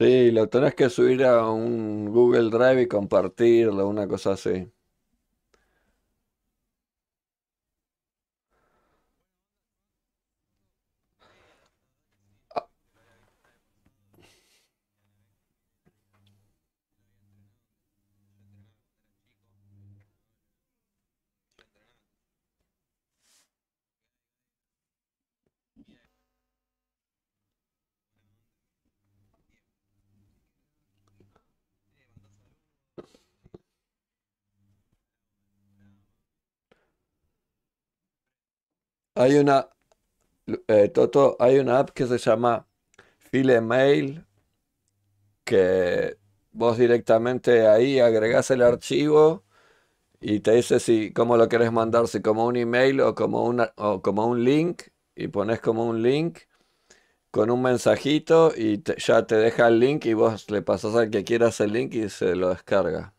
Sí, lo tenés que subir a un Google Drive y compartirlo, una cosa así. Hay una, eh, hay una app que se llama Filemail que vos directamente ahí agregás el archivo y te dice si cómo lo querés mandar, si como un email o como, una, o como un link y pones como un link con un mensajito y ya te deja el link y vos le pasas al que quieras el link y se lo descarga.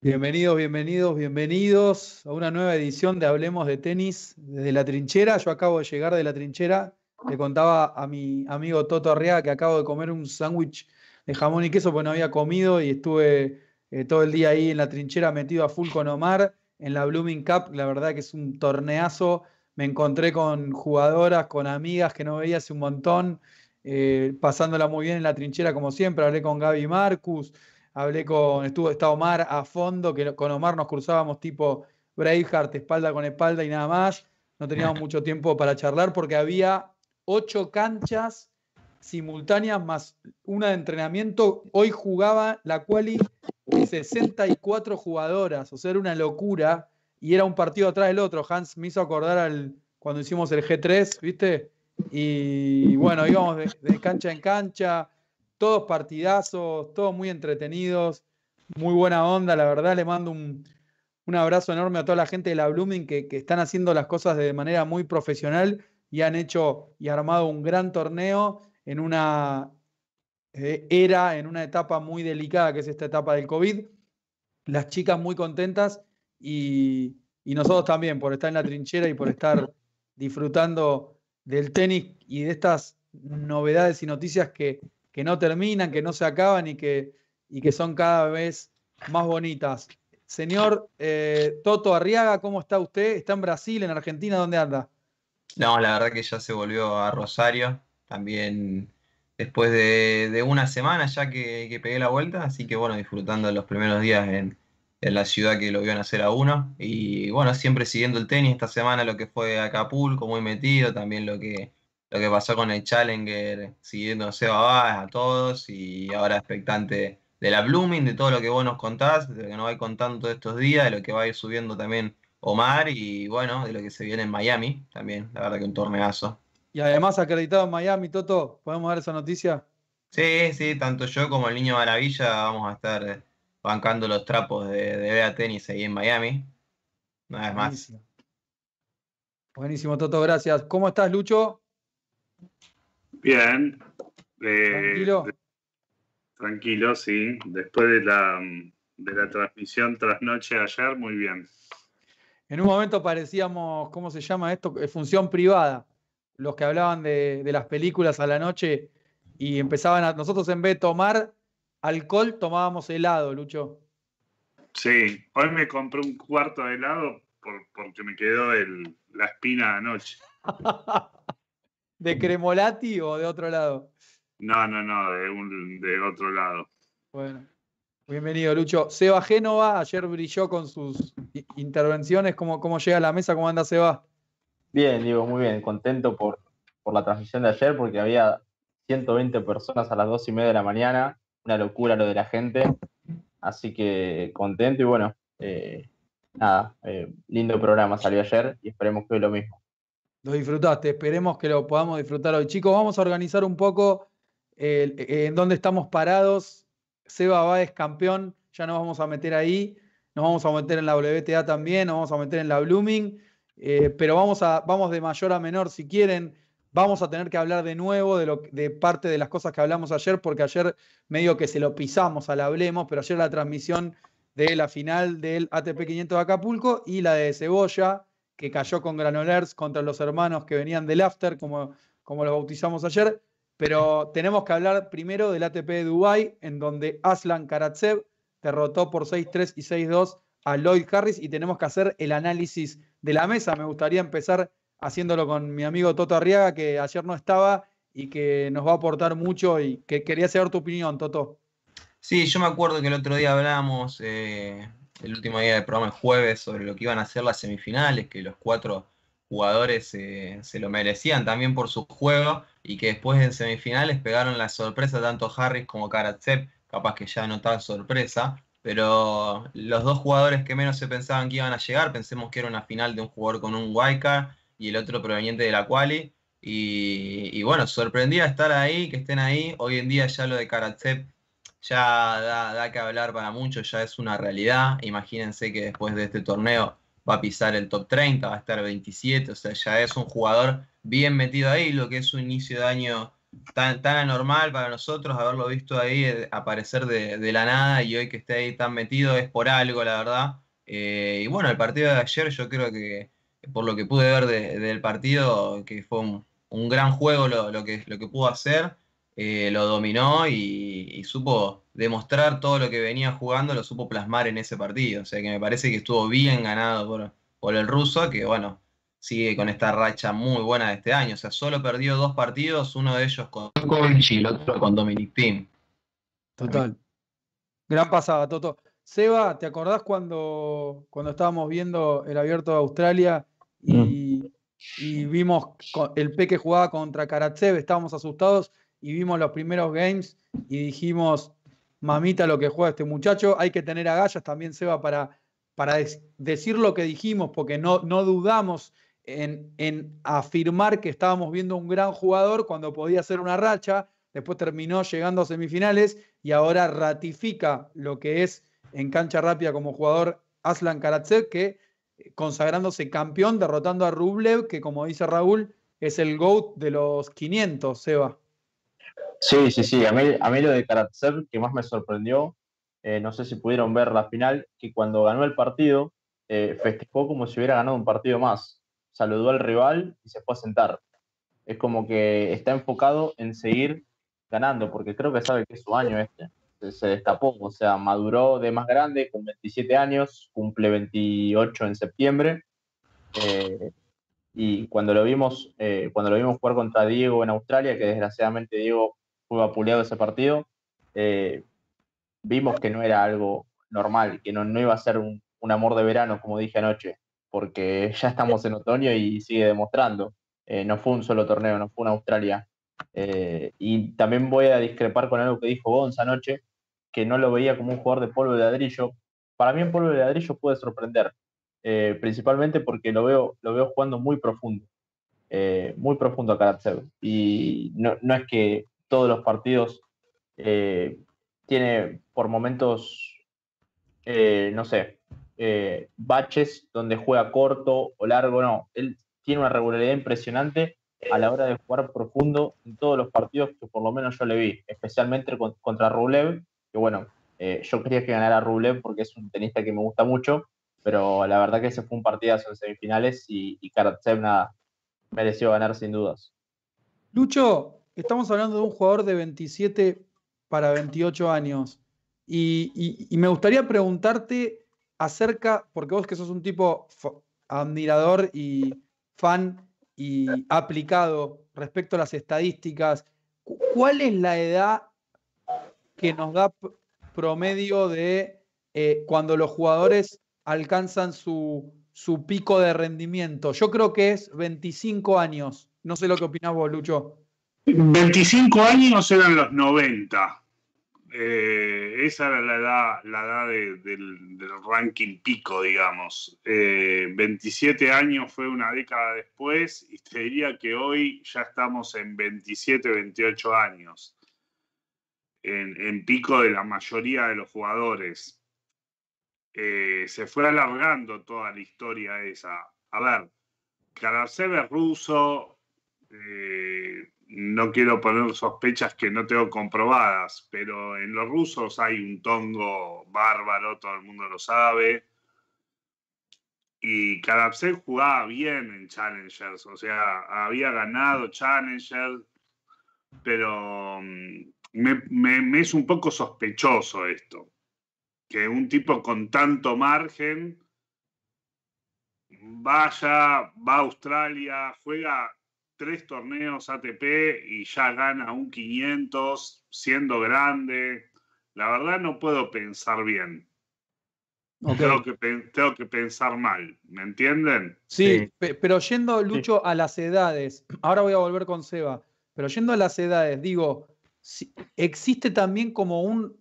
Bienvenidos, bienvenidos, bienvenidos a una nueva edición de Hablemos de Tenis desde la trinchera. Yo acabo de llegar de la trinchera. Le contaba a mi amigo Toto Arriaga que acabo de comer un sándwich de jamón y queso porque no había comido y estuve eh, todo el día ahí en la trinchera metido a full con Omar en la Blooming Cup. La verdad que es un torneazo. Me encontré con jugadoras, con amigas que no veía hace un montón, eh, pasándola muy bien en la trinchera como siempre. Hablé con Gaby Marcus hablé con, estuvo, está Omar a fondo, que con Omar nos cruzábamos tipo Braveheart, espalda con espalda y nada más. No teníamos mucho tiempo para charlar porque había ocho canchas simultáneas más una de entrenamiento. Hoy jugaba la quali 64 jugadoras, o sea, era una locura y era un partido atrás del otro. Hans me hizo acordar al, cuando hicimos el G3, ¿viste? Y bueno, íbamos de, de cancha en cancha, todos partidazos, todos muy entretenidos, muy buena onda, la verdad le mando un, abrazo enorme a toda la gente de la Blooming que, están haciendo las cosas de manera muy profesional y han hecho y armado un gran torneo en una eh, era, en una etapa muy delicada que es esta etapa del COVID. Las chicas muy contentas y nosotros también por estar en la trinchera y por estar disfrutando del tenis y de estas novedades y noticias que, que no terminan, que no se acaban y que, que son cada vez más bonitas. Señor eh, Toto Arriaga, ¿cómo está usted? ¿Está en Brasil, en Argentina? ¿Dónde anda? No, la verdad que ya se volvió a Rosario, también después de, una semana ya que, pegué la vuelta, así que bueno, disfrutando los primeros días en, en la ciudad que lo vio nacer a uno. Y bueno, siempre siguiendo el tenis, esta semana lo que fue Acapulco, muy metido, también lo que lo que pasó con el Challenger, siguiendo Seba a todos y ahora expectante de la Blooming, de todo lo que vos nos contás, de lo que nos va contando todos estos días, de lo que va a ir subiendo también Omar y bueno, de lo que se viene en Miami también, la verdad que un torneazo. Y además acreditado en Miami, Toto, ¿podemos dar esa noticia? Sí, sí, tanto yo como el Niño Maravilla vamos a estar bancando los trapos de, de Bea Tenis ahí en Miami. Una vez más. Buenísimo, Toto, gracias. ¿Cómo estás, Lucho? Bien. tranquilo. tranquilo, sí. Después de la, transmisión tras noche ayer, muy bien. En un momento parecíamos, ¿cómo se llama esto? Eh, función privada. Los que hablaban de, las películas a la noche y empezaban a. Nosotros en vez de tomar alcohol, tomábamos helado, Lucho. Sí, hoy me compré un cuarto de helado porque me quedó la espina anoche. ¿De Cremolati o de otro lado? No, no, no, de, un, de otro lado. Bueno, bienvenido, Lucho. Seba Génova, ayer brilló con sus intervenciones. ¿Cómo, cómo llega a la mesa? ¿Cómo anda Seba? Bien, digo, muy bien. Contento por, por la transmisión de ayer porque había 120 personas a las 2 y media de la mañana. Una locura lo de la gente. Así que contento y bueno, eh, nada, eh, lindo programa salió ayer y esperemos que hoy lo mismo lo disfrutaste. Esperemos que lo podamos disfrutar hoy. Chicos, vamos a organizar un poco eh, en dónde estamos parados. Seba Báez, campeón, ya nos vamos a meter ahí. Nos vamos a meter en la WTA también, nos vamos a meter en la Blooming. Eh, pero vamos, a, vamos de mayor a menor si quieren. Vamos a tener que hablar de nuevo de, de parte de las cosas que hablamos ayer, porque ayer medio que se lo pisamos al hablemos, pero ayer la transmisión de la final del ATP 500 de Acapulco y la de Cebolla, que cayó con Granolers contra los hermanos que venían del After, como, como los bautizamos ayer. Pero tenemos que hablar primero del ATP de Dubái, en donde Aslan Karatsev derrotó por 6-3 y 6-2 a Lloyd Harris y tenemos que hacer el análisis de la mesa. Me gustaría empezar haciéndolo con mi amigo Toto Arriaga, que ayer no estaba y que nos va a aportar mucho y que quería saber tu opinión, Toto. Sí, yo me acuerdo que el otro día hablábamos eh, el último día del programa el jueves sobre lo que iban a ser las semifinales, que los cuatro jugadores eh, se lo merecían también por su juego y que después en semifinales pegaron la sorpresa tanto Harris como Karatsev, capaz que ya no tan sorpresa, pero los dos jugadores que menos se pensaban que iban a llegar, pensemos que era una final de un jugador con un Waikar y el otro proveniente de la quali, y, y bueno, sorprendía estar ahí, que estén ahí, hoy en día ya lo de Karatsev ya da, da, que hablar para muchos, ya es una realidad. Imagínense que después de este torneo va a pisar el top 30, va a estar 27, o sea, ya es un jugador bien metido ahí, lo que es un inicio de año tan, anormal para nosotros, haberlo visto ahí eh, aparecer de, la nada y hoy que esté ahí tan metido es por algo, la verdad. Eh, y bueno, el partido de ayer yo creo que, por lo que pude ver del partido, que fue un, gran juego lo, que, lo que pudo hacer eh, lo dominó y, supo demostrar todo lo que venía jugando, lo supo plasmar en ese partido. O sea que me parece que estuvo bien ganado por, el ruso, que bueno, sigue con esta racha muy buena de este año. O sea, solo perdió dos partidos, uno de ellos con y el otro con Dominic Thiem. Total. Gran pasada, Toto. Seba, ¿te acordás cuando, cuando estábamos viendo el abierto de Australia y, mm. vimos el P que jugaba contra Karatsev? Estábamos asustados y vimos los primeros games y dijimos, mamita lo que juega este muchacho, hay que tener agallas también, Seba, para, para decir lo que dijimos, porque no, no dudamos en, afirmar que estábamos viendo un gran jugador cuando podía ser una racha, después terminó llegando a semifinales y ahora ratifica lo que es en cancha rápida como jugador Aslan Karatsev, que eh, consagrándose campeón, derrotando a Rublev, que como dice Raúl, es el GOAT de los 500, Seba. Sí, sí, sí. A mí, lo de Karatsev que más me sorprendió, eh, no sé si pudieron ver la final, que cuando ganó el partido eh, festejó como si hubiera ganado un partido más. Saludó al rival y se fue a sentar. Es como que está enfocado en seguir ganando, porque creo que sabe que es su año este. Se, destapó, o sea, maduró de más grande, con 27 años, cumple 28 en septiembre. Eh, y cuando lo vimos, cuando lo vimos jugar contra Diego en Australia, que desgraciadamente Diego fue vapuleado ese partido, eh, vimos que no era algo normal, que no, iba a ser un, amor de verano, como dije anoche, porque ya estamos en otoño y sigue demostrando. Eh, no fue un solo torneo, no fue una Australia. Eh, y también voy a discrepar con algo que dijo Gonza anoche, que no lo veía como un jugador de polvo de ladrillo. Para mí, en polvo de ladrillo puede sorprender, principalmente porque lo veo, lo veo jugando muy profundo. muy profundo a Karatsev. Y no, no, es que todos los partidos eh, tiene por momentos, eh, no sé, eh, baches donde juega corto o largo, no, él tiene una regularidad impresionante a la hora de jugar profundo en todos los partidos que por lo menos yo le vi, especialmente contra Rublev, que bueno, yo quería que ganara Rublev porque es un tenista que me gusta mucho, pero la verdad que ese fue un partido en semifinales y, y Karatsev nada, mereció ganar sin dudas. Lucho, estamos hablando de un jugador de 27 para 28 años. Y, me gustaría preguntarte acerca, porque vos que sos un tipo admirador y fan y aplicado respecto a las estadísticas, ¿cuál es la edad que nos da promedio de eh, cuando los jugadores alcanzan su, su pico de rendimiento? Yo creo que es 25 años. No sé lo que opinás vos, Lucho. 25 años eran los 90. Eh, esa era la edad, la edad del, ranking pico, digamos. 27 eh, años fue una década después y te diría que hoy ya estamos en 27, 28 años, en, pico de la mayoría de los jugadores. Eh, se fue alargando toda la historia esa. A ver, Karasev es ruso, no quiero poner sospechas que no tengo comprobadas, pero en los rusos hay un tongo bárbaro, todo el mundo lo sabe. Y Karabsev jugaba bien en Challengers, o sea, había ganado Challengers, pero mm, me, me es un poco sospechoso esto, que un tipo con tanto margen vaya, va a Australia, juega tres torneos ATP y ya gana un 500 siendo grande. La verdad no puedo pensar bien. Tengo, que, tengo, que, pensar mal, ¿me entienden? Sí, pero yendo, Lucho, a las edades, ahora voy a volver con Seba, pero yendo a las edades, digo, existe también como un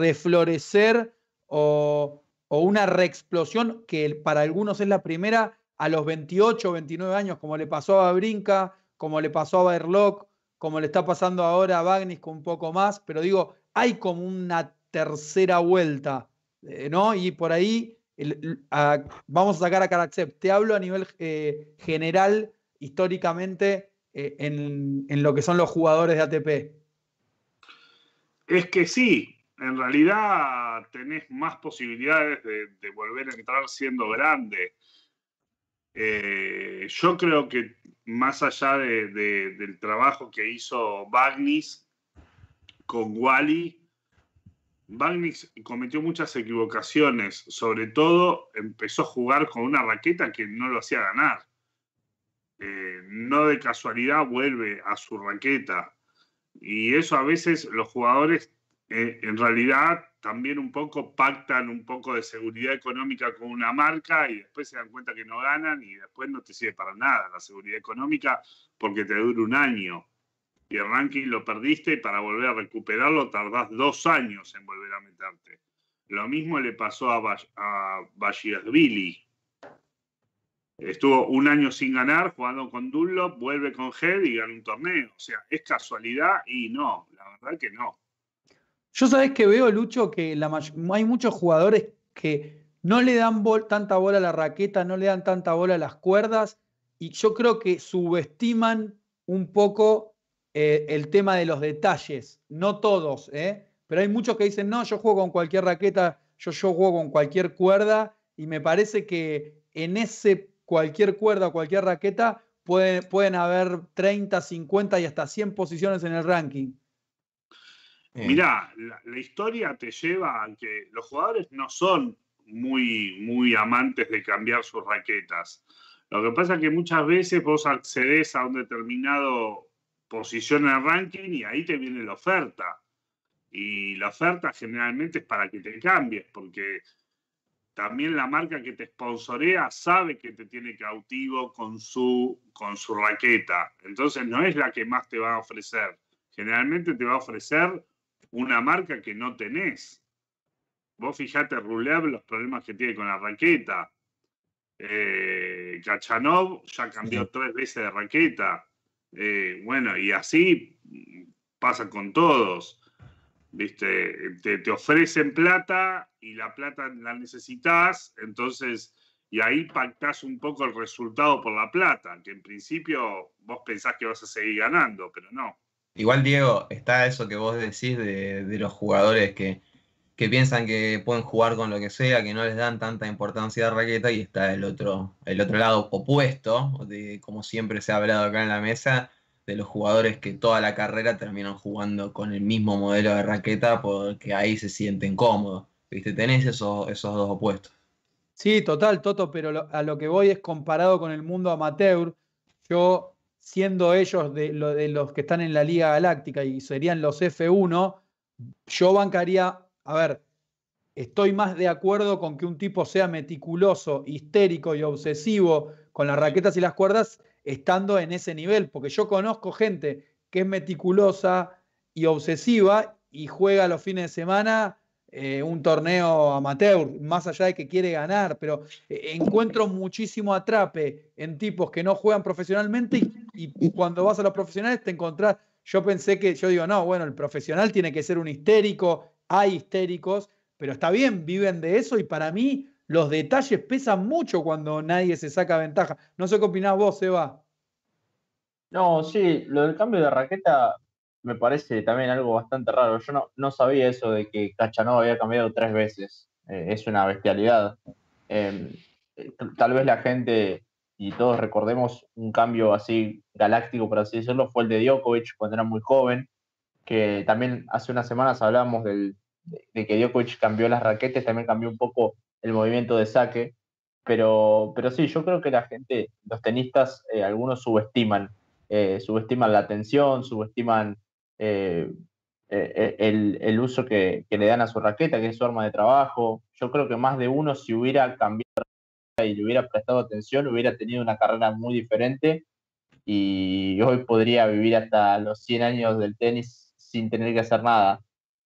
reflorecer o, o una reexplosión que para algunos es la primera a los 28 o 29 años, como le pasó a Brinca, como le pasó a Verloc, como le está pasando ahora a Bagnis con un poco más, pero digo, hay como una tercera vuelta, eh, ¿no? Y por ahí vamos a sacar a Karatsev. Te hablo a nivel eh, general, históricamente, eh, en, lo que son los jugadores de ATP. Es que sí, en realidad tenés más posibilidades de, volver a entrar siendo grande. yo creo que más allá del trabajo que hizo Bagnis con Wally, Bagnis cometió muchas equivocaciones, sobre todo empezó a jugar con una raqueta que no lo hacía ganar. Eh, no de casualidad vuelve a su raqueta. Y eso a veces los jugadores eh, en realidad también un poco pactan un poco de seguridad económica con una marca y después se dan cuenta que no ganan y después no te sirve para nada la seguridad económica porque te dura un año y el ranking lo perdiste y para volver a recuperarlo tardás dos años en volver a meterte. Lo mismo le pasó a, a billy Estuvo un año sin ganar, jugando con Dullo, vuelve con Head y gana un torneo. O sea, ¿es casualidad? Y no, la verdad que no. Yo sabes que veo, Lucho, que hay muchos jugadores que no le dan tanta bola a la raqueta, no le dan tanta bola a las cuerdas, y yo creo que subestiman un poco eh, el tema de los detalles, no todos, ¿eh? pero hay muchos que dicen, no, yo juego con cualquier raqueta, yo, yo juego con cualquier cuerda, y me parece que en ese cualquier cuerda o cualquier raqueta pueden, pueden haber 30, 50 y hasta 100 posiciones en el ranking. Mirá, la, historia te lleva a que los jugadores no son muy, muy amantes de cambiar sus raquetas. Lo que pasa es que muchas veces vos accedes a un determinado posición en el ranking y ahí te viene la oferta. Y la oferta generalmente es para que te cambies, porque también la marca que te sponsorea sabe que te tiene cautivo con su, con su raqueta. Entonces no es la que más te va a ofrecer. Generalmente te va a ofrecer una marca que no tenés. Vos fijate, Rulev, los problemas que tiene con la raqueta. Eh, Kachanov ya cambió tres veces de raqueta. Eh, bueno, y así pasa con todos. ¿Viste? Te, te, ofrecen plata y la plata la necesitas, entonces, y ahí pactás un poco el resultado por la plata, que en principio vos pensás que vas a seguir ganando, pero no. Igual, Diego, está eso que vos decís de, los jugadores que, que, piensan que pueden jugar con lo que sea, que no les dan tanta importancia a raqueta, y está el otro, el otro lado opuesto, de como siempre se ha hablado acá en la mesa, de los jugadores que toda la carrera terminan jugando con el mismo modelo de raqueta porque ahí se sienten cómodos. ¿Viste? Tenés esos, esos dos opuestos. Sí, total, Toto, pero a lo que voy es comparado con el mundo amateur. Yo siendo ellos de, los que están en la Liga Galáctica y serían los F1, yo bancaría, a ver, estoy más de acuerdo con que un tipo sea meticuloso, histérico y obsesivo con las raquetas y las cuerdas estando en ese nivel, porque yo conozco gente que es meticulosa y obsesiva y juega los fines de semana eh, un torneo amateur, más allá de que quiere ganar, pero eh, encuentro muchísimo atrape en tipos que no juegan profesionalmente y, y, cuando vas a los profesionales te encontrás, yo pensé que, yo digo, no, bueno, el profesional tiene que ser un histérico, hay histéricos, pero está bien, viven de eso y para mí los detalles pesan mucho cuando nadie se saca ventaja. No sé qué opinás vos, Eva. No, sí, lo del cambio de raqueta me parece también algo bastante raro. Yo no, no sabía eso de que Cachanova había cambiado tres veces. Eh, es una bestialidad. Em, eh, tal vez la gente y todos recordemos un cambio así galáctico, por así decirlo, fue el de Djokovic cuando era muy joven, que también hace unas semanas hablábamos del, de que Djokovic cambió las raquetes, también cambió un poco el movimiento de saque. Pero, pero sí, yo creo que la gente, los tenistas, eh, algunos subestiman, subestiman la tensión, subestiman eh, eh, el, uso que, le dan a su raqueta, que es su arma de trabajo. Yo creo que más de uno, si hubiera cambiado y le hubiera prestado atención, hubiera tenido una carrera muy diferente y hoy podría vivir hasta los 100 años del tenis sin tener que hacer nada.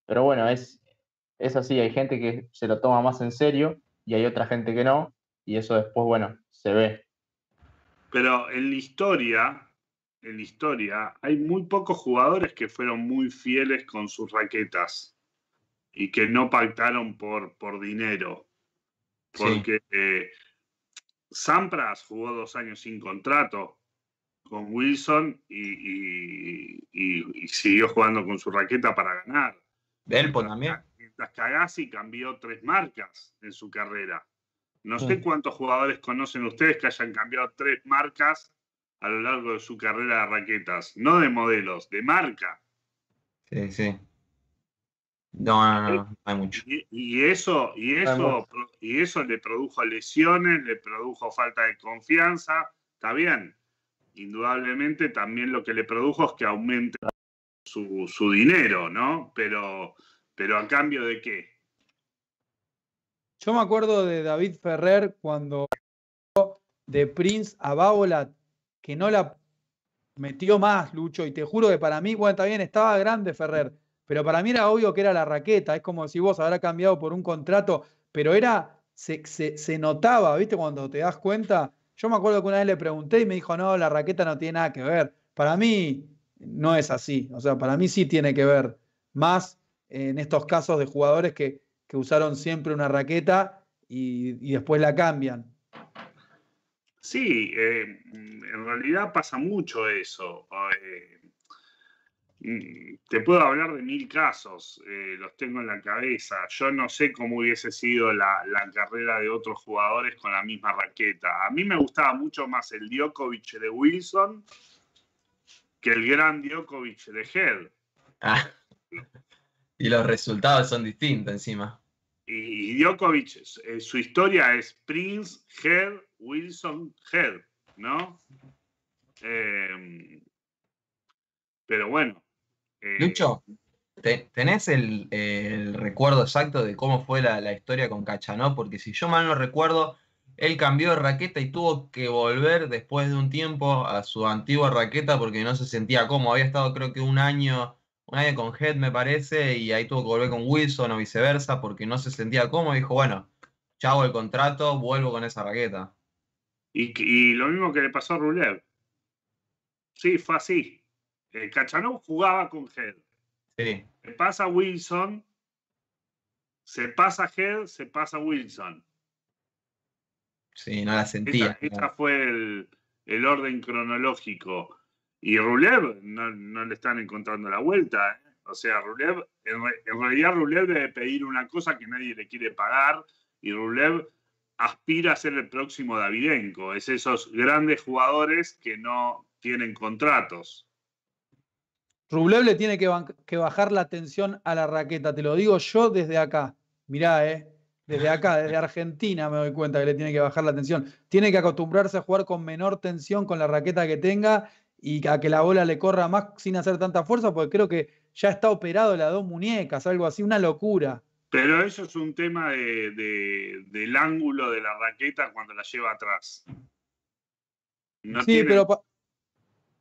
Pero bueno, es, es así, hay gente que se lo toma más en serio y hay otra gente que no, y eso después, bueno, se ve. Pero en la historia, en la historia, hay muy pocos jugadores que fueron muy fieles con sus raquetas y que no pactaron por, por dinero. Porque eh, Sampras jugó dos años sin contrato con Wilson y, siguió jugando con su raqueta para ganar. Delpo pues, también. Mientras y cambió tres marcas en su carrera. No sé cuántos jugadores conocen ustedes que hayan cambiado tres marcas a lo largo de su carrera de raquetas, no de modelos, de marca. Sí, sí. No, no, no, eh, no hay mucho. Y, eso, y eso, y eso le produjo lesiones, le produjo falta de confianza. Está bien. Indudablemente también lo que le produjo es que aumente su, dinero, ¿no? Pero, pero a cambio de qué? Yo me acuerdo de David Ferrer cuando de Prince a Babolat que no la metió más, Lucho, y te juro que para mí, bueno, está bien, estaba grande Ferrer, pero para mí era obvio que era la raqueta, es como si vos habrá cambiado por un contrato, pero era, se, notaba, ¿viste? Cuando te das cuenta, yo me acuerdo que una vez le pregunté y me dijo, no, la raqueta no tiene nada que ver. Para mí no es así, o sea, para mí sí tiene que ver más en estos casos de jugadores que, que usaron siempre una raqueta y, y después la cambian. Sí, eh, mm, en realidad pasa mucho eso. Eh, mm, te puedo hablar de mil casos, eh, los tengo en la cabeza. Yo no sé cómo hubiese sido la, carrera de otros jugadores con la misma raqueta. A mí me gustaba mucho más el Djokovic de Wilson que el gran Djokovic de Head. Ah, y los resultados son distintos encima. Y, y Djokovic, su historia es Prince, Head, Wilson Head, ¿no? Em, pero bueno. Eh, Lucho, ¿tenés el, recuerdo exacto de cómo fue la, historia con Cacha, no? Porque si yo mal no recuerdo, él cambió de raqueta y tuvo que volver después de un tiempo a su antigua raqueta porque no se sentía cómodo. Había estado creo que un año, un año con Head me parece, y ahí tuvo que volver con Wilson o viceversa porque no se sentía cómodo. Y dijo, bueno, chavo el contrato, vuelvo con esa raqueta. Y, lo mismo que le pasó a Rulev. Sí, fue así. El Cachanov jugaba con Head. Se pasa Wilson, se pasa Head, se pasa Wilson. Sí, no la sentía. Esta, fue el, orden cronológico. Y Rulev no, le están encontrando la vuelta. ¿eh? O sea, Rulev, en, realidad Rulev debe pedir una cosa que nadie le quiere pagar y Rulev aspira a ser el próximo Davidenko. Es esos grandes jugadores que no tienen contratos. Rublev le tiene que, bajar la tensión a la raqueta, te lo digo yo desde acá. Mirá, eh. Desde acá, desde Argentina me doy cuenta que le tiene que bajar la tensión. Tiene que acostumbrarse a jugar con menor tensión con la raqueta que tenga y a que la bola le corra más sin hacer tanta fuerza, porque creo que ya está operado las dos muñecas, algo así, una locura. Pero eso es un tema del ángulo de la raqueta cuando la lleva atrás. sí, pero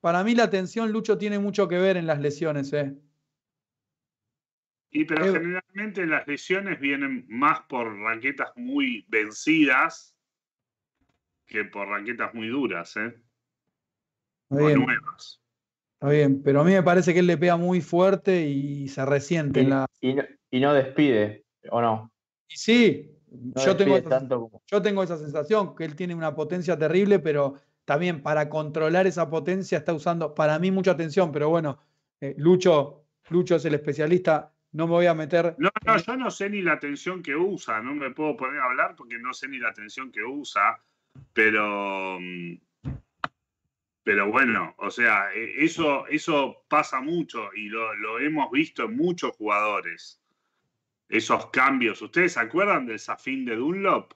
para mí la tensión, Lucho, tiene mucho que ver en las lesiones. ¿eh? Y pero eh, generalmente las lesiones vienen más por raquetas muy vencidas que por raquetas muy duras. ¿eh? nuevas. Está bien, pero a mí me parece que él le pega muy fuerte y se resiente la... y no despide. ¿O no? sí, yo, tengo esa, yo tengo esa sensación, que él tiene una potencia terrible, pero también para controlar esa potencia está usando, para mí, mucha atención, pero bueno, eh, Lucho, Lucho es el especialista, no me voy a meter. No, no, e yo no sé ni la atención que usa, no me puedo poner a hablar porque no sé ni la atención que usa, pero. Mm, pero bueno, o sea, e, eso, eso pasa mucho y lo, lo hemos visto en muchos jugadores esos cambios. ¿Ustedes se acuerdan del Safin de Dunlop?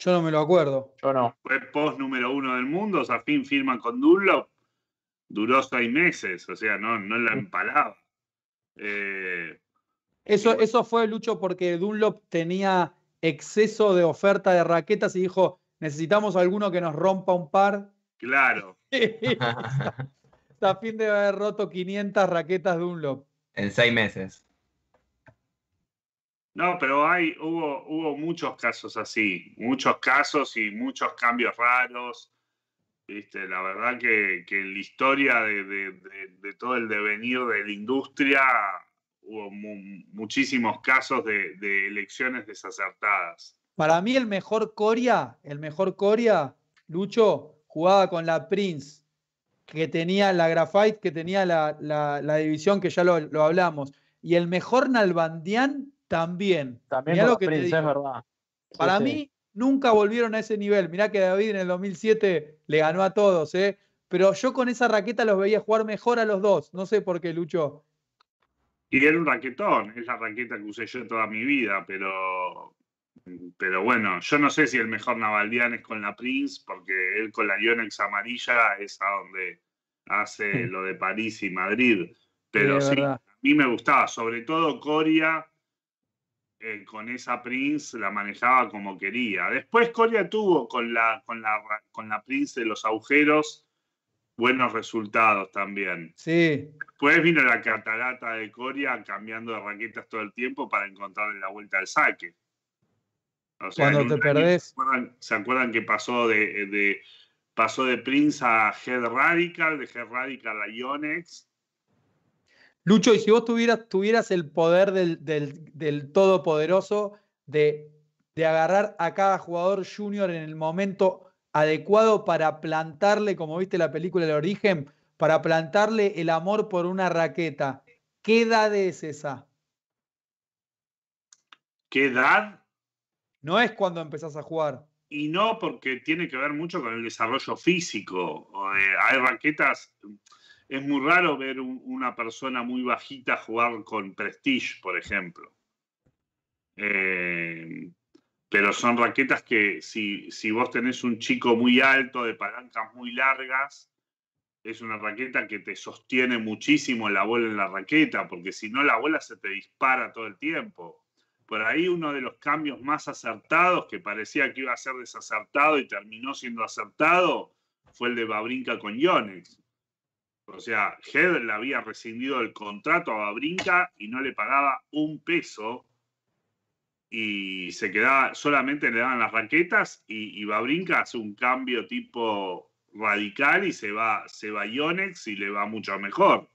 Yo no me lo acuerdo. Yo no. Fue post número uno del mundo. Safin firma con Dunlop. Duró seis meses. O sea, no, no la empalaba. Eh, eso, eso fue, Lucho, porque Dunlop tenía exceso de oferta de raquetas y dijo: necesitamos alguno que nos rompa un par. Claro. Safin debe haber roto 500 raquetas Dunlop en seis meses. No, pero hay, hubo, hubo muchos casos así, muchos casos y muchos cambios raros. Viste, la verdad que, en la historia de, todo el devenir de la industria hubo muchísimos casos de, elecciones desacertadas. Para mí el mejor Coria, el mejor Coria, Lucho, jugaba con la Prince que tenía la Grafite, que tenía la, división, que ya lo, hablamos. Y el mejor Nalbandián también. También lo que es verdad. Para mí, nunca volvieron a ese nivel. Mirá que David en el 2007 le ganó a todos, ¿eh? Pero yo con esa raqueta los veía jugar mejor a los dos. No sé por qué, Lucho. Y era un raquetón, es la raqueta que usé yo toda mi vida, pero pero bueno, yo no sé si el mejor Navaldian es con la Prince, porque él con la Ionex amarilla es a donde hace lo de París y Madrid. Pero sí, a mí me gustaba, sobre todo Coria. Eh, con esa Prince la manejaba como quería. Después Coria tuvo con la, con la, con la Prince de los agujeros buenos resultados también. Sí. Después vino la catarata de Coria cambiando de raquetas todo el tiempo para encontrarle la vuelta al saque. Cuando te perdés. ¿se acuerdan, que pasó de, de, de Prince a Head Radical, de Head Radical a Ionex Lucho, y si vos tuvieras, tuvieras el poder del, todopoderoso de, de agarrar a cada jugador junior en el momento adecuado para plantarle, como viste la película El Origen, para plantarle el amor por una raqueta. ¿Qué edad es esa? ¿Qué edad? No es cuando empezás a jugar. Y no, porque tiene que ver mucho con el desarrollo físico. Eh, hay raquetas. Es muy raro ver una persona muy bajita jugar con Prestige, por ejemplo. Eh, pero son raquetas que si, si, vos tenés un chico muy alto, de palancas muy largas, es una raqueta que te sostiene muchísimo la bola en la raqueta, porque si no la bola se te dispara todo el tiempo por ahí uno de los cambios más acertados, que parecía que iba a ser desacertado y terminó siendo acertado, fue el de Babrinka con Yonex. O sea, Head le había rescindido el contrato a Babrinka y no le pagaba un peso y se quedaba, solamente le daban las raquetas y, y Babrinka hace un cambio tipo radical y se va, se va Yonex y le va mucho mejor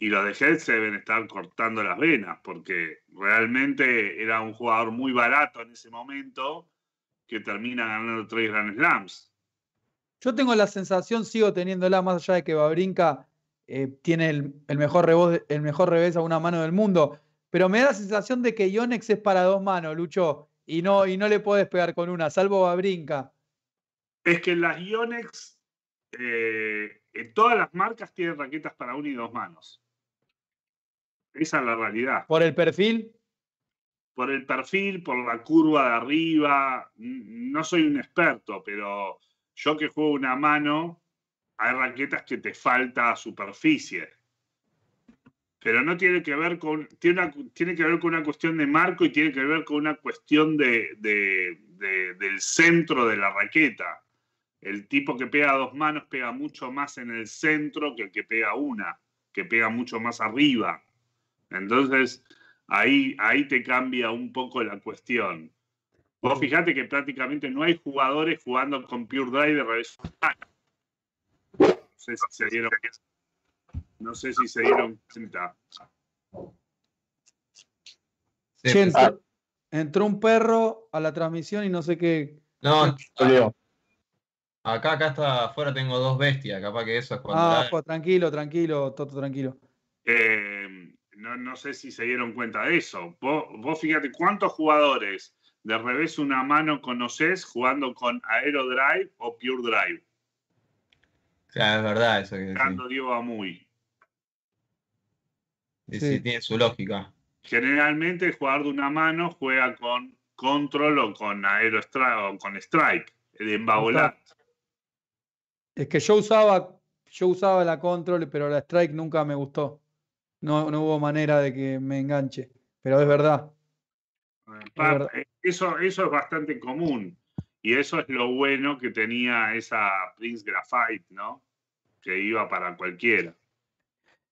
y los de Head se deben estar cortando las venas, porque realmente era un jugador muy barato en ese momento que termina ganando tres Grand Slams. Yo tengo la sensación, sigo teniéndola, más allá de que Babrinka eh, tiene el, mejor revés, el mejor revés a una mano del mundo, pero me da la sensación de que Ionex es para dos manos, Lucho, y no, y no le puedes pegar con una, salvo Babrinka. Es que las Ionex, eh, en todas las marcas tienen raquetas para una y dos manos. Esa es la realidad. ¿Por el perfil? Por el perfil, por la curva de arriba. No soy un experto, pero yo que juego una mano, hay raquetas que te falta superficie. Pero no tiene que ver con. Tiene, una, tiene que ver con una cuestión de marco y tiene que ver con una cuestión de, del centro de la raqueta. El tipo que pega dos manos pega mucho más en el centro que el que pega una, que pega mucho más arriba. Entonces, ahí, ahí te cambia un poco la cuestión. Vos mm. fijate que prácticamente no hay jugadores jugando con Pure Drive revés. No sé si se dieron, no sé si se dieron cuenta. Ah. entró, un perro a la transmisión y no sé qué. No, ah. acá, acá está afuera tengo dos bestias, capaz que eso es cuando. Ah, tranquilo, tranquilo, Toto, tranquilo. Eh, no, sé si se dieron cuenta de eso. Vos, fíjate cuántos jugadores de revés una mano conoces jugando con Aerodrive o Pure Drive. Claro, es verdad eso que Diego Sí, sí, tiene su lógica. Generalmente el jugador de una mano juega con Control o con Aero o con Strike, de Es que yo usaba, yo usaba la Control, pero la Strike nunca me gustó no, hubo manera de que me enganche, pero es verdad. Eh, eso, eso es bastante común y eso es lo bueno que tenía esa Prince Graphite, ¿no? Que iba para cualquiera.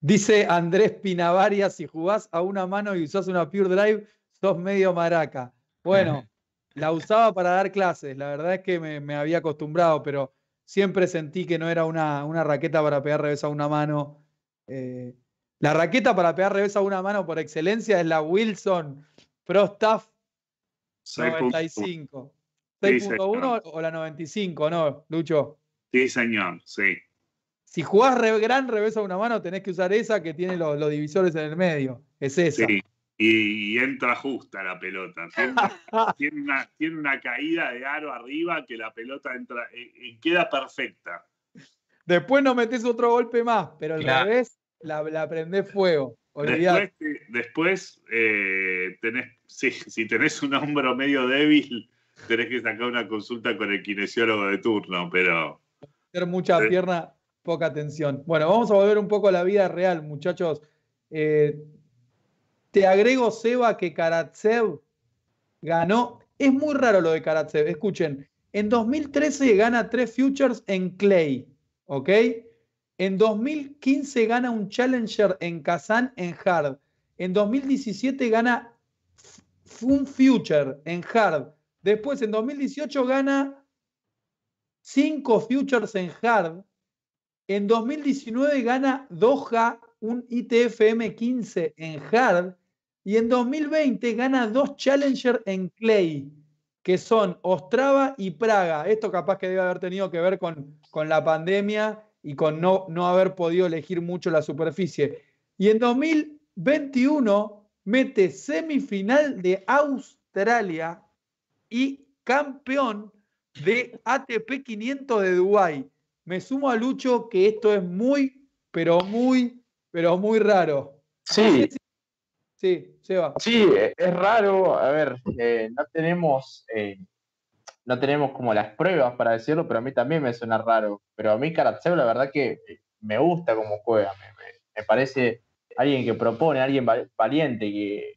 Dice Andrés Pinavaria, si jugás a una mano y usás una Pure Drive, sos medio maraca. Bueno, la usaba para dar clases, la verdad es que me, había acostumbrado, pero siempre sentí que no era una, una raqueta para pegar revés a una mano. Eh, la raqueta para pegar revés a una mano por excelencia es la Wilson Pro Staff 95. 6.1 o la 95, ¿no, Lucho? Sí, señor, sí. Si jugás gran revés a una mano, tenés que usar esa que tiene los, divisores en el medio. Es esa. Sí. Y, entra justa la pelota. Tiene, una, caída de aro arriba que la pelota entra y, eh, eh, queda perfecta. Después no metes otro golpe más, pero el revés la, la prendés fuego. Después, eh, si tenés un hombro medio débil, tenés que sacar una consulta con el kinesiólogo de turno, pero. Tener mucha eh. pierna, poca atención, Bueno, vamos a volver un poco a la vida real, muchachos. Eh, te agrego, Seba, que Karatsev ganó. Es muy raro lo de Karatsev. Escuchen, en 2013 gana tres futures en Clay, ¿ok? En 2015 gana un Challenger en Kazán en Hard. En 2017 gana un Future en Hard. Después en 2018 gana cinco Futures en Hard. En 2019 gana Doha un ITFM 15 en Hard. Y en 2020 gana dos Challenger en Clay, que son Ostrava y Praga. Esto capaz que debe haber tenido que ver con, con la pandemia y con no, no haber podido elegir mucho la superficie. Y en 2021 mete semifinal de Australia y campeón de ATP 500 de Dubái. Me sumo a Lucho que esto es muy, pero muy, pero muy raro. Sí. Sí, Seba. Sí, es raro. A ver, eh, no tenemos eh, no tenemos como las pruebas para decirlo, pero a mí también me suena raro. Pero a mí Karatsev la verdad que eh, me gusta cómo juega, me, parece alguien que propone, alguien valiente, que,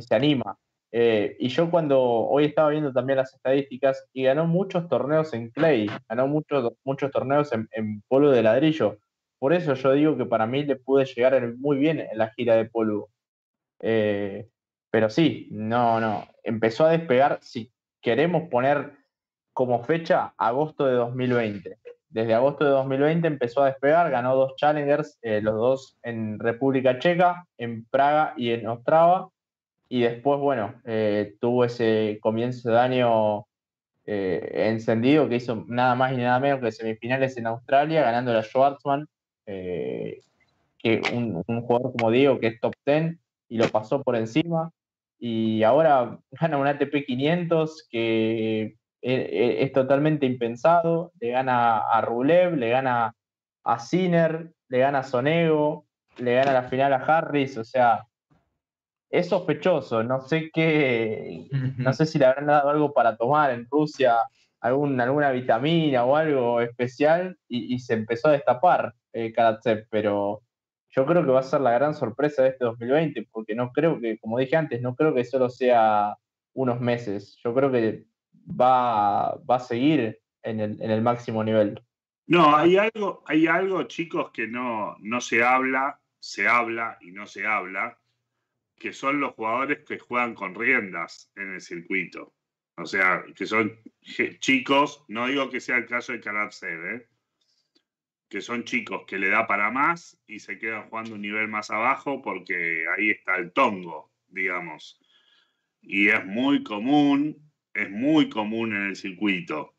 se anima. Eh, y yo cuando hoy estaba viendo también las estadísticas y ganó muchos torneos en clay, ganó muchos, muchos torneos en, en, polvo de ladrillo. Por eso yo digo que para mí le pude llegar muy bien en la gira de polvo. Eh, pero sí, no, no, empezó a despegar, sí, queremos poner como fecha agosto de 2020. Desde agosto de 2020 empezó a despegar, ganó dos Challengers, eh, los dos en República Checa, en Praga y en Ostrava. Y después, bueno, eh, tuvo ese comienzo de año eh, encendido que hizo nada más y nada menos que semifinales en Australia, ganando a Schwartzman, que un, un, jugador como digo que es top 10 y lo pasó por encima y ahora gana un ATP 500 que eh, eh, es, totalmente impensado, le gana a Rublev, le gana a Sinner, le gana a Sonego, le gana la final a Harris, o sea, es sospechoso, no sé qué, no sé si le habrán dado algo para tomar en Rusia, alguna vitamina o algo especial, y, se empezó a destapar eh, Karatsev, pero yo creo que va a ser la gran sorpresa de este 2020, porque no creo que, como dije antes, no creo que solo sea unos meses. Yo creo que va, a seguir en el, máximo nivel. No, hay algo, hay algo, chicos, que no, no se habla, se habla y no se habla, que son los jugadores que juegan con riendas en el circuito. O sea, que son chicos, no digo que sea el caso de C, ¿eh? que son chicos que le da para más y se quedan jugando un nivel más abajo porque ahí está el tongo, digamos. Y es muy común, es muy común en el circuito.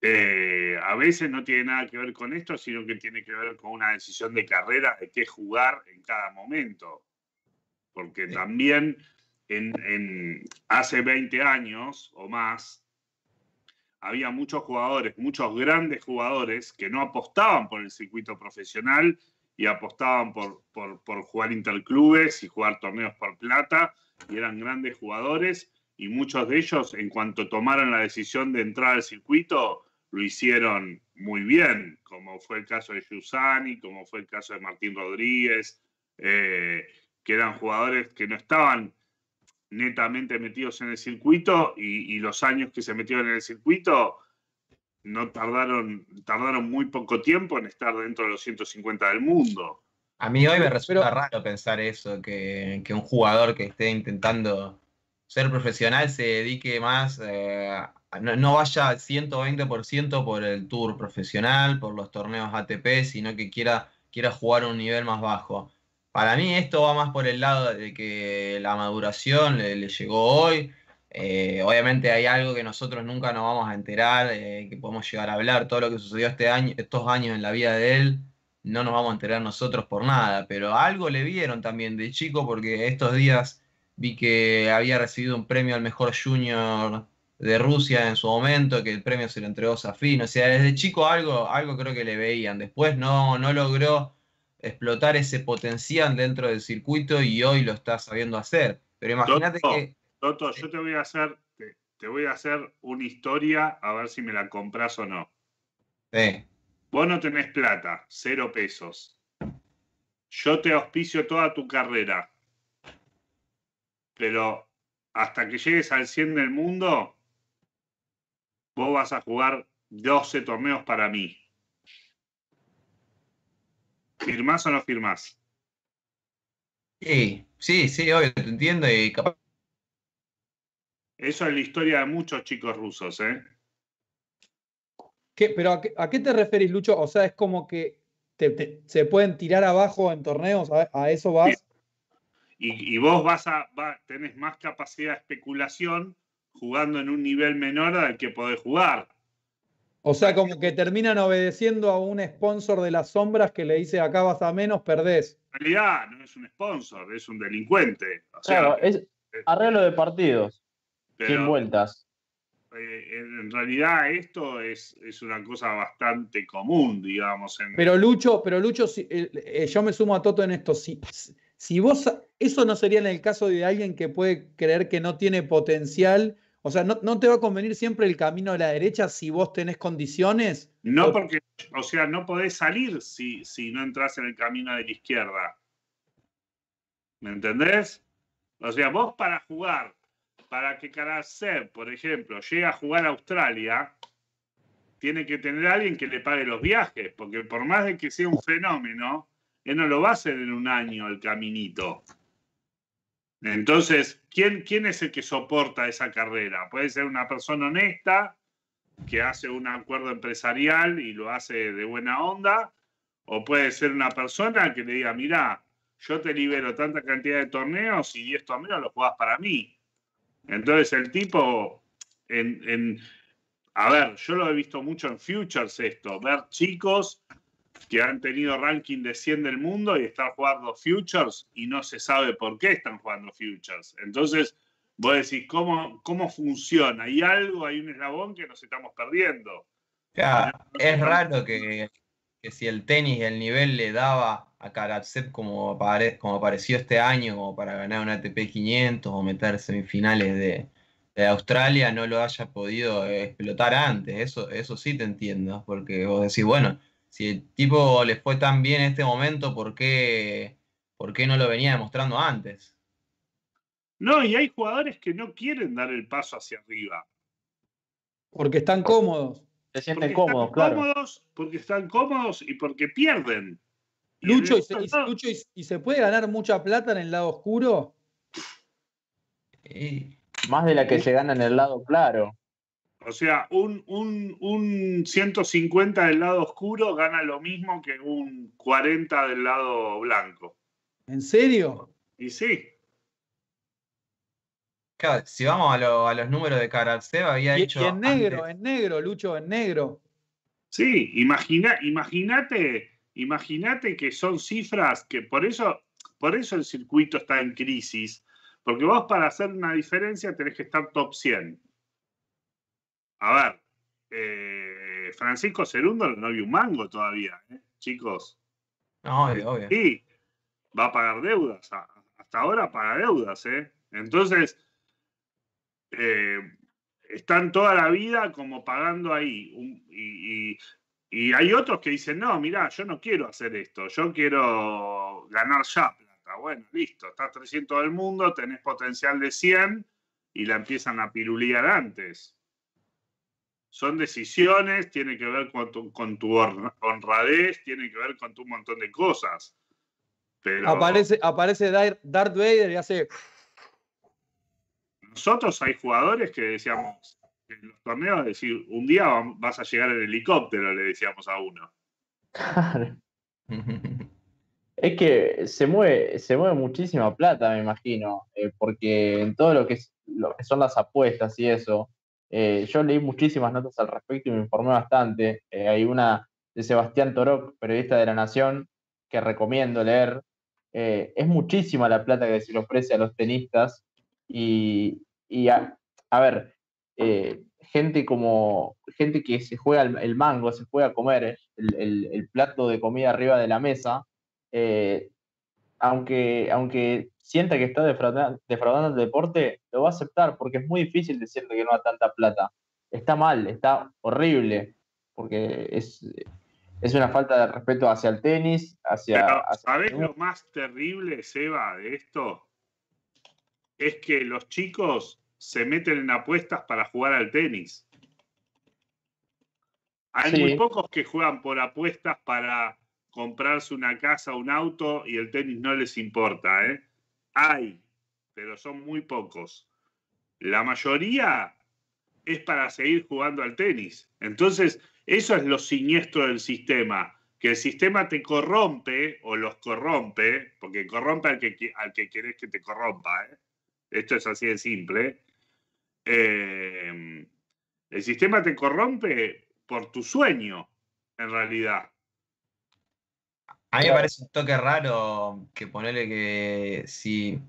Eh, a veces no tiene nada que ver con esto, sino que tiene que ver con una decisión de carrera de qué jugar en cada momento. Porque también en, hace 20 años o más, había muchos jugadores, muchos grandes jugadores que no apostaban por el circuito profesional y apostaban por, por, jugar interclubes y jugar torneos por plata y eran grandes jugadores y muchos de ellos en cuanto tomaron la decisión de entrar al circuito lo hicieron muy bien, como fue el caso de Giussani, como fue el caso de Martín Rodríguez, eh, que eran jugadores que no estaban netamente metidos en el circuito y, los años que se metieron en el circuito no tardaron, tardaron muy poco tiempo en estar dentro de los 150 del mundo. A mí hoy me resulta raro pensar eso, que, un jugador que esté intentando ser profesional se dedique más, eh, no, vaya al 120% por el tour profesional, por los torneos ATP, sino que quiera, quiera jugar a un nivel más bajo. Para mí esto va más por el lado de que la maduración le, llegó hoy. Eh, obviamente hay algo que nosotros nunca nos vamos a enterar, eh, que podemos llegar a hablar. Todo lo que sucedió este año, estos años en la vida de él, no nos vamos a enterar nosotros por nada. Pero algo le vieron también de chico, porque estos días vi que había recibido un premio al mejor junior de Rusia en su momento, que el premio se lo entregó Safin. O sea, desde chico algo, algo creo que le veían. Después no, no logró explotar ese potencial dentro del circuito y hoy lo estás sabiendo hacer. Pero imagínate que. Toto, yo te voy a hacer, te, voy a hacer una historia a ver si me la compras o no. Vos no tenés plata, cero pesos. Yo te auspicio toda tu carrera. Pero hasta que llegues al 100 del mundo, vos vas a jugar 12 torneos para mí. ¿Firmás o no firmás? Sí, sí, sí, obvio, te entiendo Eso es la historia de muchos chicos rusos, ¿eh? ¿Qué, ¿Pero a qué, te referís, Lucho? O sea, es como que se pueden tirar abajo en torneos, ¿a, eso vas? Y, vos vas a, tenés más capacidad de especulación jugando en un nivel menor al que podés jugar. O sea, como que terminan obedeciendo a un sponsor de las sombras que le dice acá vas a menos, perdés. En realidad no es un sponsor, es un delincuente. O sea, es arreglo de partidos, sin vueltas. Eh, en realidad esto es, una cosa bastante común, digamos. Pero Lucho, pero Lucho, eh, eh, yo me sumo a Toto en esto. si vos, eso no sería en el caso de alguien que puede creer que no tiene potencial o sea, no, te va a convenir siempre el camino de la derecha si vos tenés condiciones. No, porque, o sea, no podés salir si, no entras en el camino de la izquierda. ¿Me entendés? O sea, vos para jugar, para que Karasev, por ejemplo, llegue a jugar a Australia, tiene que tener alguien que le pague los viajes, porque por más de que sea un fenómeno, él no lo va a hacer en un año el caminito. Entonces, ¿quién, ¿quién es el que soporta esa carrera? Puede ser una persona honesta que hace un acuerdo empresarial y lo hace de buena onda, o puede ser una persona que le diga, mira, yo te libero tanta cantidad de torneos y esto a menos lo juegas para mí. Entonces el tipo, en, a ver, yo lo he visto mucho en Futures esto, ver chicos que han tenido ranking de 100 del mundo y están jugando futures y no se sabe por qué están jugando futures. Entonces, vos decís, ¿cómo, cómo funciona? Hay algo, hay un eslabón que nos estamos perdiendo. es raro que, si el tenis y el nivel le daba a Karatsev como, como apareció este año, como para ganar un ATP 500 o meter semifinales de, Australia, no lo haya podido explotar antes. Eso, eso sí te entiendo, porque vos decís, bueno, si el tipo les fue tan bien en este momento, ¿por qué, no lo venía demostrando antes? No, y hay jugadores que no quieren dar el paso hacia arriba. Porque están cómodos. Se sienten porque cómodos, están claro. Cómodos, porque están cómodos y porque pierden. Lucho, y, se, y, se puede ganar mucha plata en el lado oscuro? Más de la que se gana en el lado claro. O sea, un, 150 del lado oscuro gana lo mismo que un 40 del lado blanco. ¿En serio? Y sí. si vamos a, los números de Karatseva, había hecho. Y en negro, en negro, Lucho, en negro. Sí, imagínate, imagínate que son cifras que por eso, por eso el circuito está en crisis, porque vos para hacer una diferencia tenés que estar top 100. A ver, eh, Francisco Cerundo no vio un mango todavía, ¿eh? chicos. No, obvio, eh, va a pagar deudas. Hasta ahora paga deudas, ¿eh? Entonces, están toda la vida como pagando ahí. y, hay otros que dicen, no, mirá, yo no quiero hacer esto, yo quiero ganar ya plata. Bueno, listo, estás 300 del mundo, tenés potencial de 100 y la empiezan a pirulear antes son decisiones, tiene que ver con tu, con honradez, tiene que ver con tu montón de cosas. Pero aparece, aparece Darth Vader y hace. Nosotros hay jugadores que decíamos en los torneos, decir, un día vas a llegar en helicóptero, le decíamos a uno. Es que se mueve, se mueve muchísima plata, me imagino, eh, porque en todo lo que, es, lo que son las apuestas y eso, eh, yo leí muchísimas notas al respecto y me informé bastante. Eh, hay una de Sebastián Toroc, periodista de La Nación, que recomiendo leer. Eh, es muchísima la plata que se le ofrece a los tenistas y, a, ver, gente como gente que se juega el, mango, se juega a comer el, plato de comida arriba de la mesa, aunque, aunque sienta que está defraudando, defraudando el deporte, lo va a aceptar porque es muy difícil decirle que no da tanta plata. Está mal, está horrible, porque es, es una falta de respeto hacia el tenis, hacia... lo más terrible, Seba, de esto? Es que los chicos se meten en apuestas para jugar al tenis. Hay muy pocos que juegan por apuestas para comprarse una casa, un auto y el tenis no les importa. ¿eh? Hay, pero son muy pocos. La mayoría es para seguir jugando al tenis. Entonces, eso es lo siniestro del sistema, que el sistema te corrompe o los corrompe, porque corrompe al que, al que querés que te corrompa. ¿eh? Esto es así de simple. Eh, el sistema te corrompe por tu sueño, en realidad. A mí me parece un toque raro que ponerle que si,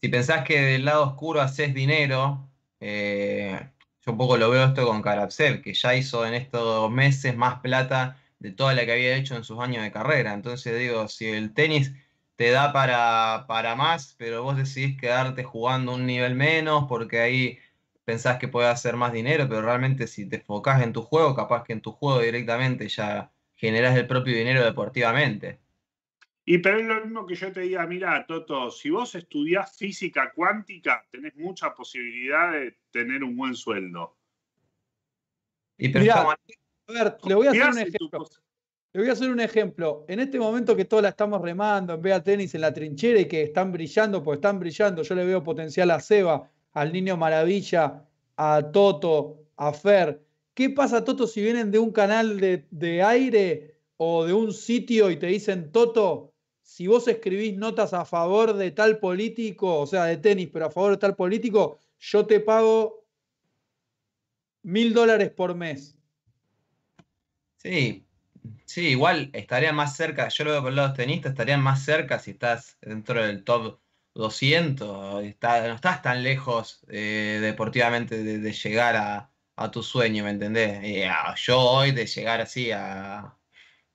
pensás que del lado oscuro haces dinero, eh, yo un poco lo veo esto con Carapsel, que ya hizo en estos meses más plata de toda la que había hecho en sus años de carrera. Entonces digo, si el tenis te da para, para más, pero vos decidís quedarte jugando un nivel menos porque ahí pensás que puedes hacer más dinero, pero realmente si te enfocás en tu juego, capaz que en tu juego directamente ya generás el propio dinero deportivamente. Y pero es lo mismo que yo te diga, mira, Toto, si vos estudiás física cuántica, tenés mucha posibilidad de tener un buen sueldo. Y pero A ver, le voy a hacer un ejemplo. Le voy a hacer un ejemplo. En este momento que todos la estamos remando en vea tenis en la trinchera y que están brillando, pues están brillando. Yo le veo potencial a Seba, al Niño Maravilla, a Toto, a Fer. ¿Qué pasa, Toto, si vienen de un canal de, aire o de un sitio y te dicen, Toto, si vos escribís notas a favor de tal político, o sea, de tenis, pero a favor de tal político, yo te pago mil dólares por mes. Sí, sí, igual estaría más cerca, yo lo veo por los tenistas, estarían más cerca si estás dentro del top 200, no estás tan lejos eh, deportivamente de llegar a, a tu sueño, ¿me entendés? yo hoy de llegar así a...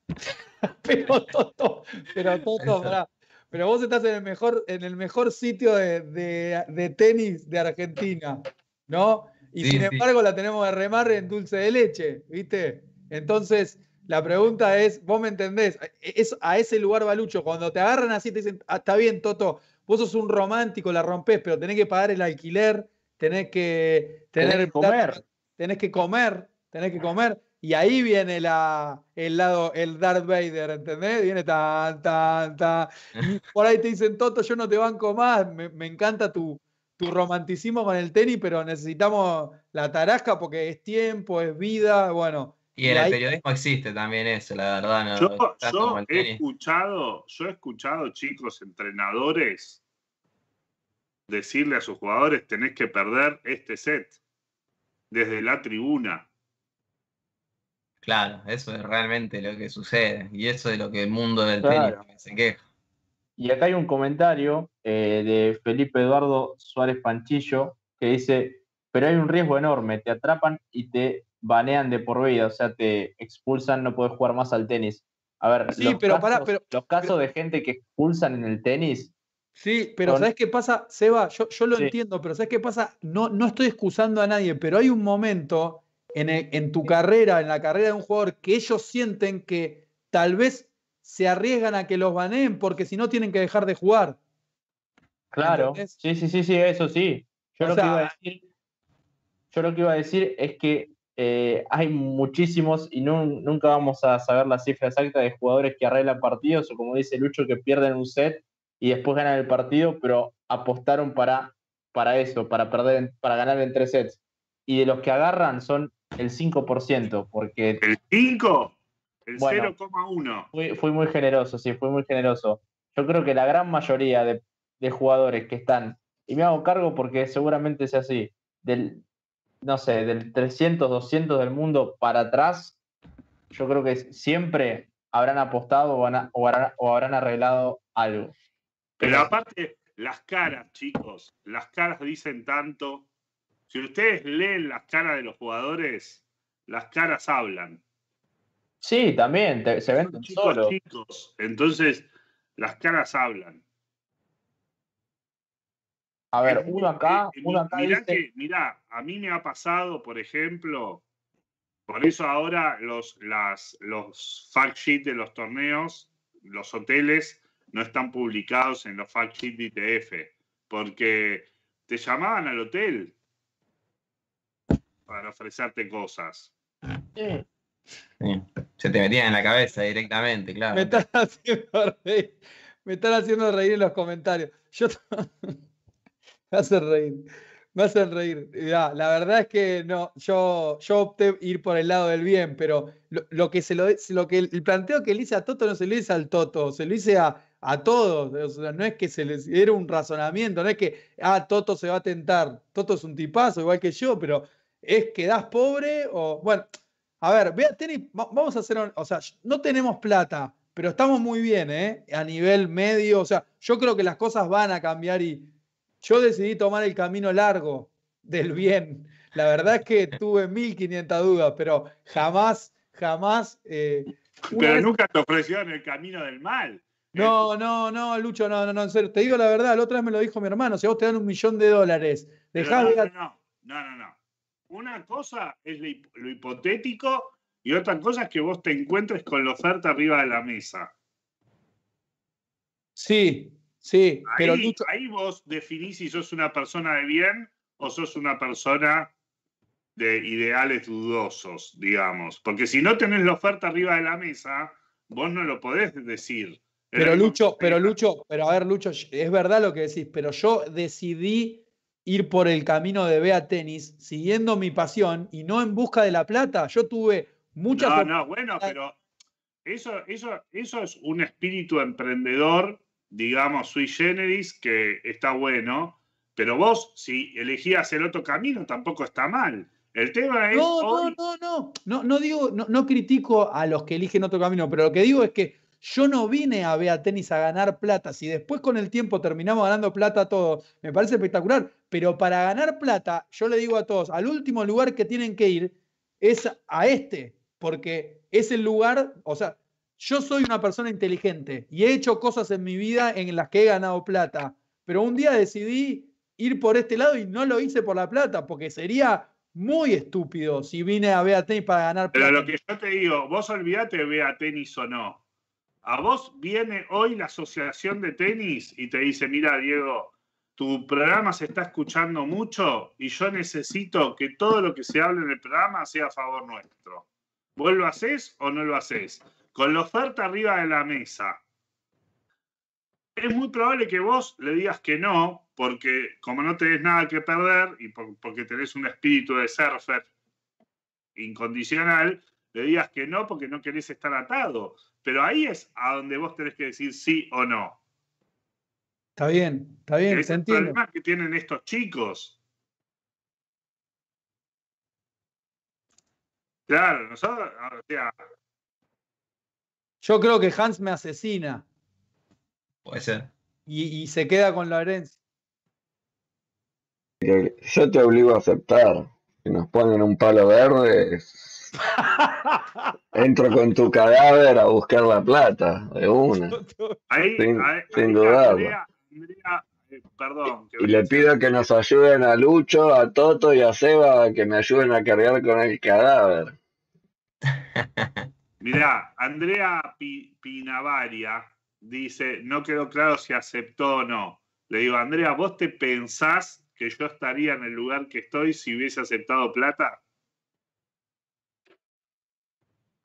pero Toto, pero Pero vos estás en el mejor, en el mejor sitio de, tenis de Argentina, ¿no? Y sin embargo la tenemos de remar en dulce de leche, ¿viste? Entonces, la pregunta es, vos me entendés, e, es a ese lugar balucho, cuando te agarran así te dicen, ah, está bien, Toto, vos sos un romántico, la rompés, pero tenés que pagar el alquiler, tenés que tener... Tenés que comer tenés que comer, tenés que comer. Y ahí viene la, el lado, el Darth Vader, ¿entendés? Viene tan, tan, tan. por ahí te dicen, Toto, yo no te banco más, me, encanta tu, tu romanticismo con el tenis, pero necesitamos la tarasca porque es tiempo, es vida, bueno. Y el periodismo existe también eso, la verdad. yo, he escuchado, yo he escuchado chicos entrenadores decirle a sus jugadores tenés que perder este set desde la tribuna. Claro, eso es realmente lo que sucede y eso es lo que el mundo del tenis se queja. Y acá hay un comentario eh, de Felipe Eduardo Suárez Panchillo que dice, pero hay un riesgo enorme, te atrapan y te banean de por vida, o sea, te expulsan, no puedes jugar más al tenis. A ver, sí, los, pero casos, para, pero, casos de gente que expulsan en el tenis Sí, pero ¿sabes qué pasa? Seba, yo, yo lo entiendo, pero ¿sabes qué pasa? No, no estoy excusando a nadie, pero hay un momento en, tu carrera, en la carrera de un jugador, que ellos sienten que tal vez se arriesgan a que los baneen porque si no tienen que dejar de jugar. Claro, sí, sí, sí, sí, eso sí. Yo lo que iba a decir es que eh, hay muchísimos, y nunca vamos a saber la cifra exacta de jugadores que arreglan partidos, o como dice Lucho, que pierden un set y después ganan el partido, pero apostaron para, para eso, para, perder, para ganar en tres sets. Y de los que agarran son el 5%, porque... ¿El 5? El 0,1. Fui, muy generoso, sí, fui muy generoso. Yo creo que la gran mayoría de, jugadores que están, y me hago cargo porque seguramente sea así, del, no sé, del 300, 200 del mundo para atrás, yo creo que siempre habrán apostado o, o habrán arreglado algo. Pero aparte, las caras, chicos, las caras dicen tanto. Si ustedes leen las caras de los jugadores, las caras hablan. Sí, también, se ven chicos, entonces, las caras hablan. A ver, uno acá, uno acá mirá, a mí me ha pasado, por ejemplo, por eso ahora los, las, los fact sheets de los torneos, los hoteles, no están publicados en los fact sheets de ITF, porque te llamaban al hotel para ofrecerte cosas. Se te metían en la cabeza directamente, claro. Me están haciendo reír, en los comentarios. Yo me hacen reír. Me hacen reír. la verdad es que no, yo, yo opté ir por el lado del bien, pero lo, que se lo, lo que el planteo que le hice a Toto no se lo hice al Toto, se lo hice a, a todos. no es que se les era un razonamiento, no es que, ah, Toto se va a tentar, Toto es un tipazo, igual que yo, pero es que das pobre o, bueno, a ver, vamos a hacer, o sea, no tenemos plata, pero estamos muy bien, ¿eh? A nivel medio, o sea, yo creo que las cosas van a cambiar y yo decidí tomar el camino largo del bien. La verdad es que tuve 1500 dudas, pero jamás, jamás... Eh, pero nunca te ofrecieron el camino del mal. No, no, no, Lucho, no, no, no, Te digo la verdad, la otra vez me lo dijo mi hermano. Si vos te dan un millón de dólares, dejás no, no, no, no, Una cosa es lo hipotético y otra cosa es que vos te encuentres con la oferta arriba de la mesa. Sí, sí. pero ahí vos definís si sos una persona de bien o sos una persona de ideales dudosos, digamos. Porque si no tenés la oferta arriba de la mesa, vos no lo podés decir pero Lucho, pero Lucho, pero a ver, Lucho, es verdad lo que decís, pero yo decidí ir por el camino de Bea Tenis, siguiendo mi pasión y no en busca de la plata. Yo tuve muchas. No, no, bueno, pero eso, eso, eso es un espíritu emprendedor, digamos, sui generis, que está bueno. Pero vos, si elegías el otro camino, tampoco está mal. El tema es. No, no, no, no, no. digo, no, no critico a los que eligen otro camino, pero lo que digo es que yo no vine a Bea Tenis a ganar plata. Si después con el tiempo terminamos ganando plata todos, me parece espectacular. Pero para ganar plata, yo le digo a todos, al último lugar que tienen que ir es a este, porque es el lugar, o sea, yo soy una persona inteligente y he hecho cosas en mi vida en las que he ganado plata, pero un día decidí ir por este lado y no lo hice por la plata, porque sería muy estúpido si vine a Bea Tenis para ganar plata. Pero lo que yo te digo, vos olvidate de Bea Tenis o no a vos viene hoy la asociación de tenis y te dice, mira, Diego, tu programa se está escuchando mucho y yo necesito que todo lo que se hable en el programa sea a favor nuestro. ¿Vos lo haces o no lo haces? Con la oferta arriba de la mesa. Es muy probable que vos le digas que no, porque como no tenés nada que perder y porque tenés un espíritu de surfer incondicional, le digas que no porque no querés estar atado. Pero ahí es a donde vos tenés que decir sí o no. Está bien, está bien, se entiende. El problema que tienen estos chicos. Claro, nosotros, o sea. Yo creo que Hans me asesina. Puede ser. Y, se queda con la herencia. Yo te obligo a aceptar. Que nos ponen un palo verde, Entro con tu cadáver a buscar la plata, de una. sin, eh, y le pido que nos ayuden a Lucho, a Toto y a Seba que me ayuden a cargar con el cadáver. Mirá, Andrea Pinavaria dice, no quedó claro si aceptó o no. Le digo, Andrea, ¿vos te pensás que yo estaría en el lugar que estoy si hubiese aceptado plata?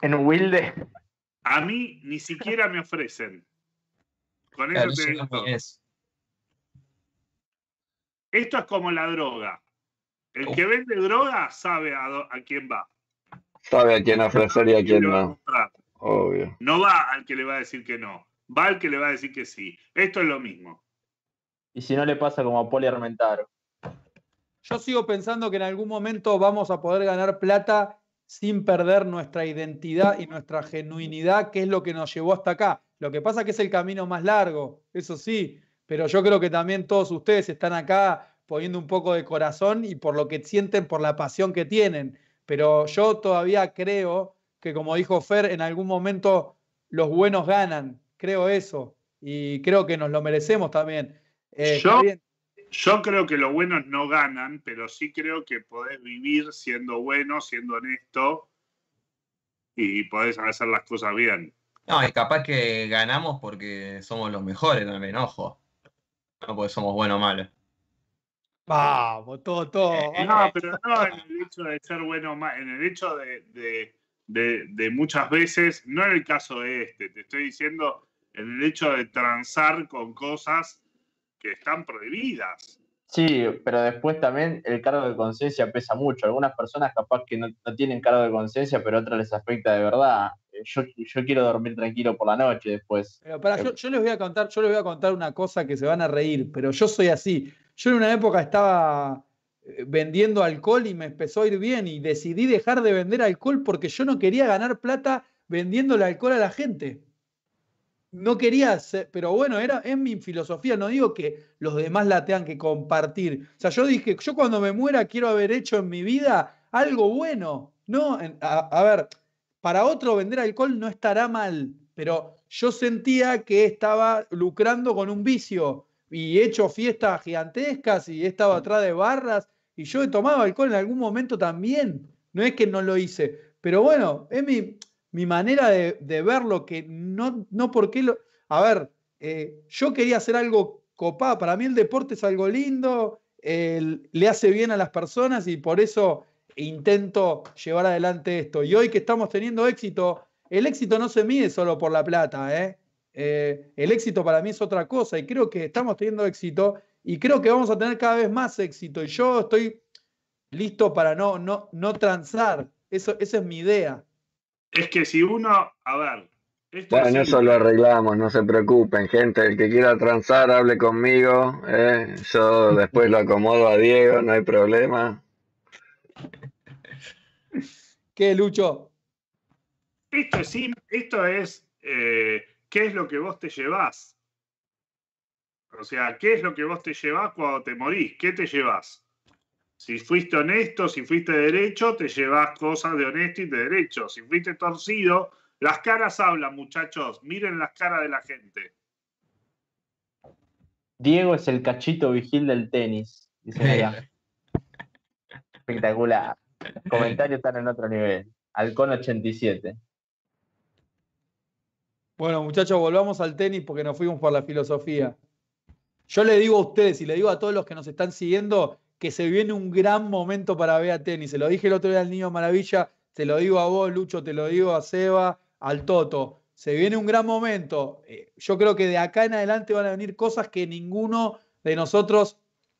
en Wilde. A mí ni siquiera me ofrecen. Con eso te digo. Esto es como la droga. El que vende droga sabe a, quién va. Sabe a quién ofrecer y a quién no. Va Obvio. No va al que le va a decir que no. Va al que le va a decir que sí. Esto es lo mismo. Y si no le pasa como a Poli Armentaro. Yo sigo pensando que en algún momento vamos a poder ganar plata sin perder nuestra identidad y nuestra genuinidad, que es lo que nos llevó hasta acá. Lo que pasa es que es el camino más largo, eso sí, pero yo creo que también todos ustedes están acá poniendo un poco de corazón y por lo que sienten, por la pasión que tienen. Pero yo todavía creo que, como dijo Fer, en algún momento los buenos ganan, creo eso, y creo que nos lo merecemos también. Eh, yo, yo creo que los buenos no ganan, pero sí creo que podés vivir siendo bueno, siendo honesto y podés hacer las cosas bien. No, es capaz que ganamos porque somos los mejores también, ojo. No porque somos buenos o malos. Vamos, todo, todo. Eh, eh, no, pero no en el hecho de ser bueno o malo, en el hecho de, de muchas veces, no en el caso de este, te estoy diciendo, en el hecho de transar con cosas que están prohibidas. Sí, pero después también el cargo de conciencia pesa mucho. Algunas personas capaz que no, tienen cargo de conciencia, pero a otras les afecta de verdad. Eh, yo, quiero dormir tranquilo por la noche después. Pero para, yo, les voy a contar, yo les voy a contar una cosa que se van a reír, pero yo soy así. Yo en una época estaba eh, vendiendo alcohol y me empezó a ir bien y decidí dejar de vender alcohol porque yo no quería ganar plata vendiendo alcohol a la gente no quería hacer, pero bueno, era, en mi filosofía, no digo que los demás la tengan que compartir. O sea, yo dije, yo cuando me muera quiero haber hecho en mi vida algo bueno. No, a, a ver, para otro vender alcohol no estará mal, pero yo sentía que estaba lucrando con un vicio y he hecho fiestas gigantescas y he estado atrás de barras y yo he tomado alcohol en algún momento también. No es que no lo hice, pero bueno, es mi, mi manera de, verlo que no, no porque lo... A ver, eh, yo quería hacer algo copado, para mí el deporte es algo lindo, le hace bien a las personas y por eso intento llevar adelante esto. Y hoy que estamos teniendo éxito, el éxito no se mide solo por la plata, ¿eh? ¿eh? el éxito para mí es otra cosa y creo que estamos teniendo éxito y creo que vamos a tener cada vez más éxito. Y yo estoy listo para no, no, no transar. Eso, esa es mi idea. Es que si uno, a ver. Esto bueno, eso lo arreglamos, no se preocupen, gente. El que quiera transar, hable conmigo. Eh, yo después lo acomodo a Diego, no hay problema. ¿Qué, Lucho? Esto es, esto es eh, qué es lo que vos te llevas? O sea, ¿qué es lo que vos te llevas cuando te morís? ¿Qué te llevás? Si fuiste honesto, si fuiste derecho, te llevas cosas de honesto y de derecho. Si fuiste torcido, las caras hablan, muchachos. Miren las caras de la gente. Diego es el cachito vigil del tenis. Dice Espectacular. Los comentarios están en otro nivel. Halcón 87. Bueno, muchachos, volvamos al tenis porque nos fuimos por la filosofía. Yo le digo a ustedes y le digo a todos los que nos están siguiendo que se viene un gran momento para Bea Tenis. Se lo dije el otro día al Niño Maravilla, se lo digo a vos, Lucho, te lo digo a Seba, al Toto. Se viene un gran momento. Eh, yo creo que de acá en adelante van a venir cosas que ninguno de nosotros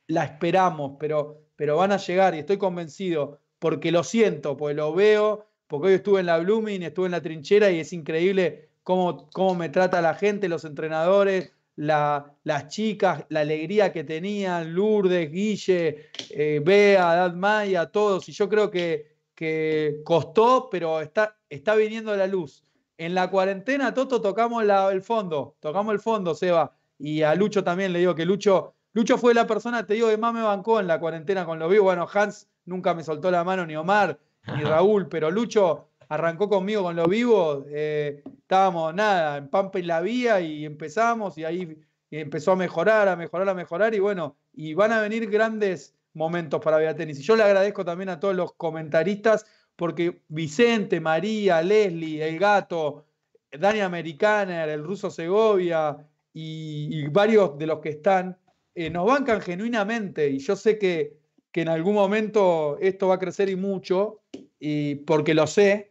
la esperamos, pero, pero van a llegar y estoy convencido, porque lo siento, porque lo veo, porque hoy estuve en la Blooming, estuve en la trinchera y es increíble cómo, cómo me trata la gente, los entrenadores, las chicas, la alegría que tenían, Lourdes, Guille, eh, Bea, y Maya, todos. Y yo creo que, que costó, pero está, está viniendo la luz. En la cuarentena, Toto, tocamos el fondo, tocamos el fondo, Seba. Y a Lucho también le digo que Lucho, Lucho fue la persona, te digo, que más me bancó en la cuarentena con lo vivo. Bueno, Hans nunca me soltó la mano, ni Omar, ni Raúl, pero Lucho arrancó conmigo con lo vivo eh, estábamos nada, en Pampa y la Vía y empezamos y ahí empezó a mejorar, a mejorar, a mejorar y bueno, y van a venir grandes momentos para Vía Tenis. Y yo le agradezco también a todos los comentaristas porque Vicente, María, Leslie, El Gato, Dani Americaner, el ruso Segovia y, varios de los que están, eh, nos bancan genuinamente y yo sé que, que en algún momento esto va a crecer y mucho, y porque lo sé,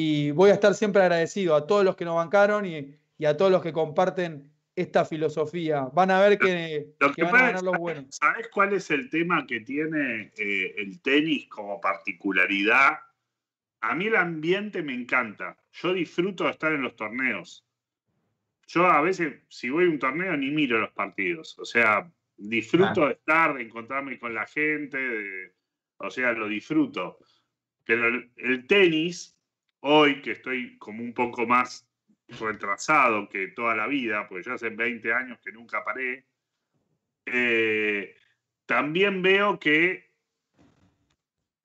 y voy a estar siempre agradecido a todos los que nos bancaron y, a todos los que comparten esta filosofía. Van a ver que, Lo que, van a ganar los buenos. ¿Sabes cuál es el tema que tiene eh, el tenis como particularidad? A mí el ambiente me encanta. Yo disfruto de estar en los torneos. Yo a veces, si voy a un torneo, ni miro los partidos. O sea, disfruto de estar, de encontrarme con la gente. o sea, lo disfruto. Pero el tenis hoy que estoy como un poco más retrasado que toda la vida, porque ya hace 20 años que nunca paré, eh, también veo que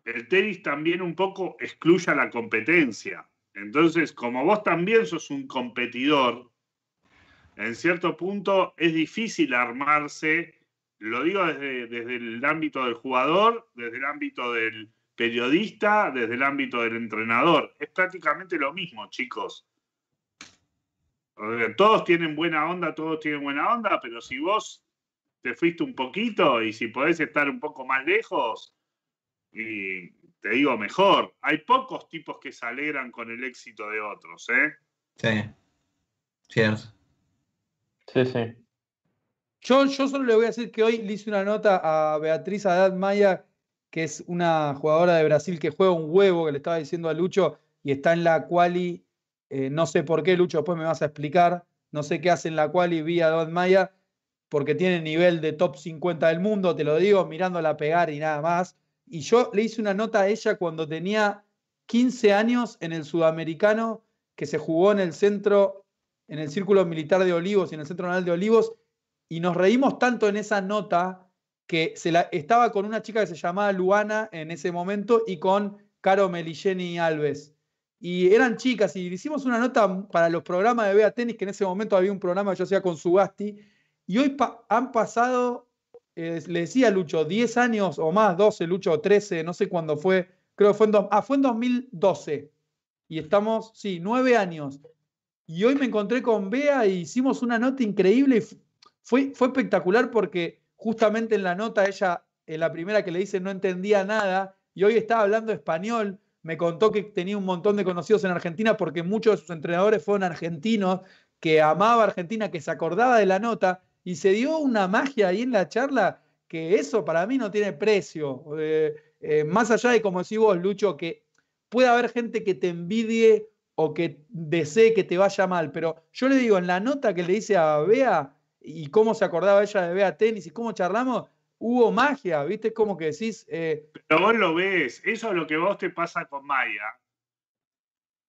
el tenis también un poco excluye a la competencia. Entonces, como vos también sos un competidor, en cierto punto es difícil armarse, lo digo desde el ámbito del jugador, desde el ámbito del, periodista desde el ámbito del entrenador. Es prácticamente lo mismo, chicos. Todos tienen buena onda, todos tienen buena onda, pero si vos te fuiste un poquito y si podés estar un poco más lejos, y te digo mejor, hay pocos tipos que se alegran con el éxito de otros, ¿eh? Sí, cierto. Sí, sí. Yo, yo solo le voy a decir que hoy le hice una nota a Beatriz Adad Maya que es una jugadora de Brasil que juega un huevo, que le estaba diciendo a Lucho, y está en la quali, eh, no sé por qué, Lucho, después me vas a explicar, no sé qué hace en la quali vía Don Maya, porque tiene nivel de top 50 del mundo, te lo digo, mirándola pegar y nada más. Y yo le hice una nota a ella cuando tenía 15 años en el sudamericano que se jugó en el centro, en el círculo militar de Olivos y en el centro nacional de Olivos, y nos reímos tanto en esa nota que se la, estaba con una chica que se llamaba Luana en ese momento y con Caro Meligeni Alves. Y eran chicas, y hicimos una nota para los programas de Bea Tenis, que en ese momento había un programa que yo hacía con Sugasti, y hoy han pasado, eh, le decía Lucho, 10 años o más, 12, Lucho, 13, no sé cuándo fue, creo que fue en, ah, fue en 2012, y estamos, sí, 9 años. Y hoy me encontré con Bea y e hicimos una nota increíble, fue, fue espectacular porque justamente en la nota ella, en la primera que le dice, no entendía nada y hoy estaba hablando español. Me contó que tenía un montón de conocidos en Argentina porque muchos de sus entrenadores fueron argentinos, que amaba Argentina, que se acordaba de la nota y se dio una magia ahí en la charla que eso para mí no tiene precio. Eh, eh, más allá de, como decís vos, Lucho, que puede haber gente que te envidie o que desee que te vaya mal, pero yo le digo, en la nota que le hice a Bea, y cómo se acordaba ella de a Tenis y cómo charlamos, hubo magia, ¿viste? como que decís. Eh, Pero vos lo ves, eso es lo que vos te pasa con Maya,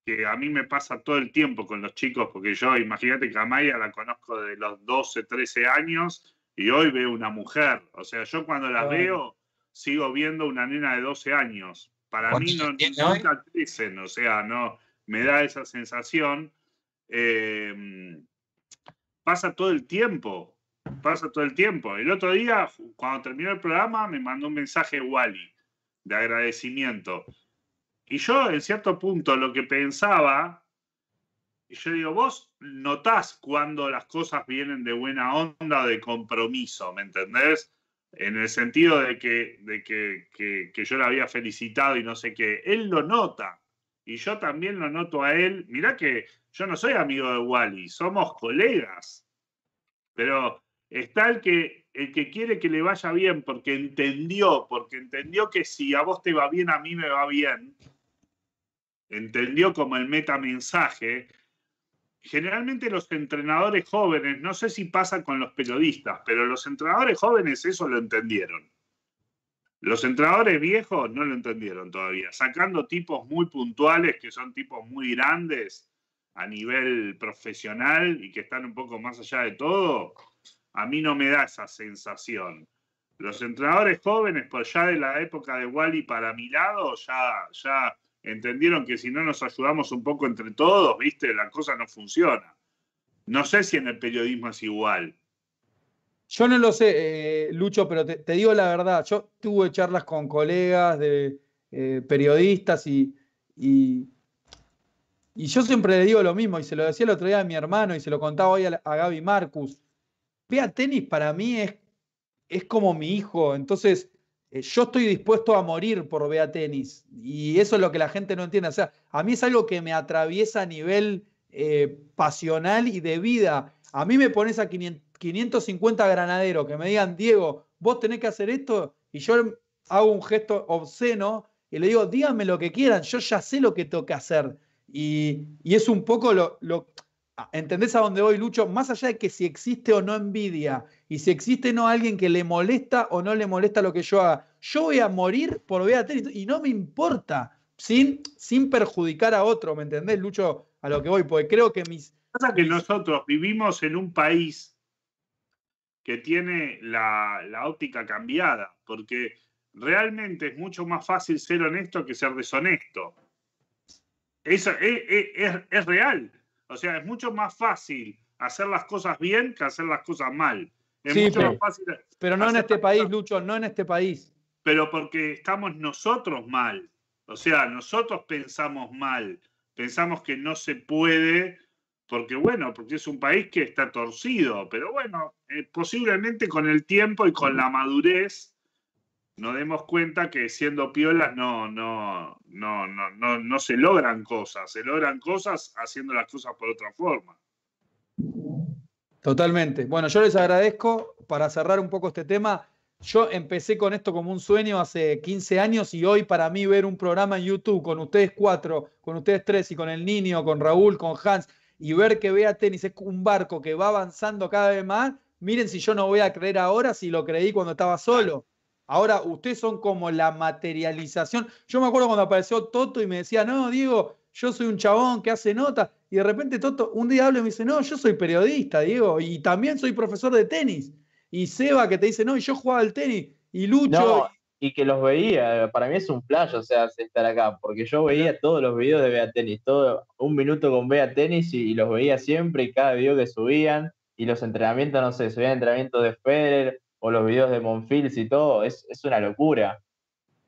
que a mí me pasa todo el tiempo con los chicos, porque yo, imagínate que a Maya la conozco de los 12, 13 años y hoy veo una mujer. O sea, yo cuando la ah, veo sigo viendo una nena de 12 años. Para mí no, nunca 13, o sea, no me da esa sensación. Eh, pasa todo el tiempo, pasa todo el tiempo. El otro día, cuando terminó el programa, me mandó un mensaje Wally de agradecimiento. Y yo, en cierto punto, lo que pensaba, y yo digo, vos notás cuando las cosas vienen de buena onda de compromiso, ¿me entendés? En el sentido de, que, de que, que, que yo la había felicitado y no sé qué. Él lo nota. Y yo también lo noto a él. Mirá que yo no soy amigo de Wally, somos colegas. Pero está el que, el que quiere que le vaya bien porque entendió, porque entendió que si a vos te va bien, a mí me va bien. Entendió como el metamensaje. Generalmente los entrenadores jóvenes, no sé si pasa con los periodistas, pero los entrenadores jóvenes eso lo entendieron. Los entrenadores viejos no lo entendieron todavía, sacando tipos muy puntuales, que son tipos muy grandes, a nivel profesional y que están un poco más allá de todo, a mí no me da esa sensación. Los entrenadores jóvenes, por pues ya de la época de Wally para mi lado, ya, ya entendieron que si no nos ayudamos un poco entre todos, viste, la cosa no funciona. No sé si en el periodismo es igual. Yo no lo sé, eh, Lucho, pero te, digo la verdad, yo tuve charlas con colegas de eh, periodistas y y yo siempre le digo lo mismo, y se lo decía el otro día a mi hermano, y se lo contaba hoy a, Gaby Marcus. Vea tenis para mí es, es como mi hijo, entonces eh, yo estoy dispuesto a morir por Vea tenis, y eso es lo que la gente no entiende. O sea, a mí es algo que me atraviesa a nivel eh, pasional y de vida. A mí me pones a 550 granaderos que me digan, Diego, vos tenés que hacer esto, y yo hago un gesto obsceno y le digo, díganme lo que quieran, yo ya sé lo que tengo que hacer y, es un poco lo, ah, ¿Entendés a dónde voy, Lucho? Más allá de que si existe o no envidia, y si existe o no alguien que le molesta o no le molesta lo que yo haga, yo voy a morir por tener y no me importa, sin, sin perjudicar a otro, ¿me entendés, Lucho? A lo que voy, porque creo que mis... Pasa que nosotros vivimos en un país que tiene la, la óptica cambiada, porque realmente es mucho más fácil ser honesto que ser deshonesto. Eso e, e, es, real. O sea, es mucho más fácil hacer las cosas bien que hacer las cosas mal. pero, no en este país, Lucho, no en este país. Pero porque estamos nosotros mal. O sea, nosotros pensamos mal. Pensamos que no se puede, porque bueno, porque es un país que está torcido. Pero bueno, eh, posiblemente con el tiempo y con la madurez nos demos cuenta que siendo piolas no, no, no, no, no, no se logran cosas, se logran cosas haciendo las cosas por otra forma. Totalmente. Bueno, yo les agradezco para cerrar un poco este tema. Yo empecé con esto como un sueño hace 15 años y hoy para mí ver un programa en YouTube con ustedes cuatro, con ustedes tres y con el niño, con Raúl, con Hans y ver que vea tenis es un barco que va avanzando cada vez más. Miren si yo no voy a creer ahora si lo creí cuando estaba solo. Ahora ustedes son como la materialización. Yo me acuerdo cuando apareció Toto y me decía, no, Diego, yo soy un chabón que hace notas. Y de repente Toto un día habla y me dice, no, yo soy periodista, Diego, y también soy profesor de tenis. Y Seba que te dice, no, y yo jugaba al tenis. Y Lucho. y que los veía, para mí es un flash, sea, estar acá, porque yo veía todos los videos de Bea Tenis, todo un minuto con Bea Tenis y, y los veía siempre, y cada video que subían, y los entrenamientos, no sé, subían entrenamientos de Federer, o los videos de Monfils y todo, es, una locura.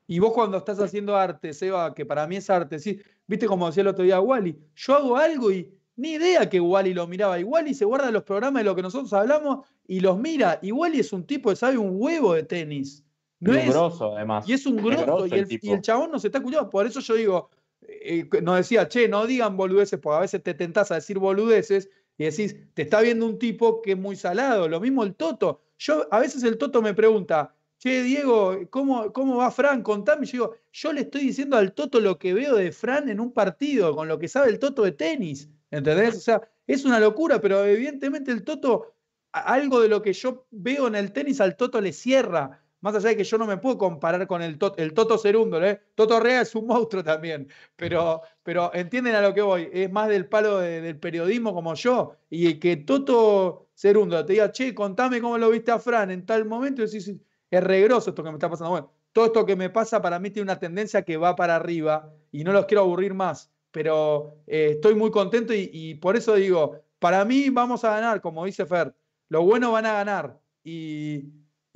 Y vos cuando estás haciendo arte, Seba, que para mí es arte, sí, viste como decía el otro día Wally, yo hago algo y ni idea que Wally lo miraba. Y se guarda los programas de lo que nosotros hablamos y los mira. Y Wally es un tipo que sabe un huevo de tenis. No es, grosso, además. Y es un grosso. y, el, chabón no se está escuchando. Por eso yo digo, eh, eh, nos decía, che, no digan boludeces, porque a veces te tentás a decir boludeces y decís, te está viendo un tipo que es muy salado. Lo mismo el Toto. Yo a veces el Toto me pregunta, che, Diego, ¿cómo, cómo va Fran? Contame. Yo yo le estoy diciendo al Toto lo que veo de Fran en un partido, con lo que sabe el Toto de tenis. ¿Entendés? O sea, es una locura, pero evidentemente el Toto, algo de lo que yo veo en el tenis, al Toto le cierra. Más allá de que yo no me puedo comparar con el, el Toto Cerundo ¿eh? Toto Rea es un monstruo también, pero, pero entienden a lo que voy. Es más del palo del periodismo como yo. Y que Toto Cerundo te diga, che, contame cómo lo viste a Fran en tal momento. Y decís, es regroso esto que me está pasando. Bueno, todo esto que me pasa para mí tiene una tendencia que va para arriba y no los quiero aburrir más. Pero eh, estoy muy contento y, y por eso digo, para mí vamos a ganar, como dice Fer. Los buenos van a ganar. Y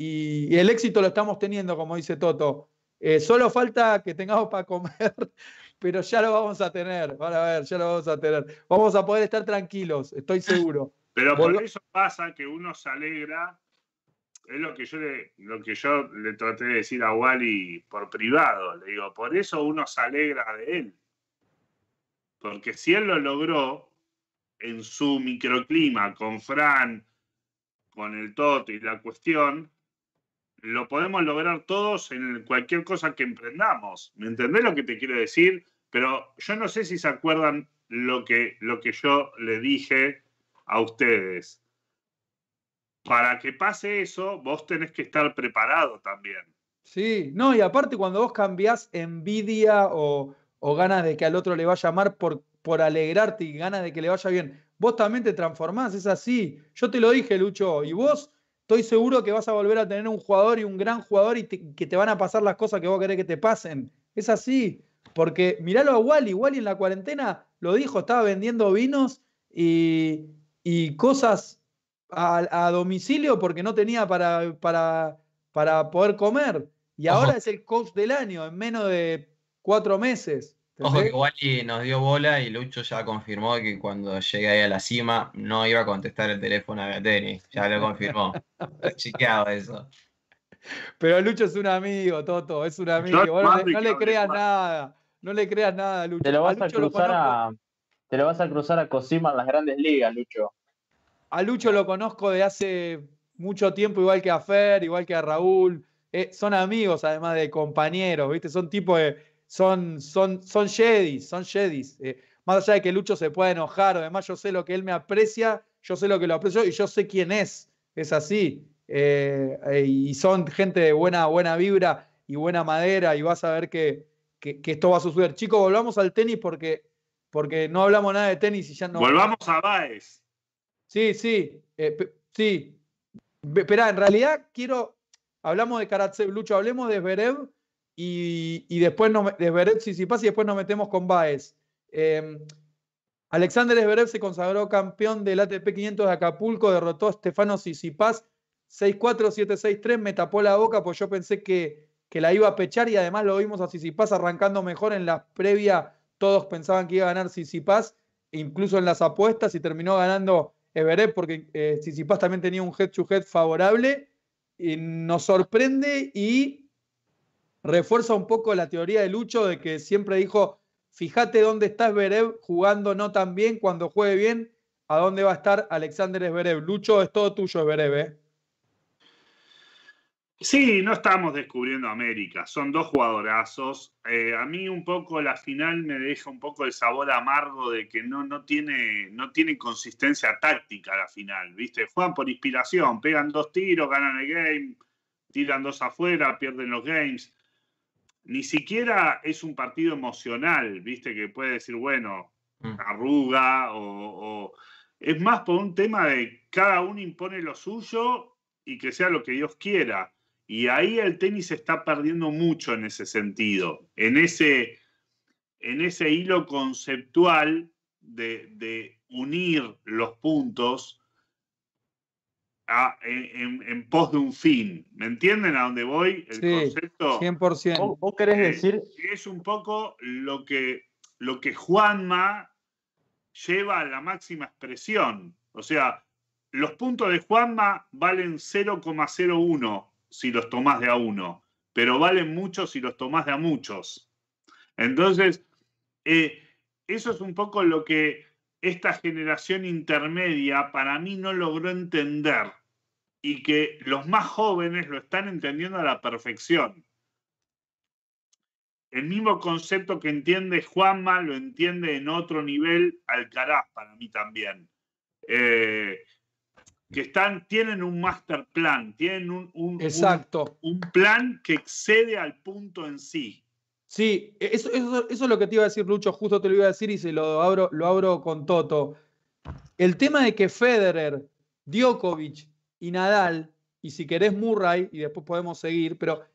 y, el éxito lo estamos teniendo, como dice Toto. Eh, solo falta que tengamos para comer, pero ya lo vamos a tener, van ver, ya lo vamos a tener. Vamos a poder estar tranquilos, estoy seguro. Pero por eso pasa que uno se alegra, es lo que yo lo que yo le traté de decir a Wally por privado, le digo, por eso uno se alegra de él. Porque si él lo logró en su microclima con Fran, con el Toto y la cuestión, lo podemos lograr todos en cualquier cosa que emprendamos. ¿Me entendés lo que te quiero decir? Pero yo no sé si se acuerdan lo que, lo que yo le dije a ustedes. Para que pase eso, vos tenés que estar preparado también. Sí, no, y aparte cuando vos cambiás envidia o, o ganas de que al otro le vaya a llamar por, por alegrarte y ganas de que le vaya bien, vos también te transformás, es así. Yo te lo dije, Lucho, y vos estoy seguro que vas a volver a tener un jugador y un gran jugador y que te van a pasar las cosas que vos querés que te pasen. Es así, porque miralo a Wally, Wally en la cuarentena lo dijo, estaba vendiendo vinos y, cosas a, domicilio porque no tenía para, para, poder comer. Y ahora es el coach del año, en menos de cuatro meses. Ojo que Wally nos dio bola y Lucho ya confirmó que cuando llegue ahí a la cima no iba a contestar el teléfono a Gateri. Ya lo confirmó. Chiqueado eso. Pero Lucho es un amigo, Toto, es un amigo. no, le creas nada. No le creas nada, Lucho. Te lo vas a, cruzar a. Te lo vas a cruzar a Cosima en las grandes ligas, Lucho. A Lucho lo conozco de hace mucho tiempo, igual que a Fer, igual que a Raúl. Eh, son amigos, además de compañeros, ¿viste? Son tipos de son, son, son jedis, son jedis. Eh, más allá de que Lucho se pueda enojar o demás, yo sé lo que él me aprecia, yo sé lo que lo aprecio y yo sé quién es. Es así. Eh, eh, y son gente de buena, buena vibra y buena madera y vas a ver que, esto va a suceder. Chicos, volvamos al tenis porque, porque no hablamos nada de tenis y ya no... Volvamos a Baez. Sí, sí, sí. Espera, en realidad quiero... Hablamos de Karatsev, Lucho, hablemos de Zverev y, después nos, si y después nos metemos con Baez. Em, Alexander Zverev se consagró campeón del ATP 500 de Acapulco, derrotó a Stefano Sisipas 6-4, 7-6-3, me tapó la boca porque yo pensé que, la iba a pechar y además lo vimos a Sisipas arrancando mejor en la previa, todos pensaban que iba a ganar Sisipas, e incluso en las apuestas y terminó ganando Esberet porque eh, también tenía un head-to-head -head favorable, y nos sorprende y refuerza un poco la teoría de Lucho de que siempre dijo, fíjate dónde está Zverev jugando no tan bien, cuando juegue bien, a dónde va a estar Alexander Zverev. Lucho, es todo tuyo Zverev, ¿eh? Sí, no estamos descubriendo América, son dos jugadorazos. Eh, a mí un poco la final me deja un poco el sabor amargo de que no, no, tiene, no tiene consistencia táctica la final, ¿viste? Juegan por inspiración, pegan dos tiros, ganan el game, tiran dos afuera, pierden los games ni siquiera es un partido emocional, viste, que puede decir, bueno, mm. arruga o, es más por un tema de cada uno impone lo suyo y que sea lo que Dios quiera. Y ahí el tenis está perdiendo mucho en ese sentido, en ese, en ese hilo conceptual de, de unir los puntos en, pos de un fin. ¿Me entienden a dónde voy? El concepto. 100%. ¿Vos, querés eh, decir? Es un poco lo que, lo que Juanma lleva a la máxima expresión. O sea, los puntos de Juanma valen 0,01 si los tomás de a uno, pero valen mucho si los tomás de a muchos. Entonces, eh, eso es un poco lo que esta generación intermedia para mí no logró entender y que los más jóvenes lo están entendiendo a la perfección. El mismo concepto que entiende Juanma lo entiende en otro nivel Alcaraz para mí también. Eh, que están, tienen un master plan, tienen un, plan que excede al punto en sí. Sí, eso, es lo que te iba a decir, Lucho, justo te lo iba a decir y se lo abro, lo abro con Toto. El tema de que Federer, Djokovic y Nadal, y si querés Murray, y después podemos seguir, pero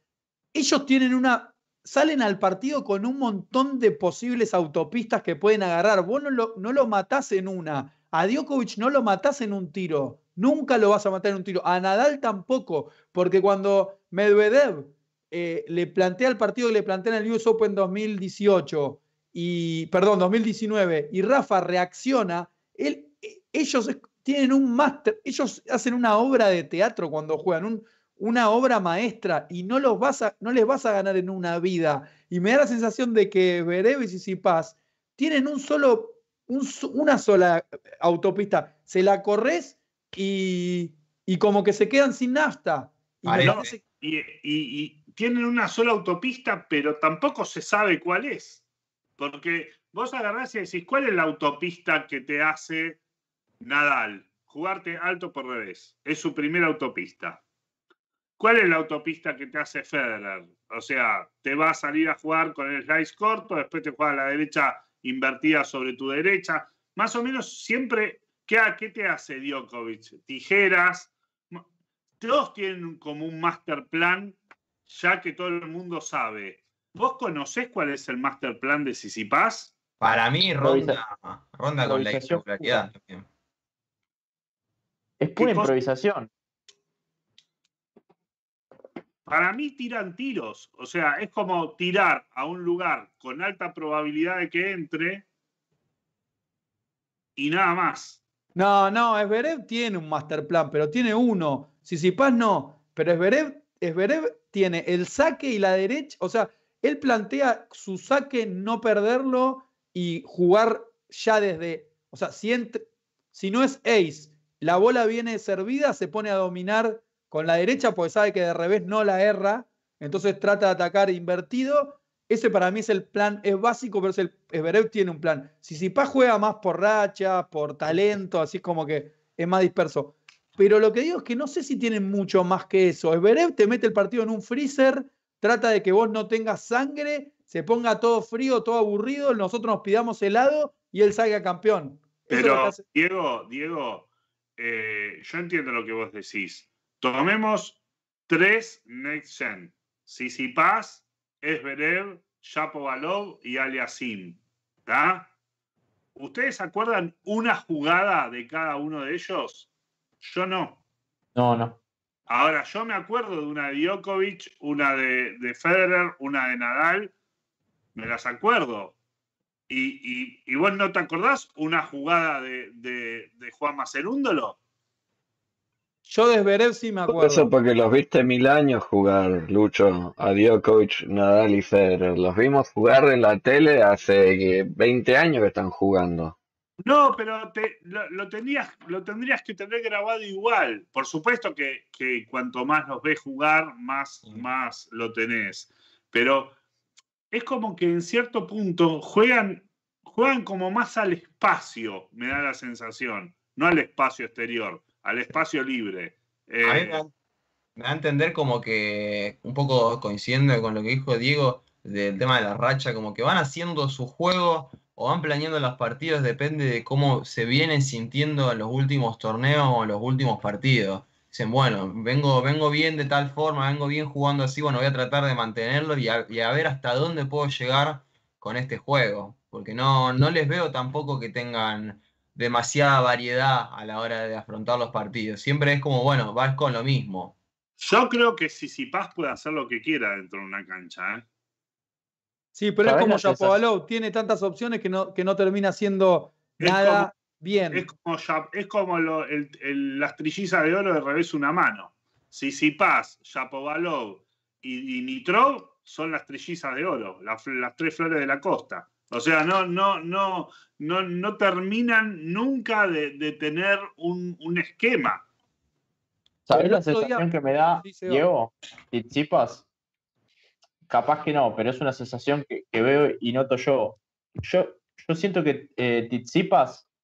ellos tienen una. salen al partido con un montón de posibles autopistas que pueden agarrar. Vos no lo, no matás en una. A Djokovic no lo matás en un tiro. Nunca lo vas a matar en un tiro. A Nadal tampoco. Porque cuando Medvedev eh, le plantea el partido que le plantea en el US Open 2018 y. perdón, 2019, y Rafa reacciona, él, eh, ellos tienen un máster, ellos hacen una obra de teatro cuando juegan, una obra maestra y no, los vas no les vas a ganar en una vida. Y me da la sensación de que Berevis y Cipaz tienen un solo, una sola autopista. Se la corres y, como que se quedan sin nafta. Y, y, tienen una sola autopista, pero tampoco se sabe cuál es. Porque vos agarrás y decís, ¿cuál es la autopista que te hace Nadal, jugarte alto por revés. Es su primera autopista. ¿Cuál es la autopista que te hace Federer? O sea, te va a salir a jugar con el slice corto, después te juega a la derecha invertida sobre tu derecha. Más o menos siempre, ¿qué, qué te hace Djokovic? Tijeras. Todos tienen como un master plan, ya que todo el mundo sabe. ¿Vos conocés cuál es el master plan de Sissipas? Para mí, ronda, ronda con la es pura improvisación. Para mí tiran tiros, o sea, es como tirar a un lugar con alta probabilidad de que entre y nada más. No, no, Esberev tiene un master plan, pero tiene uno. Sisipas no, pero Esberev, tiene el saque y la derecha, o sea, él plantea su saque no perderlo y jugar ya desde, o sea, si, si no es ace la bola viene servida, se pone a dominar con la derecha porque sabe que de revés no la erra, entonces trata de atacar invertido. Ese para mí es el plan, es básico, pero es el Esberev tiene un plan. Si Sipa juega más por racha, por talento, así como que es más disperso. Pero lo que digo es que no sé si tienen mucho más que eso. Esberev te mete el partido en un freezer, trata de que vos no tengas sangre, se ponga todo frío, todo aburrido, nosotros nos pidamos helado y él salga campeón. pero, Diego, Diego, eh, yo entiendo lo que vos decís. Tomemos tres Next Gen. Sisipas, yapo Shapovalov y Aliasim. ¿Está? ¿Ustedes acuerdan una jugada de cada uno de ellos? Yo no. No, no. Ahora, yo me acuerdo de una de Djokovic, una de Federer, una de Nadal. Me las acuerdo y, vos no te acordás una jugada de, Juan Macerúndolo. Yo desveré si me acuerdo. Eso porque los viste mil años jugar, Lucho, Adiós, coach. Nadal y Federer. Los vimos jugar en la tele hace 20 eh, años que están jugando. No, pero lo, tenías, lo tendrías que tener grabado igual. Por supuesto que, cuanto más los ves jugar, más, más lo tenés. Pero es como que en cierto punto juegan, juegan como más al espacio, me da la sensación, no al espacio exterior, al espacio libre. Eh, me, da, a entender como que, un poco coincidiendo con lo que dijo Diego del tema de la racha, como que van haciendo su juego o van planeando los partidos, depende de cómo se vienen sintiendo en los últimos torneos o los últimos partidos dicen, bueno, vengo, vengo bien de tal forma, vengo bien jugando así, bueno, voy a tratar de mantenerlo y a, ver hasta dónde puedo llegar con este juego, porque no, no les veo tampoco que tengan demasiada variedad a la hora de afrontar los partidos. Siempre es como, bueno, vas con lo mismo. Yo creo que si Sisipas puede hacer lo que quiera dentro de una cancha. ¿eh? Sí, pero es como Chapovalov, tiene tantas opciones que no, que no termina siendo nada Bien. Es como, es como las trillizas de oro de revés una mano. Sisipas, Yapovalov y, Nitrov son las trillizas de oro, las, tres flores de la costa. O sea, no, no, no, no, terminan nunca de, tener un, esquema. sabes la sensación que me da, Diego? Titsipas Capaz que no, pero es una sensación que, veo y noto yo. Yo, siento que eh,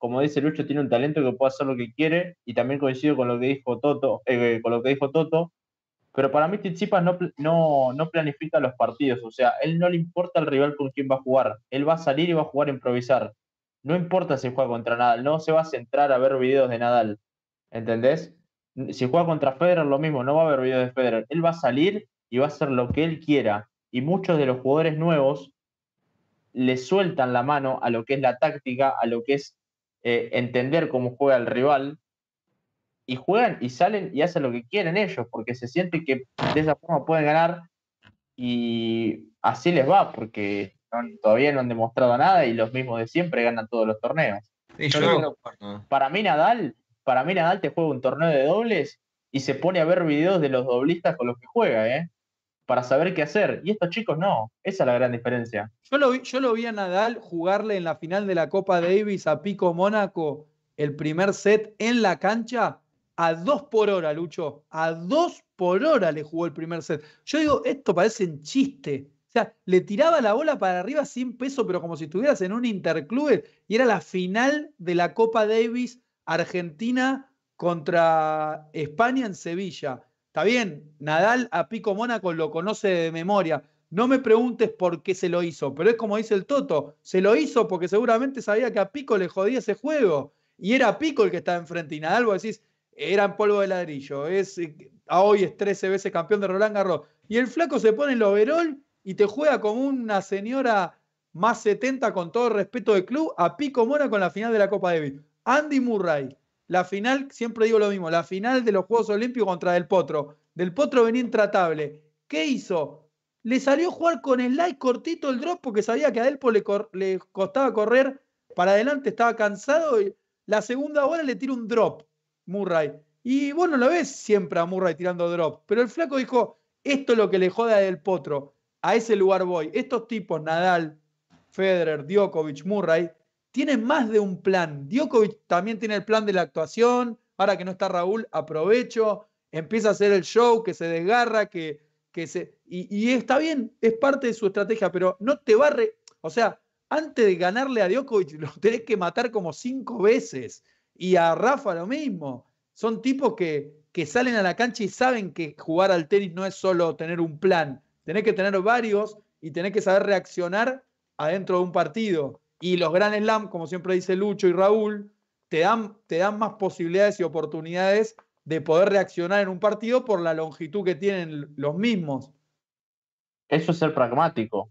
como dice Lucho, tiene un talento que puede hacer lo que quiere y también coincido con lo que dijo Toto, eh, con lo que dijo Toto. Pero para mí Tsitsipas no, no, no planifica los partidos, o sea, él no le importa el rival con quién va a jugar, él va a salir y va a jugar a improvisar. No importa si juega contra Nadal, no se va a centrar a ver videos de Nadal, ¿entendés? Si juega contra Federer, lo mismo, no va a haber videos de Federer, él va a salir y va a hacer lo que él quiera. Y muchos de los jugadores nuevos le sueltan la mano a lo que es la táctica, a lo que es eh, entender cómo juega el rival, y juegan y salen y hacen lo que quieren ellos, porque se siente que de esa forma pueden ganar y así les va, porque todavía no han demostrado nada y los mismos de siempre ganan todos los torneos. para mí Nadal, para mí Nadal te juega un torneo de dobles y se pone a ver videos de los doblistas con los que juega, ¿eh? para saber qué hacer. Y estos chicos no. Esa es la gran diferencia. Yo lo, vi, yo lo vi a Nadal jugarle en la final de la Copa Davis a Pico Mónaco el primer set en la cancha a dos por hora, Lucho. A dos por hora le jugó el primer set. Yo digo, esto parece un chiste. O sea, le tiraba la bola para arriba sin peso, pero como si estuvieras en un interclube Y era la final de la Copa Davis Argentina contra España en Sevilla. Está bien, Nadal a Pico Mónaco lo conoce de memoria. No me preguntes por qué se lo hizo, pero es como dice el Toto, se lo hizo porque seguramente sabía que a Pico le jodía ese juego. Y era Pico el que estaba enfrente. Y Nadal vos decís, era en polvo de ladrillo. Eh, hoy es 13 veces campeón de Roland Garros. Y el flaco se pone el overol y te juega como una señora más 70 con todo respeto del club a Pico Mónaco en la final de la Copa Davis. Andy Murray, la final, siempre digo lo mismo, la final de los Juegos Olímpicos contra Del Potro. Del Potro venía intratable. ¿Qué hizo? Le salió jugar con el like cortito el drop porque sabía que a Delpo le, le costaba correr para adelante, estaba cansado. Y la segunda bola le tira un drop, Murray. Y bueno, lo ves siempre a Murray tirando drop. Pero el flaco dijo, esto es lo que le joda a Del Potro. A ese lugar voy. Estos tipos, Nadal, Federer, Djokovic, Murray, tiene más de un plan. Djokovic también tiene el plan de la actuación. Ahora que no está Raúl, aprovecho, empieza a hacer el show, que se desgarra, que, se. Y, está bien, es parte de su estrategia, pero no te va a. O sea, antes de ganarle a Djokovic, lo tenés que matar como cinco veces. Y a Rafa lo mismo. Son tipos que, que salen a la cancha y saben que jugar al tenis no es solo tener un plan. Tenés que tener varios y tenés que saber reaccionar adentro de un partido. Y los grandes Slam, como siempre dice Lucho y Raúl, te dan, te dan más posibilidades y oportunidades de poder reaccionar en un partido por la longitud que tienen los mismos. Eso es ser pragmático.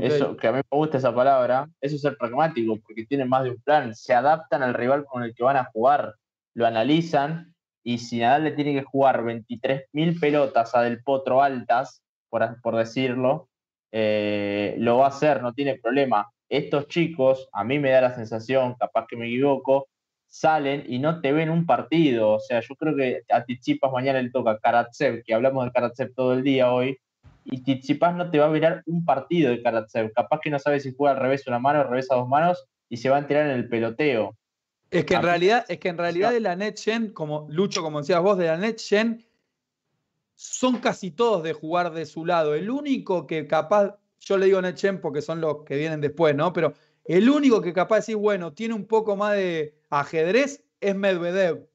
Eso, que a mí me gusta esa palabra, eso es ser pragmático, porque tienen más de un plan, se adaptan al rival con el que van a jugar, lo analizan, y si Nadal le tiene que jugar 23.000 pelotas a Del Potro altas, por, decirlo, eh, lo va a hacer, no tiene problema estos chicos, a mí me da la sensación, capaz que me equivoco, salen y no te ven un partido. O sea, yo creo que a Tichipas mañana le toca Karatsev, que hablamos de Karatsev todo el día hoy, y Tichipas no te va a mirar un partido de Karatsev. Capaz que no sabe si juega al revés una mano, al revés a dos manos, y se va a tirar en el peloteo. Es que en realidad, es que en realidad de la NetGen, como Lucho, como decías vos, de la NetGen son casi todos de jugar de su lado. El único que capaz yo le digo Nechem porque son los que vienen después, ¿no? Pero el único que capaz de decir, bueno, tiene un poco más de ajedrez es Medvedev.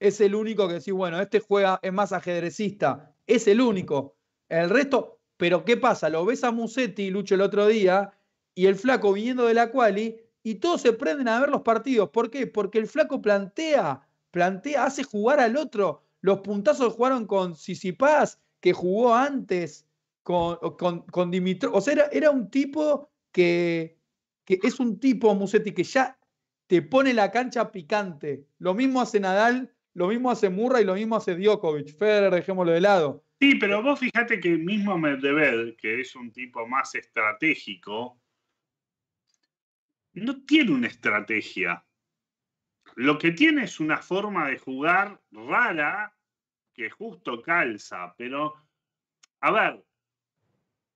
Es el único que decís, bueno, este juega, es más ajedrecista. Es el único. El resto, pero ¿qué pasa? Lo ves a Musetti, Lucho, el otro día, y el flaco viniendo de la quali, y todos se prenden a ver los partidos. ¿Por qué? Porque el flaco plantea, plantea, hace jugar al otro. Los puntazos jugaron con Sisipaz, que jugó antes con, con, Dimitrov. O sea, era, un tipo que, es un tipo, Musetti, que ya te pone la cancha picante. Lo mismo hace Nadal, lo mismo hace Murray, lo mismo hace Djokovic. Federer, dejémoslo de lado. Sí, pero vos fíjate que mismo Medvedev, que es un tipo más estratégico, no tiene una estrategia. Lo que tiene es una forma de jugar rara que justo calza, pero a ver,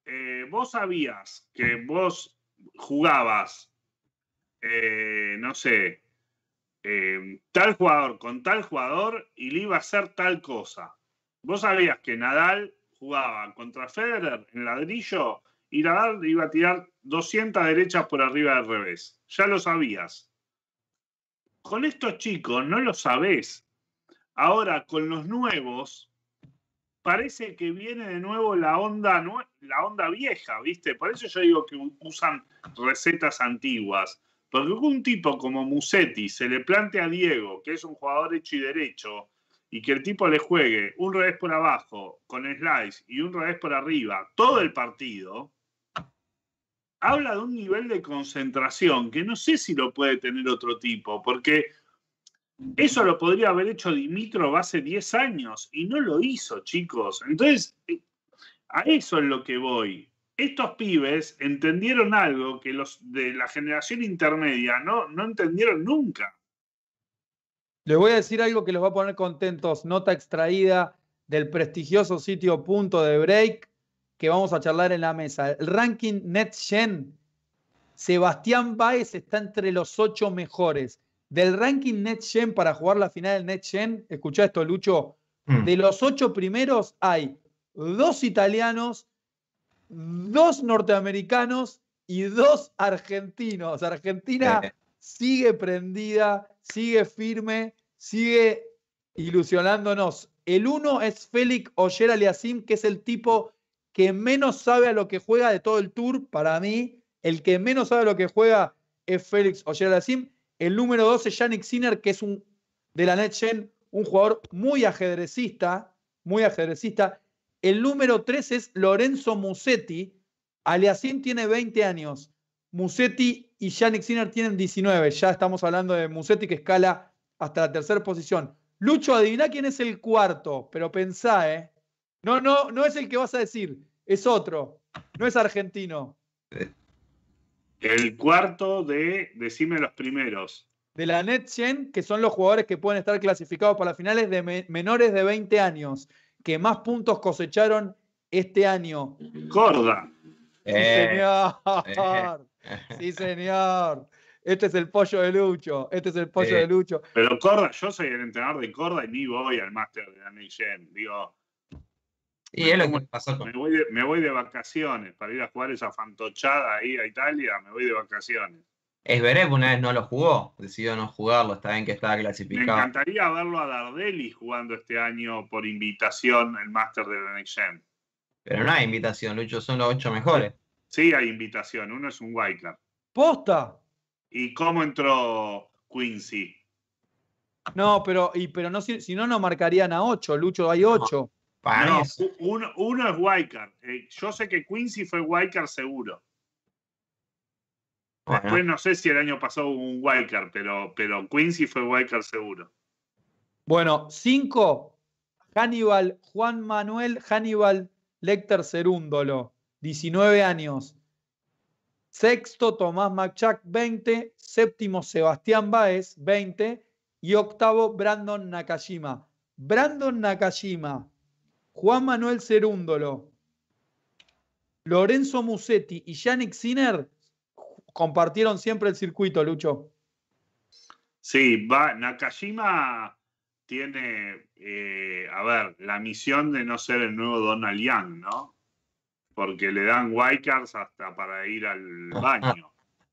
eh, vos sabías que vos jugabas, eh, no sé, eh, tal jugador con tal jugador y le iba a hacer tal cosa. Vos sabías que Nadal jugaba contra Federer en ladrillo y Nadal iba a tirar 200 derechas por arriba del revés. Ya lo sabías. Con estos chicos no lo sabés. Ahora, con los nuevos, parece que viene de nuevo la onda, la onda vieja, ¿viste? Por eso yo digo que usan recetas antiguas. Porque un tipo como Musetti se le plantea a Diego, que es un jugador hecho y derecho, y que el tipo le juegue un revés por abajo con slice y un revés por arriba todo el partido, habla de un nivel de concentración que no sé si lo puede tener otro tipo, porque eso lo podría haber hecho Dimitrov hace 10 años y no lo hizo, chicos. Entonces, eh, a eso es lo que voy. Estos pibes entendieron algo que los de la generación intermedia no, no entendieron nunca. Les voy a decir algo que los va a poner contentos. Nota extraída del prestigioso sitio Punto de Break que vamos a charlar en la mesa. El ranking NetGen, Sebastián Baez está entre los ocho mejores del ranking NetGen para jugar la final del NetGen, escucha esto, Lucho, mm. de los ocho primeros hay dos italianos, dos norteamericanos y dos argentinos. Argentina sigue prendida, sigue firme, sigue ilusionándonos. El uno es Félix Oyer Aliasim, que es el tipo que menos sabe a lo que juega de todo el tour, para mí. El que menos sabe a lo que juega es Félix Oyer Aliasim. El número 12, Yannick Sinner, que es un de la NetGen, un jugador muy ajedrecista, muy ajedrecista. El número 3 es Lorenzo Musetti. aliasín tiene 20 años. Musetti y Yannick Sinner tienen 19. Ya estamos hablando de Musetti que escala hasta la tercera posición. Lucho, adivina quién es el cuarto, pero pensá, ¿eh? No, no, no es el que vas a decir, es otro. No es argentino. Eh, el cuarto de, decime los primeros. De la Net 100, que son los jugadores que pueden estar clasificados para las finales de menores de 20 años, que más puntos cosecharon este año. Corda. Eh, sí, señor. Eh. Sí, señor. Este es el pollo de Lucho. Este es el pollo eh. de Lucho. Pero Corda, yo soy el entrenador de Corda y ni voy al máster de la Net 100. Digo, y es me, voy de, me voy de vacaciones para ir a jugar esa fantochada ahí a Italia, me voy de vacaciones. Es veré, una vez no lo jugó, decidió no jugarlo, está bien que estaba clasificado. Me encantaría verlo a Dardelli jugando este año por invitación el máster de la Pero no hay invitación, Lucho, son los ocho mejores. Sí, hay invitación, uno es un White ¡Posta! ¿Y cómo entró Quincy? No, pero, y, pero no, si, si no, marcarían a ocho, Lucho, hay ocho. No, uno, es walker. Eh, yo sé que Quincy fue Walker seguro. Después no sé si el año pasado hubo un Walker, pero, pero Quincy fue Walker seguro. Bueno, cinco. Hannibal, Juan Manuel Hannibal Lecter Cerúndolo, 19 años. Sexto, Tomás Machac, 20. Séptimo, Sebastián Báez, 20. Y octavo, Brandon Nakajima. Brandon Nakajima, Juan Manuel Cerúndolo, Lorenzo Musetti y Yannick Sinner compartieron siempre el circuito, Lucho. Sí, va, Nakajima tiene, eh, a ver, la misión de no ser el nuevo Donald Young, ¿no? Porque le dan wildcards hasta para ir al baño.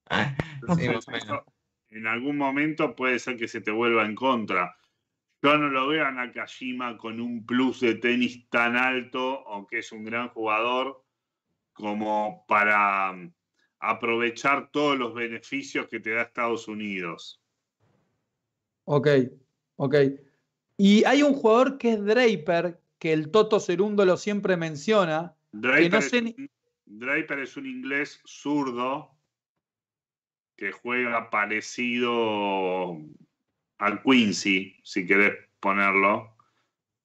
en algún momento puede ser que se te vuelva en contra. Yo no lo veo a Nakajima con un plus de tenis tan alto, aunque es un gran jugador, como para um, aprovechar todos los beneficios que te da Estados Unidos. Ok, ok. Y hay un jugador que es Draper, que el Toto Cerundo lo siempre menciona. Draper, Draper es un inglés zurdo que juega parecido al Quincy, si querés ponerlo,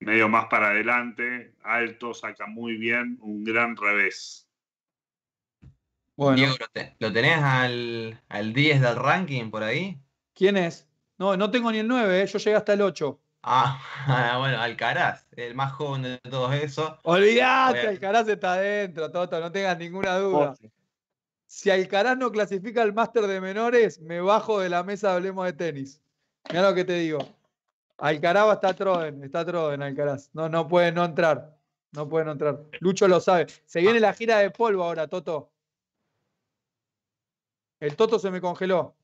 medio más para adelante, alto, saca muy bien, un gran revés. Bueno. ¿lo tenés al, 10 del ranking por ahí? ¿Quién es? No, no tengo ni el 9, ¿eh? yo llegué hasta el 8. Ah, bueno, Alcaraz, el más joven de todos esos. Olvídate, Alcaraz está adentro, no tengas ninguna duda. Si Alcaraz no clasifica al máster de menores, me bajo de la mesa, hablemos de tenis. Mira lo que te digo. Alcaraz está Troden, está Troden Alcaraz. No, no puede no entrar. No entrar. Lucho lo sabe. Se viene la gira de polvo ahora, Toto. El Toto se me congeló.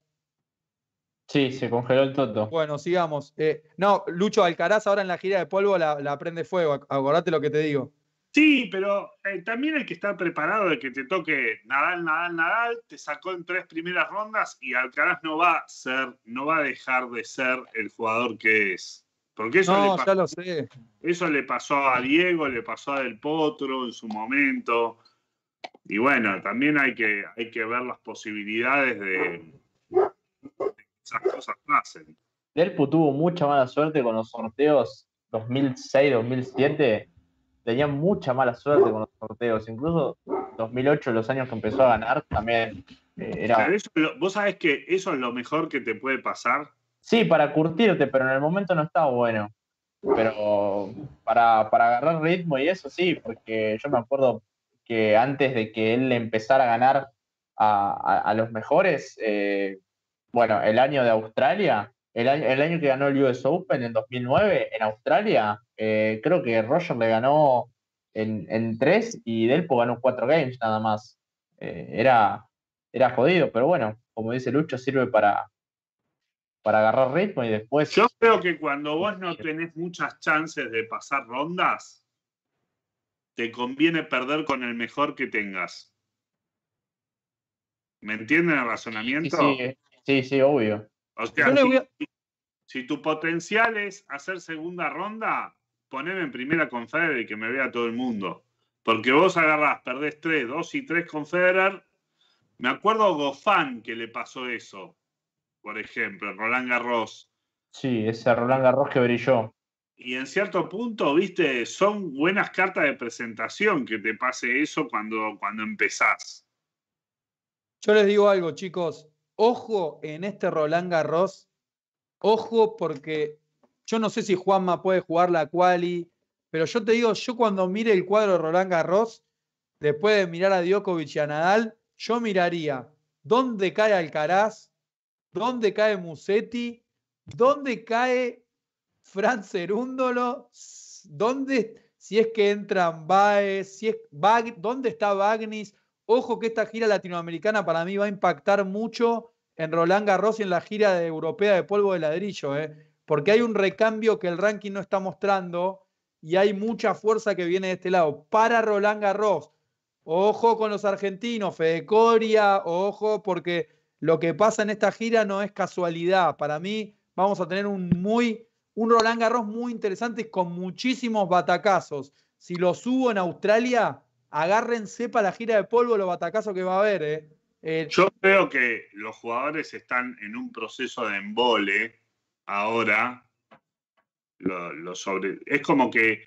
Sí, se congeló el Toto. Bueno, sigamos. Eh, no, Lucho Alcaraz ahora en la gira de polvo la, la prende fuego. Acordate lo que te digo. Sí, pero eh, también hay que estar preparado de que te toque Nadal, Nadal, Nadal, te sacó en tres primeras rondas y Alcaraz no va a ser, no va a dejar de ser el jugador que es. Porque eso, le, pasó, lo sé. eso le pasó a Diego, le pasó a Del Potro en su momento. Y bueno, también hay que, hay que ver las posibilidades de, de que esas cosas pasen. Delpo tuvo mucha mala suerte con los sorteos 2006-2007 tenía mucha mala suerte uh. con los sorteos. Incluso 2008, los años que empezó a ganar, también eh, era... vos sabés que eso es lo mejor que te puede pasar. Sí, para curtirte, pero en el momento no estaba bueno. Pero para, agarrar ritmo y eso sí, porque yo me acuerdo que antes de que él empezara a ganar a, los mejores, eh, bueno, el año de Australia, el año, que ganó el US Open en 2009 en Australia, eh, creo que Roger le ganó en, en tres y Delpo ganó cuatro games nada más. Eh, era, era jodido, pero bueno, como dice Lucho, sirve para, para agarrar ritmo y después. Yo creo que cuando vos no tenés muchas chances de pasar rondas, te conviene perder con el mejor que tengas. ¿Me entienden el razonamiento? sí, eh, sí, sí obvio si, tu potencial es hacer segunda ronda, poneme en primera con Federer y que me vea todo el mundo. Porque vos agarrás, perdés 3, 2 y 3 con Federer. Me acuerdo a Gofán que le pasó eso, por ejemplo, Roland Garros. Sí, ese Roland Garros que brilló. Y en cierto punto, viste, son buenas cartas de presentación que te pase eso cuando, cuando empezás. Yo les digo algo, chicos ojo en este Roland Garros, ojo porque yo no sé si Juanma puede jugar la quali, pero yo te digo, yo cuando mire el cuadro de Roland Garros, después de mirar a Djokovic y a Nadal, yo miraría dónde cae Alcaraz, dónde cae Musetti, dónde cae Fran Cerúndolo, dónde, si es que entran Baez, si es, dónde está Bagnis. Ojo que esta gira latinoamericana para mí va a impactar mucho en Roland Garros y en la gira europea de polvo de ladrillo, ¿eh? porque hay un recambio que el ranking no está mostrando y hay mucha fuerza que viene de este lado. Para Roland Garros, ojo con los argentinos, Fede Coria, ojo, porque lo que pasa en esta gira no es casualidad. Para mí vamos a tener un muy un Roland Garros muy interesante con muchísimos batacazos. Si lo subo en Australia, agárrense para la gira de polvo los batacazos que va a haber, ¿eh? Eh, Yo creo que los jugadores están en un proceso de embole ahora. Es como que,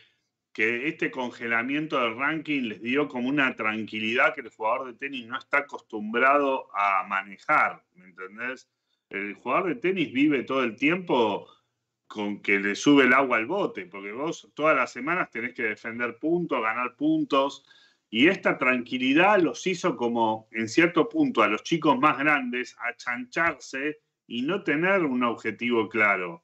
que, este congelamiento del ranking les dio como una tranquilidad que el jugador de tenis no está acostumbrado a manejar, ¿me entendés? El jugador de tenis vive todo el tiempo con que le sube el agua al bote, porque vos todas las semanas tenés que defender puntos, ganar puntos y esta tranquilidad los hizo como, en cierto punto, a los chicos más grandes achancharse y no tener un objetivo claro.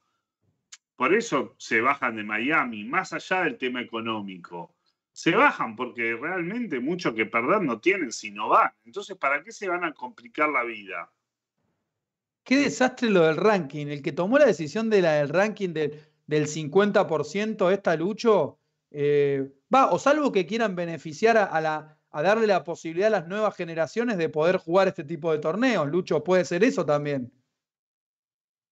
Por eso se bajan de Miami, más allá del tema económico. Se bajan porque realmente mucho que perder no tienen si no van. Entonces, ¿para qué se van a complicar la vida? Qué desastre lo del ranking. El que tomó la decisión de la, del ranking del 50%, esta lucho, eh, va, o salvo que quieran beneficiar a, darle la posibilidad a las nuevas generaciones de poder jugar este tipo de torneos. Lucho, puede ser eso también.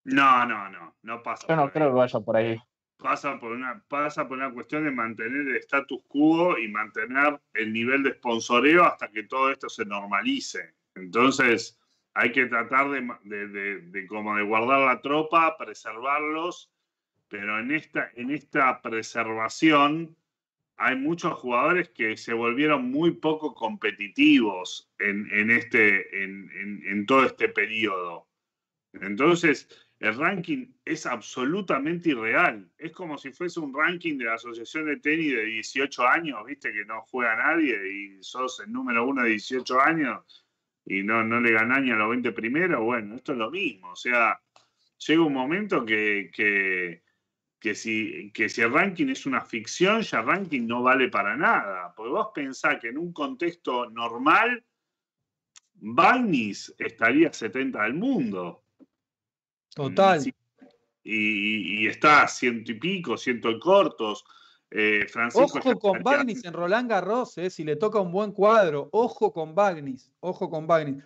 No, no, no, no pasa. no creo que vaya por ahí. Pasa por, una, pasa por una cuestión de mantener el status quo y mantener el nivel de sponsoreo hasta que todo esto se normalice. Entonces, hay que tratar de, de como de guardar la tropa, preservarlos pero en esta, en esta preservación hay muchos jugadores que se volvieron muy poco competitivos en, este, en, todo este periodo. Entonces, el ranking es absolutamente irreal. Es como si fuese un ranking de la Asociación de Tenis de 18 años, viste que no juega nadie y sos el número uno de 18 años y no, le ganás ni a los 20 primeros. Bueno, esto es lo mismo. O sea, llega un momento que que si, que si ranking es una ficción, ya el ranking no vale para nada. Porque vos pensás que en un contexto normal, Bagnis estaría 70 del mundo. Total. Y, está a ciento y pico, ciento y cortos. Eh, ojo con Bagnis en Roland Garros, eh, si le toca un buen cuadro. Ojo con Bagnis, ojo con Bagnis.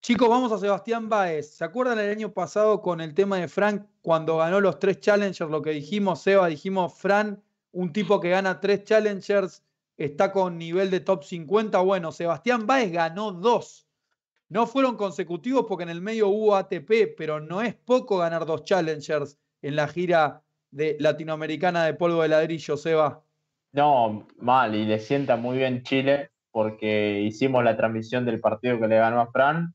Chicos, vamos a Sebastián Baez. ¿Se acuerdan el año pasado con el tema de Frank cuando ganó los tres Challengers? Lo que dijimos, Seba, dijimos, Fran, un tipo que gana tres Challengers, está con nivel de top 50. Bueno, Sebastián Baez ganó dos. No fueron consecutivos porque en el medio hubo ATP, pero no es poco ganar dos Challengers en la gira de latinoamericana de polvo de ladrillo, Seba. No, mal, y le sienta muy bien Chile porque hicimos la transmisión del partido que le ganó a Fran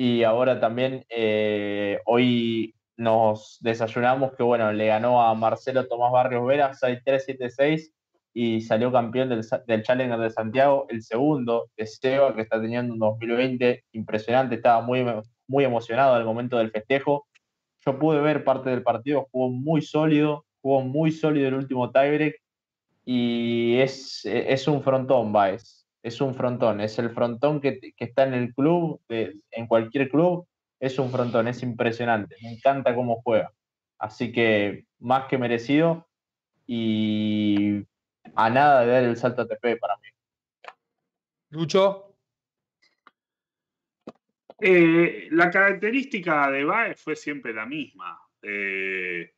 y ahora también eh, hoy nos desayunamos que bueno, le ganó a Marcelo Tomás Barrios Vera 6-3-7-6 y salió campeón del, del, Challenger de Santiago, el segundo de Seba, que está teniendo un 2020 impresionante, estaba muy, muy emocionado al momento del festejo. Yo pude ver parte del partido, jugó muy sólido, jugó muy sólido el último tiebreak y es, es un frontón, Baez es un frontón, es el frontón que, está en el club, en cualquier club, es un frontón, es impresionante, me encanta cómo juega. Así que más que merecido y a nada de dar el salto a TP para mí. Lucho. Eh, la característica de Bae fue siempre la misma. Eh,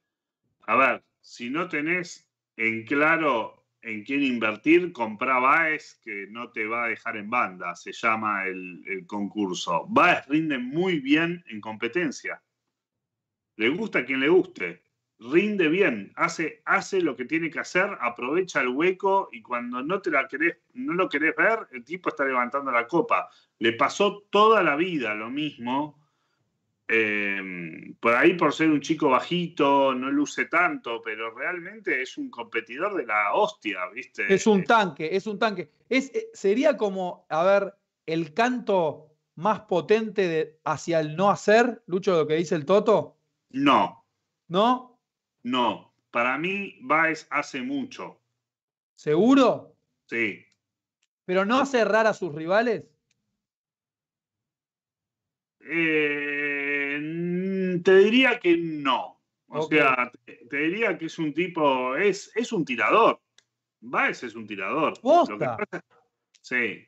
a ver, si no tenés en claro en quién invertir, compra Baez, que no te va a dejar en banda, se llama el, concurso. Baez rinde muy bien en competencia. Le gusta a quien le guste. Rinde bien, hace, hace lo que tiene que hacer, aprovecha el hueco y cuando no, te la querés, no lo querés ver, el tipo está levantando la copa. Le pasó toda la vida lo mismo Em, por ahí, por ser un chico bajito, no luce tanto, pero realmente es un competidor de la hostia, ¿viste? Es un eh, tanque, es un tanque. Es, eh, sería como, a ver, el canto más potente de, hacia el no hacer, Lucho, lo que dice el Toto. No. ¿No? No. Para mí, Baez hace mucho. ¿Seguro? Sí. ¿Pero no hace rara a sus rivales? Eh Mm, te diría que no. O sea, te, diría que es un tipo, es, es un tirador. Baez es un tirador. Lo que pasa, sí.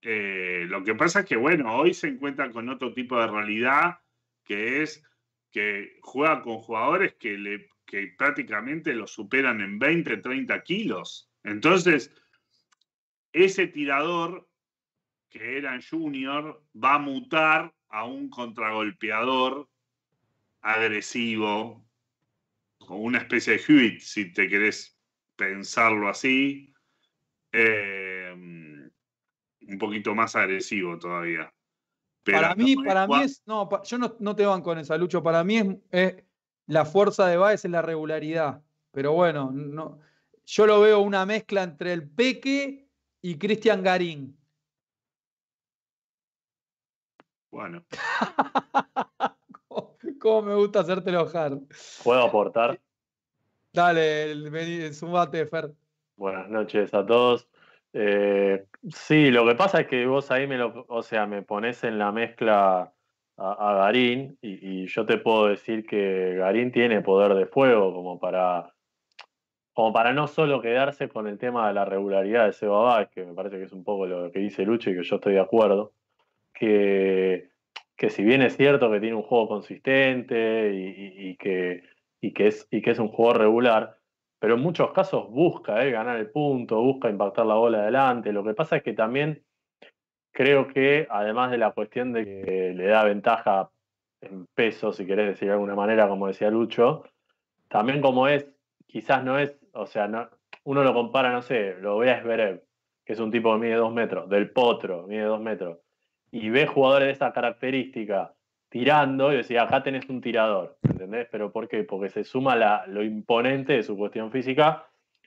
Eh, lo que pasa es que, bueno, hoy se encuentra con otro tipo de realidad que es que juega con jugadores que, le, que prácticamente lo superan en 20, 30 kilos. Entonces, ese tirador que era junior va a mutar a un contragolpeador agresivo, con una especie de Hewitt, si te querés pensarlo así, eh, un poquito más agresivo todavía. para mí, para mí es. No, yo no, te van con esa, Lucho. Para mí es, la fuerza de Baez es la regularidad. Pero bueno, no, yo lo veo una mezcla entre el Peque y Cristian Garín. Bueno. ¿Cómo me gusta hacerte enojar? ¿Puedo aportar? Dale, sumate, Fer. Buenas noches a todos. Eh, sí, lo que pasa es que vos ahí me lo, o sea, me pones en la mezcla a, Garín y, yo te puedo decir que Garín tiene poder de fuego como para, como para no solo quedarse con el tema de la regularidad de ese babá que me parece que es un poco lo que dice Lucho y que yo estoy de acuerdo que, si bien es cierto que tiene un juego consistente y, que, que, es, y que es un juego regular, pero en muchos casos busca eh, ganar el punto, busca impactar la bola adelante. Lo que pasa es que también creo que, además de la cuestión de que le da ventaja en peso, si querés decir de alguna manera, como decía Lucho, también como es, quizás no es, o sea, no, uno lo compara, no sé, lo ve a eh, que es un tipo que mide dos metros, del Potro, mide dos metros y ves jugadores de esa característica tirando y decía, acá tenés un tirador, ¿entendés? Pero ¿por qué? Porque se suma la, lo imponente de su cuestión física,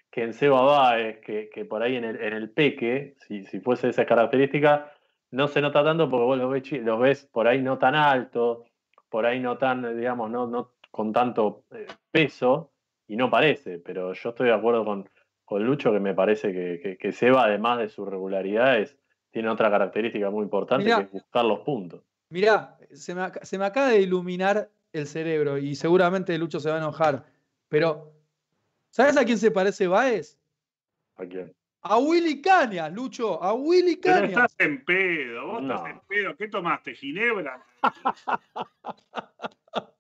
que en Seba Báez, que, que por ahí en el, peque, si, si, fuese esa característica, no se nota tanto porque vos los ves, los ves por ahí no tan alto, por ahí no tan, digamos, no, no con tanto eh, peso, y no parece, pero yo estoy de acuerdo con, con Lucho que me parece que, que, que Seba, además de sus regularidades, es tiene otra característica muy importante que es buscar los puntos. Mirá, se me, acaba de iluminar el cerebro y seguramente Lucho se va a enojar, pero ¿sabes a quién se parece Baez? ¿A quién? A Willy Cañas, Lucho, a Willy Cañas. Pero estás en pedo, vos estás en pedo. ¿Qué tomaste, Ginebra?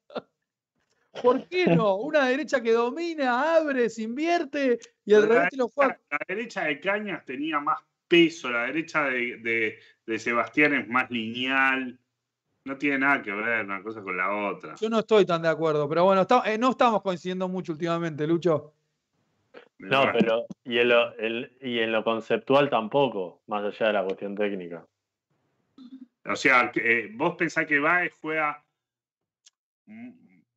¿Por qué no? Una derecha que domina, abre, se invierte y el revés lo juega. La derecha de Cañas tenía más peso, la derecha de, Sebastián es más lineal. No tiene nada que ver una cosa con la otra. Yo no estoy tan de acuerdo, pero bueno, eh, no estamos coincidiendo mucho últimamente, Lucho. No, pero y en, lo, conceptual tampoco, más allá de la cuestión técnica. O sea, eh, vos pensás que Baez juega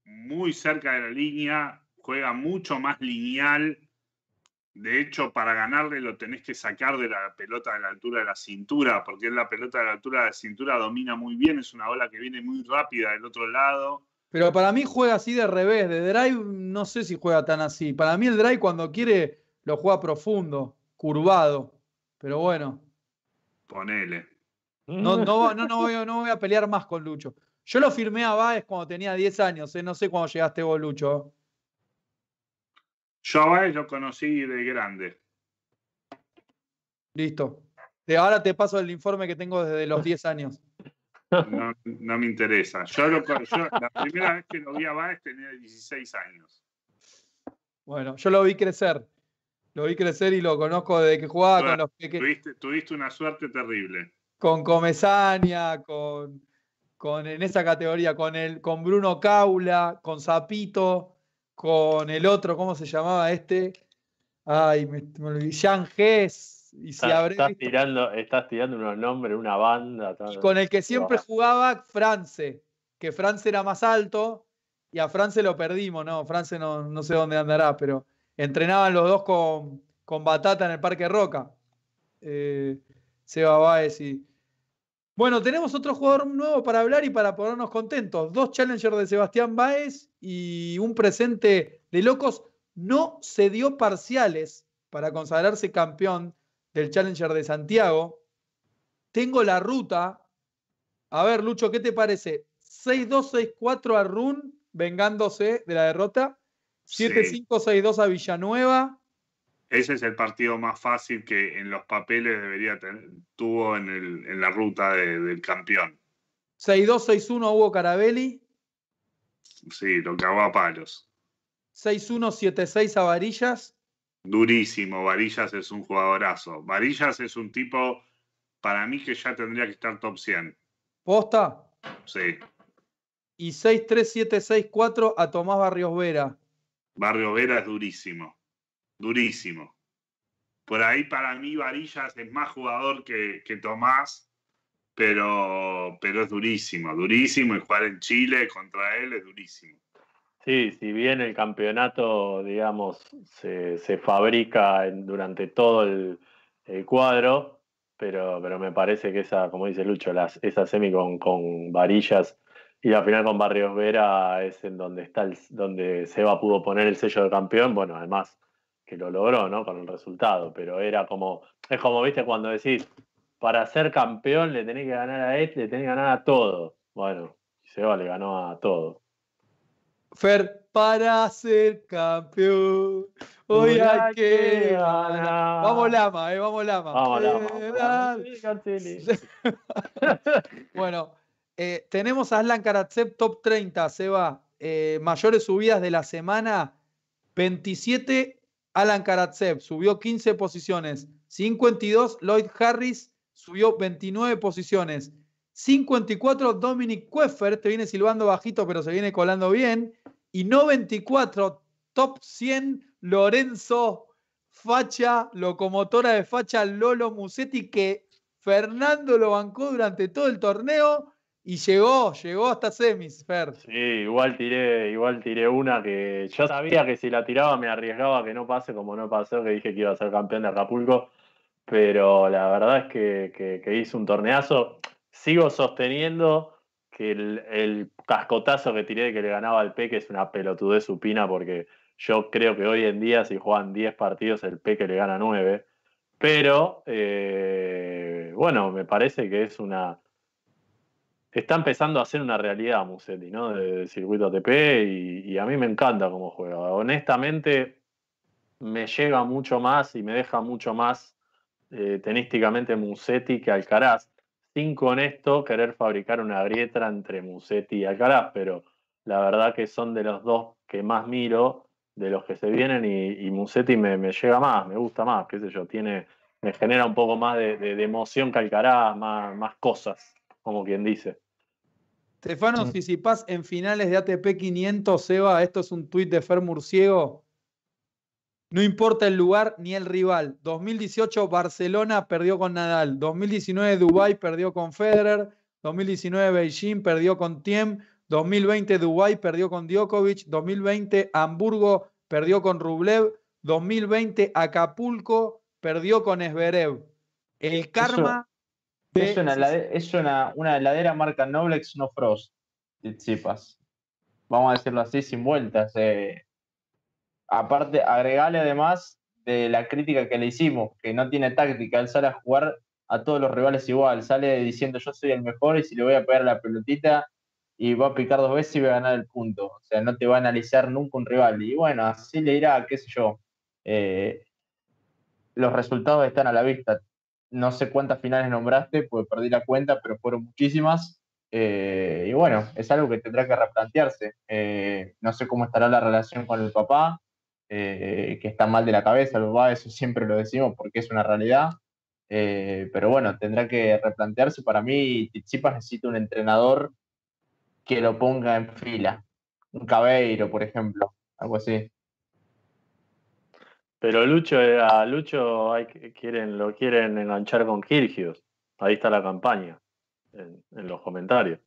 muy cerca de la línea, juega mucho más lineal de hecho, para ganarle lo tenés que sacar de la pelota de la altura de la cintura, porque la pelota de la altura de la cintura domina muy bien, es una ola que viene muy rápida del otro lado. Pero para mí juega así de revés, de drive no sé si juega tan así. Para mí el drive cuando quiere lo juega profundo, curvado, pero bueno. Ponele. No, no, no, no, voy, a pelear más con Lucho. Yo lo firmé a Báez cuando tenía 10 años, ¿eh? no sé cuándo llegaste vos, Lucho. Yo a lo conocí de grande. Listo. Ahora te paso el informe que tengo desde los 10 años. No, me interesa. Yo, la primera vez que lo vi a Baez tenía 16 años. Bueno, yo lo vi crecer. Lo vi crecer y lo conozco desde que jugaba con los que... Tuviste, una suerte terrible. Con Comezania, con, con, en esa categoría, con, el, con Bruno Caula, con Zapito, con el otro, ¿cómo se llamaba este? Ay, me, olvidé, Jean Gess. Y estás, tirando, estás tirando unos nombres, una banda. con el que siempre jugaba France, que France era más alto y a France lo perdimos, ¿no? France no, sé dónde andará, pero entrenaban los dos con, Batata en el Parque Roca. Eh, Seba Baez y, bueno, tenemos otro jugador nuevo para hablar y para ponernos contentos. Dos challengers de Sebastián Báez y un presente de locos. No se dio parciales para consagrarse campeón del Challenger de Santiago. Tengo la ruta. A ver, Lucho, ¿qué te parece? 6-2-6-4 a Run, vengándose de la derrota. 7-5-6-2 a Villanueva. Ese es el partido más fácil que en los papeles debería tener, tuvo en, la ruta del campeón. 6-2-6-1 Hugo Carabelli. Sí, lo cagó a palos. 6-1-7-6 a Varillas. Durísimo, Varillas es un jugadorazo. Varillas es un tipo, para mí, que ya tendría que estar top 100. ¿Posta? Sí. Y 6-3-7-6-4 a Tomás Barrios Vera. Barrios Vera es durísimo durísimo. Por ahí para mí Varillas es más jugador que, Tomás, pero, pero es durísimo, durísimo y jugar en Chile contra él es durísimo. Sí, si bien el campeonato, digamos, se, fabrica durante todo el, cuadro, pero, pero me parece que esa, como dice Lucho, las, esa semi con, con varillas y la final con Barrios Vera es en donde está el, donde Seba pudo poner el sello de campeón. Bueno, además, que lo logró, ¿no? Con el resultado, pero era como, es como, viste, cuando decís, para ser campeón le tenés que ganar a este, le tenés que ganar a todo. Bueno, Seba le ganó a todo. Fer, para ser campeón, hoy hay que ganar. Vamos Lama, eh, vamos Lama. Vamos eh, Lama. Eh, bueno, tenemos a Aslan top 30, Seba. mayores subidas de la semana, 27 Alan Karatsev subió 15 posiciones, 52. Lloyd Harris subió 29 posiciones, 54. Dominic Kueffer, te viene silbando bajito, pero se viene colando bien. Y 94, top 100, Lorenzo Facha, locomotora de Facha, Lolo Musetti, que Fernando lo bancó durante todo el torneo y llegó, llegó hasta semis, Sí, igual tiré, igual tiré una que yo sabía que si la tiraba me arriesgaba que no pase como no pasó, que dije que iba a ser campeón de Acapulco. Pero la verdad es que, que, hice un torneazo. Sigo sosteniendo que el, cascotazo que tiré de que le ganaba al Peque es una pelotudez supina, porque yo creo que hoy en día, si juegan 10 partidos, el Peque le gana 9. Pero eh, bueno, me parece que es una está empezando a ser una realidad Musetti, ¿no? De circuito ATP y, a mí me encanta cómo juega. Honestamente, me llega mucho más y me deja mucho más eh, tenísticamente Musetti que Alcaraz. Sin con esto querer fabricar una grieta entre Musetti y Alcaraz, pero la verdad que son de los dos que más miro, de los que se vienen y, Musetti me, llega más, me gusta más, qué sé yo, tiene, me genera un poco más de, emoción que Alcaraz, más cosas, como quien dice. Stefano si pasas en finales de ATP 500, Seba, esto es un tuit de Fer Murciego. No importa el lugar ni el rival. 2018 Barcelona perdió con Nadal. 2019 Dubái perdió con Federer. 2019 Beijing perdió con Tiem. 2020 Dubái perdió con Djokovic. 2020 Hamburgo perdió con Rublev. 2020 Acapulco perdió con Esverev. El karma es, una heladera, es una, marca Noblex No Frost, Chipas. Vamos a decirlo así, sin vueltas. Eh. Aparte, agregale además de la crítica que le hicimos, que no tiene táctica, él sale a jugar a todos los rivales igual, sale diciendo yo soy el mejor y si le voy a pegar la pelotita y va a picar dos veces y va a ganar el punto. O sea, no te va a analizar nunca un rival. Y bueno, así le irá, qué sé yo. Eh. los resultados están a la vista no sé cuántas finales nombraste, pues perdí la cuenta, pero fueron muchísimas. Eh, y bueno, es algo que tendrá que replantearse. Eh, no sé cómo estará la relación con el papá, eh, que está mal de la cabeza, lo papá, eso siempre lo decimos porque es una realidad. pero bueno, tendrá que replantearse. Para mí, Tichipas necesita un entrenador que lo ponga en fila. Un Cabeiro, por ejemplo, algo así. Pero Lucho, eh, a Lucho quieren, lo quieren enganchar con Kirgios. Ahí está la campaña, en, los comentarios.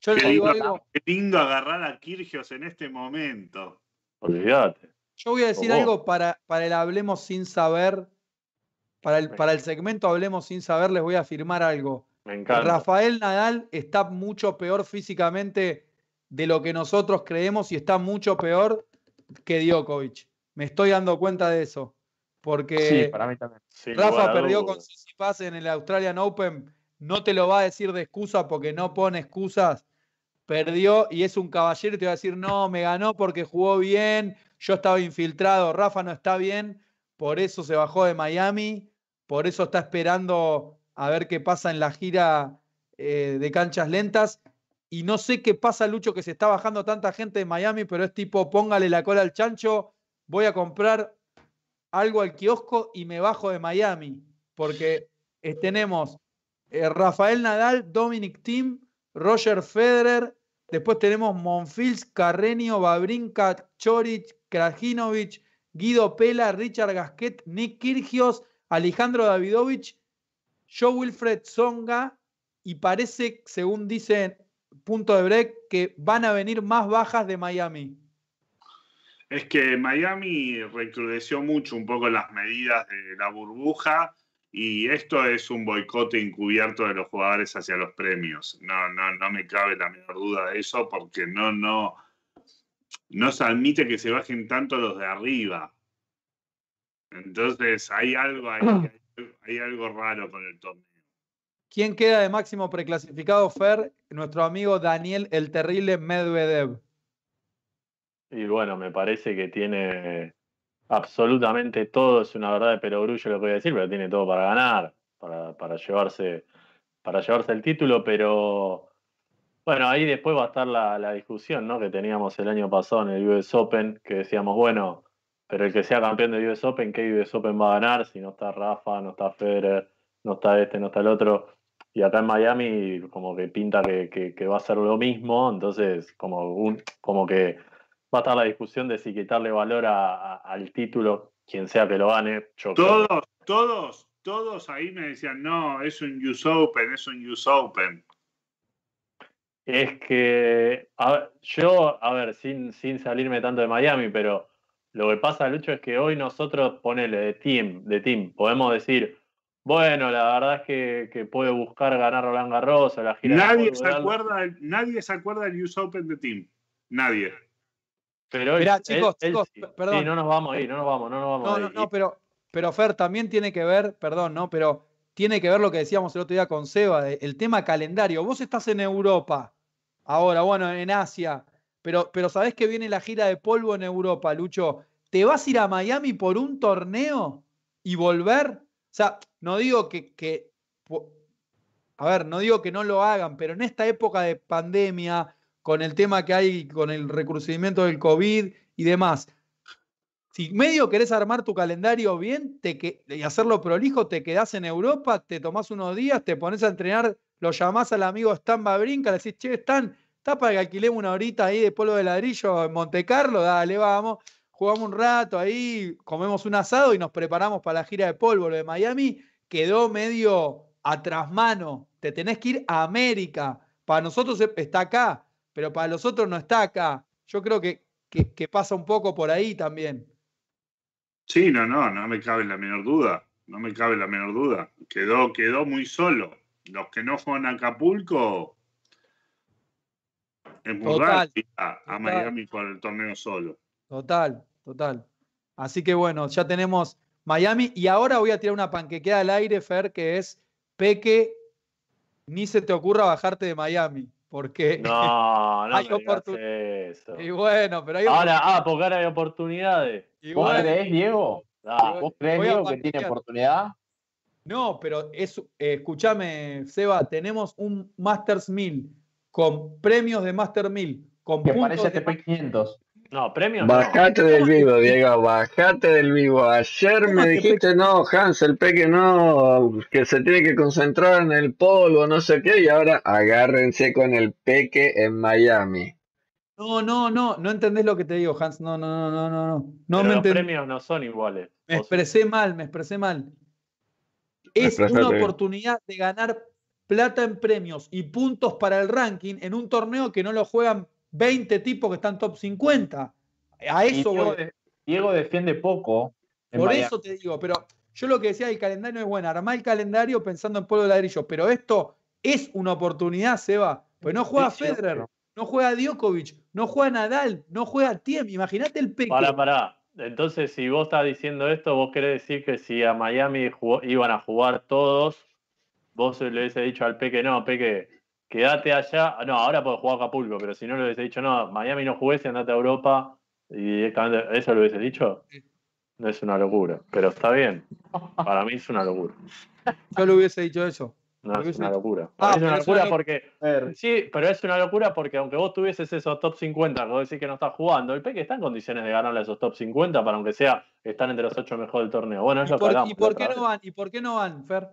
Yo qué, digo lindo, qué lindo agarrar a Kirgios en este momento. Olvídate. Yo voy a decir algo para, para el Hablemos sin saber. Para el, para el segmento Hablemos sin saber, les voy a afirmar algo. Me Rafael Nadal está mucho peor físicamente de lo que nosotros creemos y está mucho peor que Djokovic. Me estoy dando cuenta de eso. Porque Rafa perdió con Paz en el Australian Open. No te lo va a decir de excusa porque no pone excusas. Perdió y es un caballero te va a decir, no, me ganó porque jugó bien, yo estaba infiltrado, Rafa no está bien, por eso se bajó de Miami, por eso está esperando a ver qué pasa en la gira eh, de canchas lentas. Y no sé qué pasa, Lucho, que se está bajando tanta gente de Miami, pero es tipo, póngale la cola al chancho, voy a comprar algo al kiosco y me bajo de Miami, porque eh, tenemos eh, Rafael Nadal, Dominic Thiem, Roger Federer, después tenemos Monfils, Carreño, Babrinka, Choric, Krajinovic, Guido Pela, Richard Gasquet, Nick Kirgios, Alejandro Davidovich, Joe Wilfred Songa, y parece, según dicen punto de break, que van a venir más bajas de Miami es que Miami recrudeció mucho un poco las medidas de la burbuja y esto es un boicote encubierto de los jugadores hacia los premios. No, no, no me cabe la menor duda de eso porque no, no, se admite que se bajen tanto los de arriba. Entonces ah. hay algo hay algo raro con el torneo. ¿Quién queda de máximo preclasificado, Fer? Nuestro amigo Daniel el Terrible Medvedev. Y bueno, me parece que tiene absolutamente todo, es una verdad de perogrullo lo que voy a decir, pero tiene todo para ganar, para, para llevarse, para llevarse el título, pero bueno, ahí después va a estar la, discusión ¿no? que teníamos el año pasado en el US Open, que decíamos, bueno, pero el que sea campeón del US Open, ¿qué US Open va a ganar si no está Rafa, no está Federer, no está este, no está el otro? Y acá en Miami como que pinta que, que va a ser lo mismo, entonces como, un, como que va a estar la discusión de si quitarle valor al título, quien sea que lo gane. todos, todos, todos ahí me decían, no, es un US Open, es un US Open. Es que yo, a ver, sin, sin salirme tanto de Miami, pero lo que pasa, Lucho, es que hoy nosotros, ponele de team, de team, podemos decir, bueno, la verdad es que, puede buscar ganar Roland Garros o la gira. Nadie, se acuerda, nadie se acuerda del US Open de team. Nadie. Pero chicos, chicos, perdón. no nos vamos no nos vamos, no nos vamos. No, no, pero, pero Fer, también tiene que ver, perdón, ¿no? Pero tiene que ver lo que decíamos el otro día con Seba, el tema calendario. Vos estás en Europa, ahora, bueno, en Asia, pero, pero sabés que viene la gira de polvo en Europa, Lucho. ¿Te vas a ir a Miami por un torneo y volver? O sea, no digo que, que a ver, no digo que no lo hagan, pero en esta época de pandemia, con el tema que hay con el recrudecimiento del COVID y demás. Si medio querés armar tu calendario bien te que, y hacerlo prolijo, te quedás en Europa, te tomás unos días, te pones a entrenar, lo llamás al amigo Stan Babrinka, le decís, che, Stan, está para que alquilemos una horita ahí de polvo de ladrillo en Monte Carlo, dale, vamos, jugamos un rato ahí, comemos un asado y nos preparamos para la gira de polvo. de Miami quedó medio atrás mano, te tenés que ir a América, para nosotros e, está acá, pero para los otros no está acá. Yo creo que, que, pasa un poco por ahí también. Sí, no, no, no me cabe la menor duda, no me cabe la menor duda. Quedó, quedó muy solo. Los que no fueron a Acapulco en a, Miami por el torneo solo. Total, total. Así que bueno, ya tenemos Miami y ahora voy a tirar una panquequeada al aire, Fer, que es Peque, ni se te ocurra bajarte de Miami porque no, no hay oportunidades. Y bueno, pero hay Ahora, ah, porque hay oportunidades. cuál ¿Vos bueno, Diego? ¿Un ah, ¿Vos que tiene oportunidad? No, pero es, eh, escúchame, Seba, tenemos un Masters 1000 con premios de Master 1000. que parece de... TP500. No, Bajate del vivo, Diego, bajate del vivo. Ayer me dijiste, no, Hans, el Peque, no, que se tiene que concentrar en el polvo, no sé qué, y ahora agárrense con el Peque en Miami. No, no, no, no entendés lo que te digo, Hans. No, no, no, no, no. no los premios no son iguales. Me expresé mal, me expresé mal. Es una oportunidad de ganar plata en premios y puntos para el ranking en un torneo que no lo juegan 20 tipos que están top 50. A eso Diego, defiende poco. Por eso te digo, pero yo lo que decía el calendario es bueno, armar el calendario pensando en Pueblo de ladrillo, pero esto es una oportunidad, Seba. Pues no juega Federer, no juega Djokovic, no juega Nadal, no juega Tiem. Imagínate el pequeño. Pará, para Entonces, si vos estás diciendo esto, vos querés decir que si a Miami iban a jugar todos, vos le hubiese dicho al Peque, no, Peque, quédate allá. Ah, no, ahora puedo jugar a Acapulco, pero si no le hubiese dicho, no, Miami no jugués y andate a Europa y ¿eso lo hubiese dicho? No es una locura, pero está bien. Para mí es una locura. Yo le hubiese dicho eso. No, es una locura. Ah, es una locura porque. Sí, pero es una locura porque aunque vos tuvieses esos top 50, vos decís que no estás jugando, el Peque está en condiciones de ganarle esos top 50 para aunque sea están entre los ocho mejores del torneo. Bueno, es ¿Y por qué no van? ¿Y por qué no van, Fer?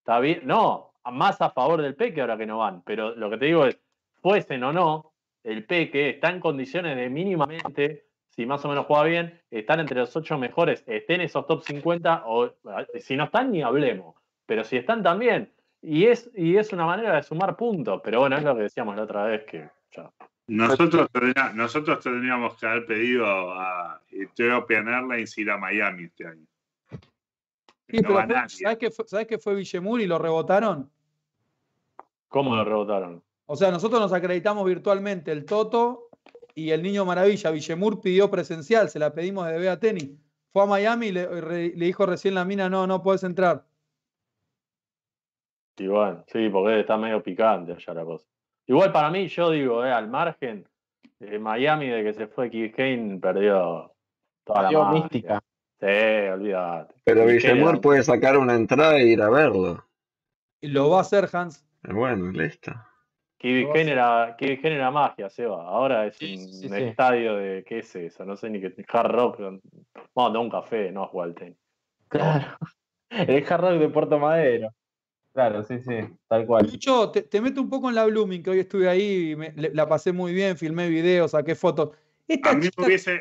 Está bien. No, más a favor del Peque ahora que no van, pero lo que te digo es, fuesen o no, el Peque está en condiciones de mínimamente, si más o menos juega bien, estar entre los ocho mejores, estén esos top 50, o eh, si no están ni hablemos, pero si están también, y es, y es una manera de sumar puntos, pero bueno, es lo que decíamos la otra vez que... Nosotros, nosotros tendríamos que haber pedido a Teo Pianerla y ir a Miami este año. ¿sabes, que fue, que fue Villemur y lo rebotaron? ¿Cómo lo rebotaron? O sea, nosotros nos acreditamos virtualmente el Toto y el Niño Maravilla. Villemur pidió presencial, se la pedimos de Bea Tenis. Fue a Miami y le, dijo recién la mina, no, no puedes entrar. Igual, sí, porque está medio picante allá la cosa. Igual para mí, yo digo, eh, al margen, de eh, Miami de que se fue Keith Kane perdió toda la mística. Sí, olvídate. Pero Villemor puede sacar una entrada e ir a verlo. Lo va a hacer Hans. Bueno, listo. Que genera, magia, Seba. Ahora es un, estadio de. ¿Qué es eso? No sé ni qué. Hard rock. Vamos no un café, no a Claro. El hard rock de Puerto Madero. Claro, sí, sí, tal cual. Lucho, te, meto un poco en la Blooming, que hoy estuve ahí, la pasé muy bien, filmé videos, saqué fotos.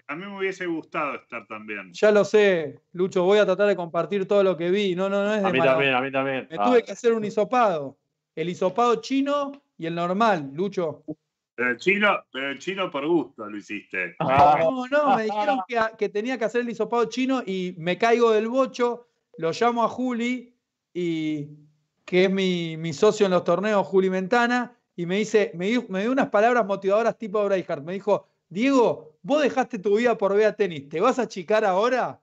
A mí, me hubiese, gustado estar también. Ya lo sé, Lucho, voy a tratar de compartir todo lo que vi. No, no, no A mí también, a mí también. Me ah. tuve que hacer un hisopado. El hisopado chino y el normal, Lucho. Pero el chino, pero chino por gusto lo hiciste. No, no, me dijeron que, tenía que hacer el hisopado chino y me caigo del bocho, lo llamo a Juli, y, que es mi, socio en los torneos, Juli Mentana, y me dice, me, dio unas palabras motivadoras tipo Braveheart. Me dijo, Diego, vos dejaste tu vida por ver tenis, ¿te vas a achicar ahora?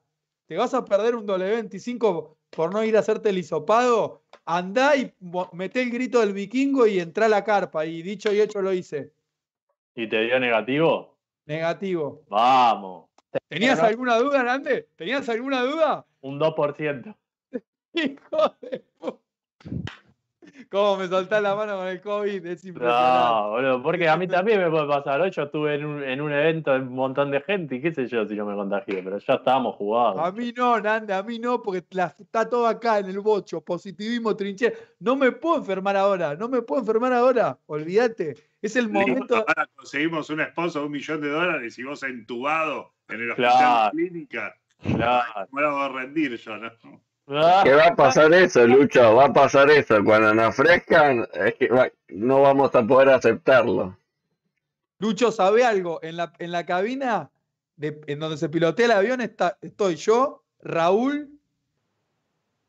¿Te vas a perder un doble 25 por no ir a hacerte el hisopado? Andá y meté el grito del vikingo y entrá a la carpa. Y dicho y hecho lo hice. ¿Y te dio negativo? Negativo. Vamos. ¿Tenías alguna duda, Nande? ¿Tenías alguna duda? Un 2%. Hijo de puta. ¿Cómo me soltás la mano con el COVID? Es impresionante. No, boludo, porque a mí también me puede pasar. Hoy yo estuve en un, evento de un montón de gente y qué sé yo si yo me contagié, pero ya estábamos jugados. A mí no, Nanda, a mí no, porque está todo acá en el bocho. Positivismo, trinchera. No me puedo enfermar ahora, no me puedo enfermar ahora, olvídate. Es el momento. Ahora conseguimos un esposo de un millón de dólares y vos entubado en el hospital clínica. Claro. me voy a rendir yo, ¿no? Ah. ¿Qué va a pasar eso, Lucho? Va a pasar eso. Cuando nos que no vamos a poder aceptarlo. Lucho, ¿sabe algo? En la, en la cabina en donde se pilotea el avión está, estoy yo, Raúl.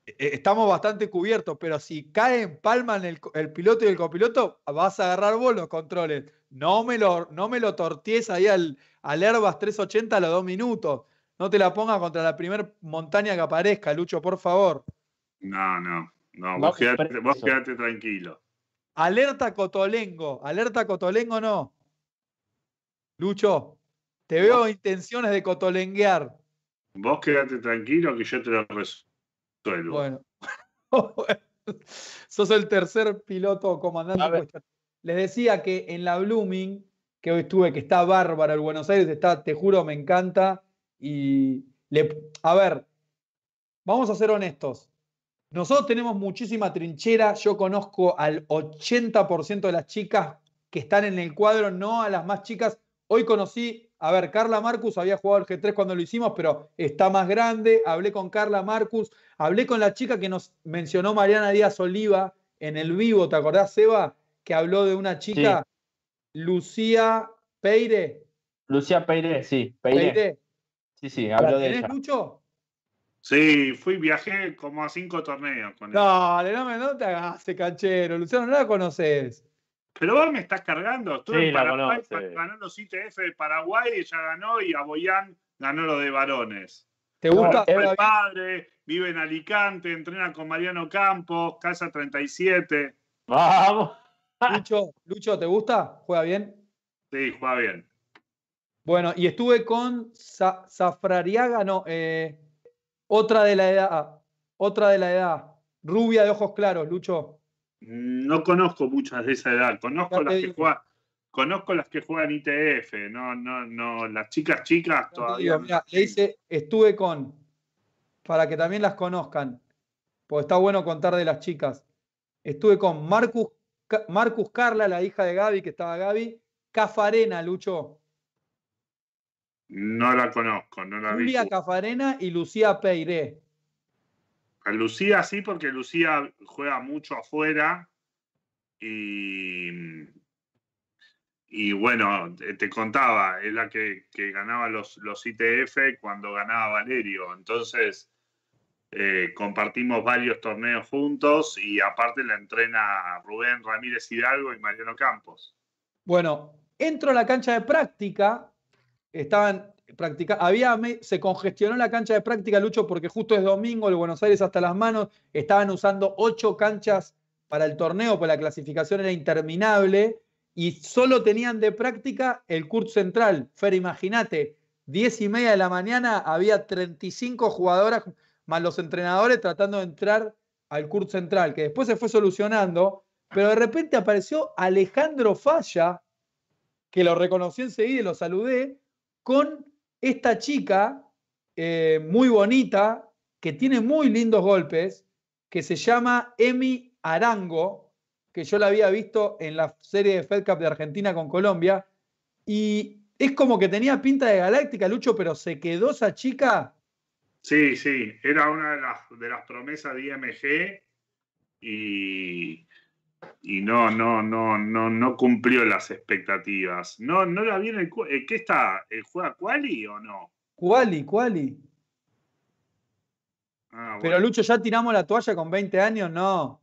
E, e, estamos bastante cubiertos, pero si caen, palmas el, el piloto y el copiloto, vas a agarrar vos los controles. No me lo, no me lo torties ahí al, al Airbus 380 a los dos minutos. No te la pongas contra la primera montaña que aparezca, Lucho, por favor. No, no, no, vos, quedate, tranquilo. Alerta Cotolengo, alerta Cotolengo no. Lucho, te veo intenciones de cotolenguear. Vos quedate tranquilo que yo te lo resuelvo. Bueno. Sos el tercer piloto comandante. Les decía que en la Blooming, que hoy estuve, que está bárbara el Buenos Aires, está, te juro, me encanta. Y le, a ver, vamos a ser honestos. Nosotros tenemos muchísima trinchera. Yo conozco al 80% de las chicas que están en el cuadro, no a las más chicas. Hoy conocí, a ver, Carla Marcus había jugado el G3 cuando lo hicimos, pero está más grande. Hablé con Carla Marcus, hablé con la chica que nos mencionó Mariana Díaz Oliva en el vivo. ¿Te acordás, Seba? Que habló de una chica, Lucía Peire. Lucía Peire, sí, Peire. Sí, sí, hablo de ella. Lucho? Sí, fui, viajé como a cinco torneos con él. no, no te hagas cachero Luciano, no la conoces. Pero vos me estás cargando. Estuve sí, en Paraguay, ganó los ITF de Paraguay, ella ganó y Aboyán ganó lo de varones. ¿Te gusta? Es el padre, vive en Alicante, entrena con Mariano Campos, casa 37. Vamos. Lucho, Lucho, ¿te gusta? ¿Juega bien? Sí, juega bien. Bueno, y estuve con Zafrariaga, no, eh, otra de la edad, otra de la edad, rubia de ojos claros, Lucho. Mm, no conozco muchas de esa edad, conozco las que juegan. Conozco las que juegan ITF, no, no, no, las chicas chicas todavía. le dice, estuve con, para que también las conozcan, porque está bueno contar de las chicas. Estuve con Marcus, Marcus Carla, la hija de Gaby, que estaba Gaby, Cafarena, Lucho, no la conozco, no la Julia vi. Cafarena y Lucía Peiré. A Lucía sí, porque Lucía juega mucho afuera y, bueno, te contaba, es la que, ganaba los, los, ITF cuando ganaba Valerio. Entonces, eh, compartimos varios torneos juntos y aparte la entrena Rubén Ramírez Hidalgo y Mariano Campos. Bueno, entro a la cancha de práctica estaban practicando, había, se congestionó la cancha de práctica, Lucho, porque justo es domingo, el Buenos Aires hasta las manos, estaban usando ocho canchas para el torneo, porque la clasificación era interminable, y solo tenían de práctica el Curt Central. Fer, imagínate, diez y media de la mañana había 35 jugadoras más los entrenadores tratando de entrar al Curt Central, que después se fue solucionando, pero de repente apareció Alejandro Falla, que lo reconoció enseguida y lo saludé, con esta chica eh, muy bonita, que tiene muy lindos golpes, que se llama Emi Arango, que yo la había visto en la serie de Fed Cup de Argentina con Colombia, y es como que tenía pinta de galáctica, Lucho, pero se quedó esa chica. Sí, sí, era una de las, de las promesas de IMG y y no, no, no, no, no cumplió las expectativas. No, no la viene el, eh, ¿Qué está? Eh, ¿Juega Quali o no? Quali, Quali. Ah, Pero Lucho, ya tiramos la toalla con 20 años, no.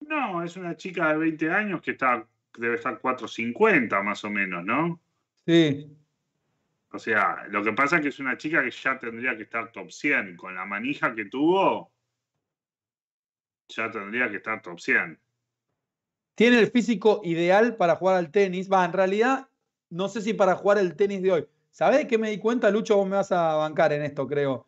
No, es una chica de 20 años que está, debe estar 4.50 más o menos, ¿no? Sí. O sea, lo que pasa es que es una chica que ya tendría que estar top 100 con la manija que tuvo ya tendría que estar top 100. Tiene el físico ideal para jugar al tenis. Va, en realidad, no sé si para jugar el tenis de hoy. ¿Sabés qué me di cuenta, Lucho? Vos me vas a bancar en esto, creo.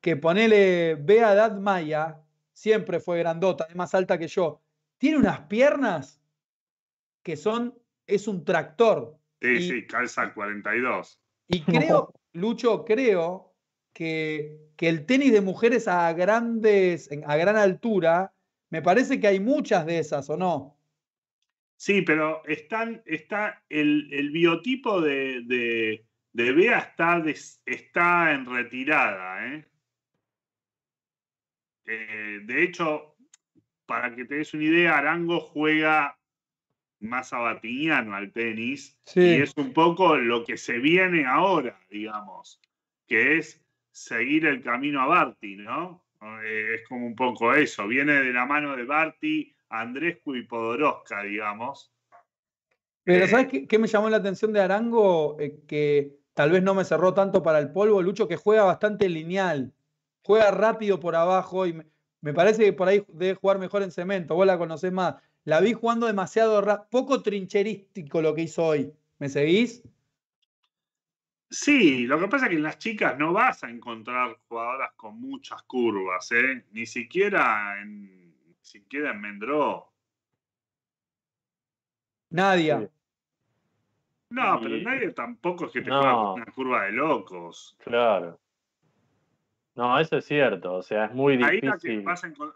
Que ponele Bea Dad Maya, siempre fue grandota, es más alta que yo. Tiene unas piernas que son, es un tractor. Sí, sí, calza 42. Y creo, Lucho, creo que, que, el tenis de mujeres a, grandes, a gran altura me parece que hay muchas de esas, ¿o no? Sí, pero están, está el, biotipo de, de, de Bea está, en retirada. ¿eh? ¿eh? de hecho, para que te des una idea, Arango juega más a abatiniano al tenis y es un poco lo que se viene ahora, digamos, que es seguir el camino a Barty, ¿no? Eh, es como un poco eso. Viene de la mano de Barty, Andrescu y Podoroska, digamos. Pero eh, ¿sabes qué, me llamó la atención de Arango? Eh, que tal vez no me cerró tanto para el polvo, Lucho, que juega bastante lineal. Juega rápido por abajo y me, me parece que por ahí debe jugar mejor en cemento. Vos la conocés más. La vi jugando demasiado poco trincherístico lo que hizo hoy. ¿Me seguís? Sí, lo que pasa es que en las chicas no vas a encontrar jugadoras con muchas curvas, ¿eh? Ni siquiera en, ni siquiera en Mendró. Nadia. No, pero nadie tampoco es que te una curva de locos. Claro. No, eso es cierto. O sea, es muy Ahí difícil. La,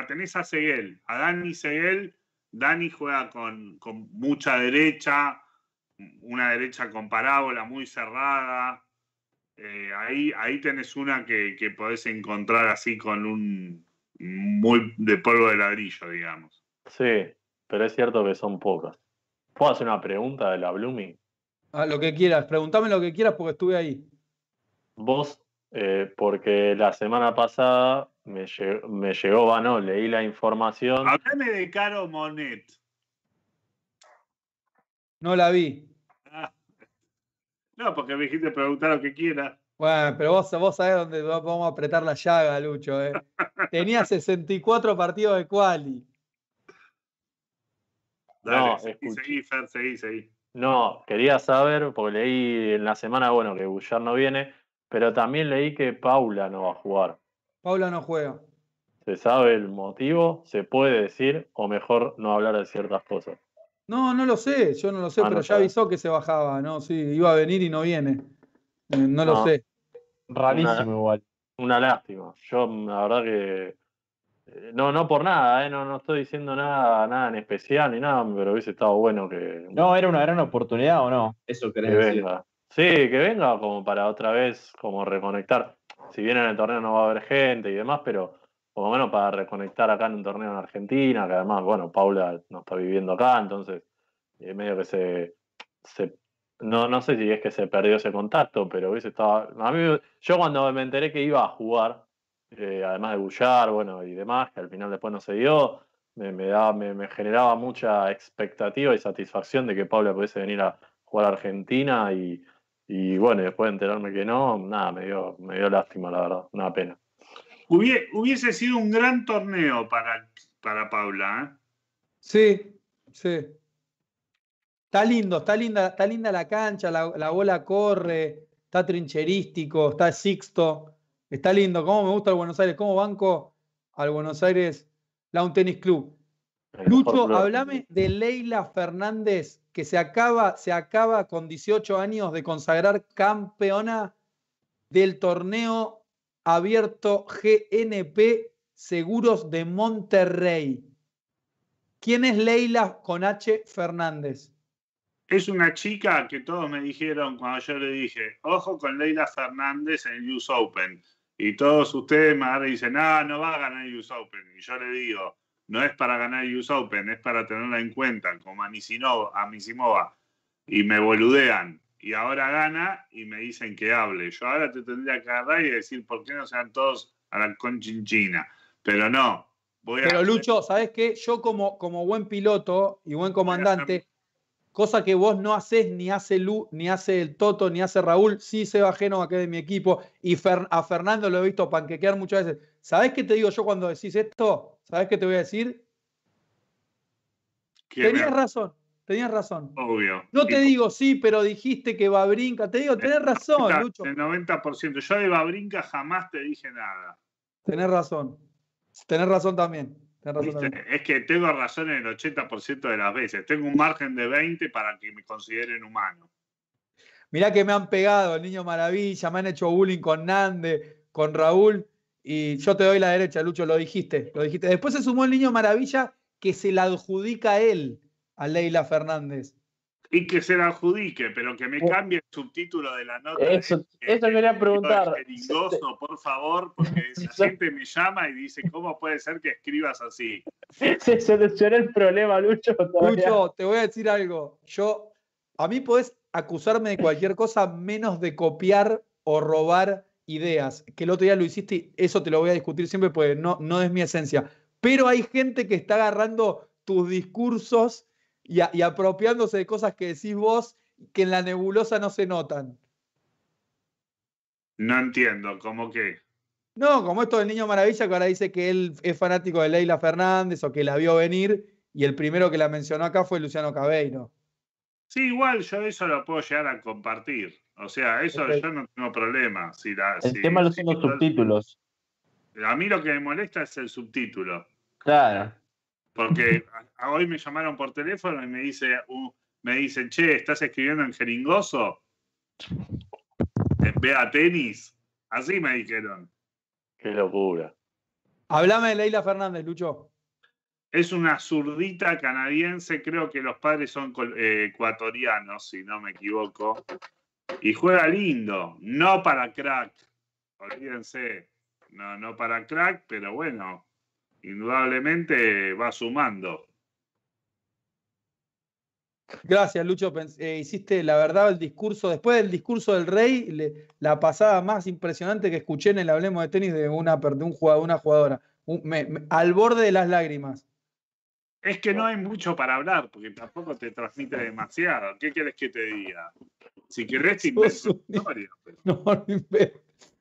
la, tenés a Seguel, a Dani Seguel. Dani juega con, con mucha derecha, una derecha con parábola muy cerrada. Eh, ahí, ahí tenés una que, que, podés encontrar así con un muy de polvo de ladrillo, digamos. Sí, pero es cierto que son pocas. ¿Puedo hacer una pregunta de la Blooming? Ah, lo que quieras, pregúntame lo que quieras porque estuve ahí. Vos, eh, porque la semana pasada me, llegó, me leí la información. Hablame de Caro Monet. No la vi. Ah. No, porque me dijiste preguntar lo que quiera. Bueno, pero vos, vos sabés dónde vamos a apretar la llaga, Lucho. ¿eh? Tenía 64 partidos de quali. no, seguí. No, quería saber, porque leí en la semana, bueno, que Bullard no viene, pero también leí que Paula no va a jugar. Paula no juega. ¿Se sabe el motivo? ¿Se puede decir? O mejor no hablar de ciertas cosas. No, no lo sé, yo no lo sé, ah, pero ya avisó que se bajaba, ¿no? Sí, iba a venir y no viene. Eh, no, lo sé. Rarísimo igual. Una lástima. Yo, la verdad que. Eh, no, no por nada, ¿eh? no, estoy diciendo nada, nada en especial ni nada, pero hubiese estado bueno que. No, era una gran oportunidad o no, eso querés que decir. Sí, que venga como para otra vez, como reconectar. Si viene en el torneo no va a haber gente y demás, pero por lo menos para reconectar acá en un torneo en Argentina, que además, bueno, Paula no está viviendo acá, entonces eh, medio que se, no, no sé si es que se perdió ese contacto, pero hubiese estado. A mí, yo cuando me enteré que iba a jugar, eh, además de Bullar, bueno, y demás, que al final después no se dio, me, me, daba, me, generaba mucha expectativa y satisfacción de que Paula pudiese venir a jugar a Argentina y, y bueno, después de enterarme que no, nada, me dio, me dio lástima, la verdad, una pena hubiese sido un gran torneo para, para Paula. ¿eh? Sí, sí. Está lindo, está linda, está linda la cancha, la, bola corre, está trincherístico, está sixto. Está lindo, cómo me gusta el Buenos Aires, cómo banco al Buenos Aires Lawn Tennis Club. Lucho, háblame de Leila Fernández, que se acaba, se acaba con 18 años de consagrar campeona del torneo abierto GNP Seguros de Monterrey. ¿Quién es Leila con H Fernández? Es una chica que todos me dijeron cuando yo le dije, ojo con Leila Fernández en el US Open. Y todos ustedes me dicen, ah, no va a ganar el US Open. Y yo le digo, no es para ganar el US Open, es para tenerla en cuenta, como a Nisinova. A Misimova Y me boludean y ahora gana y me dicen que hable. Yo ahora te tendría que agarrar y decir por qué no sean todos a la conchinchina. Pero no. Voy Pero Lucho, ¿sabes qué? Yo como, como buen piloto y buen comandante, cosa que vos no haces, ni hace Lu, ni hace el Toto, ni hace Raúl, sí ajeno a que es de mi equipo, y a Fernando lo he visto panquequear muchas veces. sabes qué te digo yo cuando decís esto? sabes qué te voy a decir? Tenías razón tenías razón. Obvio. No te digo sí, pero dijiste que va brincar. Te digo, tenés razón, Lucho. El 90%. Yo de babrinka jamás te dije nada. Tenés razón. Tenés razón también. Es que tengo razón en el 80% de las veces. Tengo un margen de 20 para que me consideren humano. Mirá que me han pegado, el niño maravilla, me han hecho bullying con Nande, con Raúl, y yo te doy la derecha, Lucho, lo dijiste, lo dijiste. Después se sumó el niño maravilla que se la adjudica a él a Leila Fernández. Y que se la adjudique, pero que me eh, cambie el subtítulo de la nota. Eso, quería preguntar. por favor, porque la gente me llama y dice, ¿cómo puede ser que escribas así? Se solucionó el problema, Lucho. Lucho, te voy a decir algo. Yo, a mí podés acusarme de cualquier cosa menos de copiar o robar ideas. Que el otro día lo hiciste eso te lo voy a discutir siempre porque no, no es mi esencia. Pero hay gente que está agarrando tus discursos y, apropiándose de cosas que decís vos que en la nebulosa no se notan. No entiendo, ¿cómo qué? No, como esto del Niño Maravilla, que ahora dice que él es fanático de Leila Fernández o que la vio venir, y el primero que la mencionó acá fue Luciano Cabeiro. Sí, igual yo eso lo puedo llegar a compartir. O sea, eso yo no tengo problema. Si el tema lo son los subtítulos. A mí lo que me molesta es el subtítulo. Claro. Porque hoy me llamaron por teléfono y me, dice, uh, me dicen, che, ¿estás escribiendo en jeringoso? Eh, a tenis. Así me dijeron. Qué locura. Hablame de Leila Fernández, Lucho. Es una zurdita canadiense, creo que los padres son eh, ecuatorianos, si no me equivoco. Y juega lindo, no para crack. Olvídense, no, no para crack, pero bueno, indudablemente va sumando. Gracias, Lucho. Eh, hiciste, la verdad, el discurso, después del discurso del rey, la pasada más impresionante que escuché en el Hablemos de Tenis de una, un jugador, una jugadora, al borde de las lágrimas. Es que no hay mucho para hablar, porque tampoco te transmite demasiado. ¿Qué quieres que te diga? Si querés, te invento historia. No,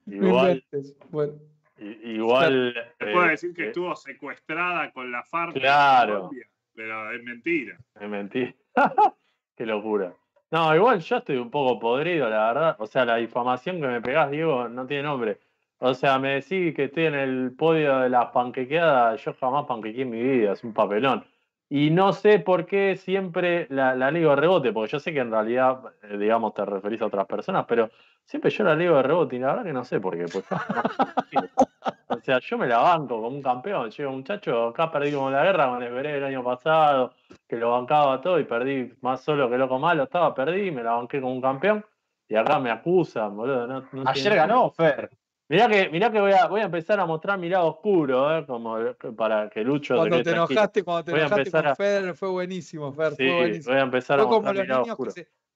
no Igual. Bueno. Igual. te puede eh, decir que eh, estuvo secuestrada con la FARC. Claro. pero es mentira. Es mentira. Qué locura. No, igual yo estoy un poco podrido, la verdad. O sea, la difamación que me pegás, Diego, no tiene nombre. O sea, me decís que estoy en el podio de las panquequeadas. Yo jamás panquequé en mi vida, es un papelón. Y no sé por qué siempre la, la de rebote, porque yo sé que en realidad, eh, digamos, te referís a otras personas, pero siempre yo la ligo de rebote y la verdad que no sé por qué. Pues, o sea, yo me la banco como un campeón. Llego, muchacho, acá perdí como la guerra con el Veré el año pasado, que lo bancaba todo y perdí más solo que loco malo, estaba, perdí, me la banqué como un campeón. Y acá me acusan, boludo. no Ayer ganó, Fer. Mirá que, que voy, a, voy a empezar a mostrar mirado oscuro, ¿eh? como eh, para que Lucho. Cuando te enojaste, cuando te enojaste con Feder fue buenísimo, Fer. Sí, fue buenísimo. Voy a empezar a mostrar mi lado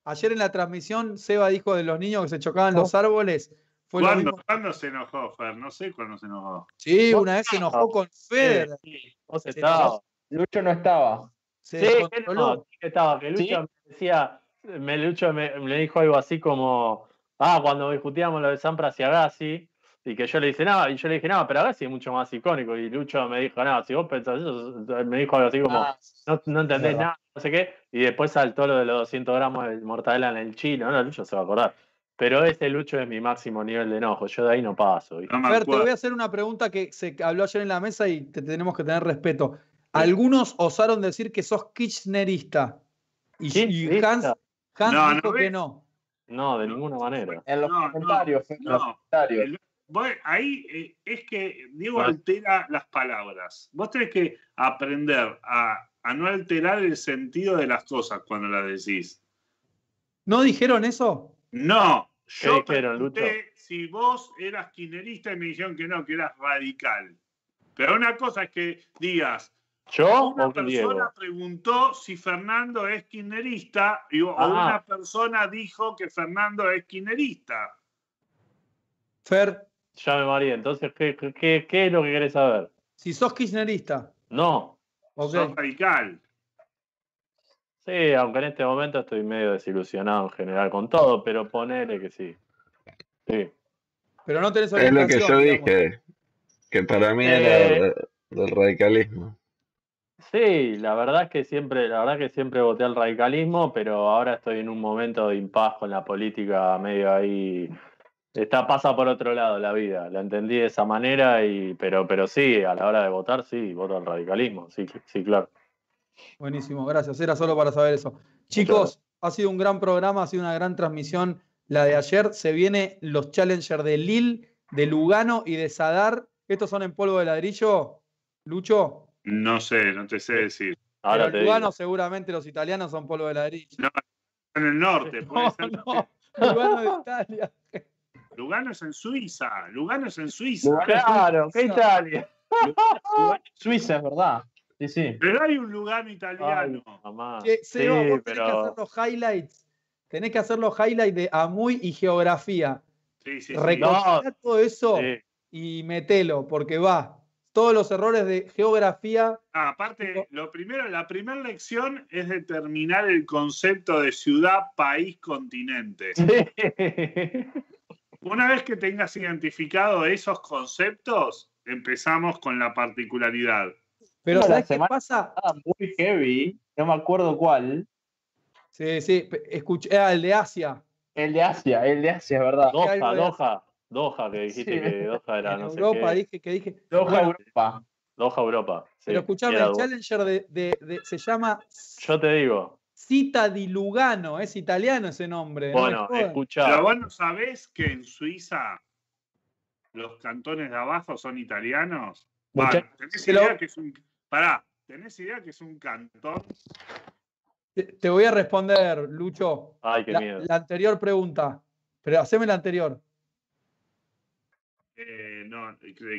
Ayer en la transmisión, Seba dijo de los niños que se chocaban los árboles. ¿Cuándo, se enojó, Fer? No sé cuándo se enojó. Sí, una vez se enojó con Feder Lucho no estaba. Se sí, que estaba. Que Lucho me decía, me, Lucho me, dijo algo así como, ah, cuando discutíamos lo de Sampras y Agassi, y que yo le dije, nada, y yo le dije, nada pero a si es mucho más icónico. Y Lucho me dijo, nada si vos pensás eso, me dijo algo así como, ah, no, entendés nada, no sé qué. Y después saltó lo de los 200 gramos de mortadela en el chino. No, Lucho se va a acordar. Pero ese Lucho es mi máximo nivel de enojo. Yo de ahí no paso. a te voy a hacer una pregunta que se habló ayer en la mesa y te tenemos que tener respeto. Algunos osaron decir que sos kirchnerista. Y, Hans, dijo que no. No, de ninguna manera. En los comentarios. En los comentarios ahí eh, es que Diego altera las palabras. Vos tenés que aprender a, no alterar el sentido de las cosas cuando las decís. ¿No dijeron eso? No. Yo pregunté si vos eras kinerista y me dijeron que no, que eras radical. Pero una cosa es que digas, ¿Yo una persona preguntó si Fernando es kinerista, y, ah. una persona dijo que Fernando es kinerista. Fer, ya me Entonces, ¿qué, es lo que querés saber? Si sos kirchnerista. No. Okay. Sos radical. Sí, aunque en este momento estoy medio desilusionado en general con todo, pero ponele que sí. Sí. Pero no tenés Es lo que yo dije, que para mí era eh. del radicalismo. Sí, la verdad es que siempre, la verdad que siempre voté al radicalismo, pero ahora estoy en un momento de impas con la política medio ahí Está, pasa por otro lado la vida, la entendí de esa manera, y, pero, pero sí, a la hora de votar, sí, voto al radicalismo, sí, sí, claro. Buenísimo, gracias. Era solo para saber eso. Chicos, ha sido un gran programa, ha sido una gran transmisión la de ayer. Se vienen los Challengers de Lille, de Lugano y de Sadar. ¿Estos son en polvo de ladrillo, Lucho? No sé, no te sé decir. Ahora Lugano seguramente los italianos son polvo de ladrillo. No, en el norte. No, no, Lugano de Italia. Lugano es en Suiza. Lugano es en Suiza. Claro, ¿qué Italia? Suiza, es verdad. Pero hay un lugar italiano. tenés que hacer los highlights. Tenés que hacer los highlights de Amuy y geografía. Sí, sí, todo eso y metelo, porque va. Todos los errores de geografía. Ah, aparte, lo primero, la primera lección es determinar el concepto de ciudad, país, continente. Sí. Una vez que tengas identificado esos conceptos, empezamos con la particularidad. Pero ¿sabes qué pasa? Muy heavy, no me acuerdo cuál. Sí, sí, escuché, ah, el de Asia. El de Asia, el de Asia, es verdad. Doha, Doha, Doha, que dijiste que Doha era, no sé qué. dije, que dije. Doha, Europa. Doha, Europa. Pero escuchame, el Challenger de, de, se llama. Yo te digo, Cita di Lugano, es italiano ese nombre. Bueno, ¿no? escucha. Pero vos sabés que en Suiza los cantones de abajo son italianos. Bueno, ¿tenés, idea que es un... Pará, ¿tenés idea que es un cantón? Te, voy a responder, Lucho. Ay, qué miedo. La anterior pregunta. Pero haceme la anterior. Eh, no,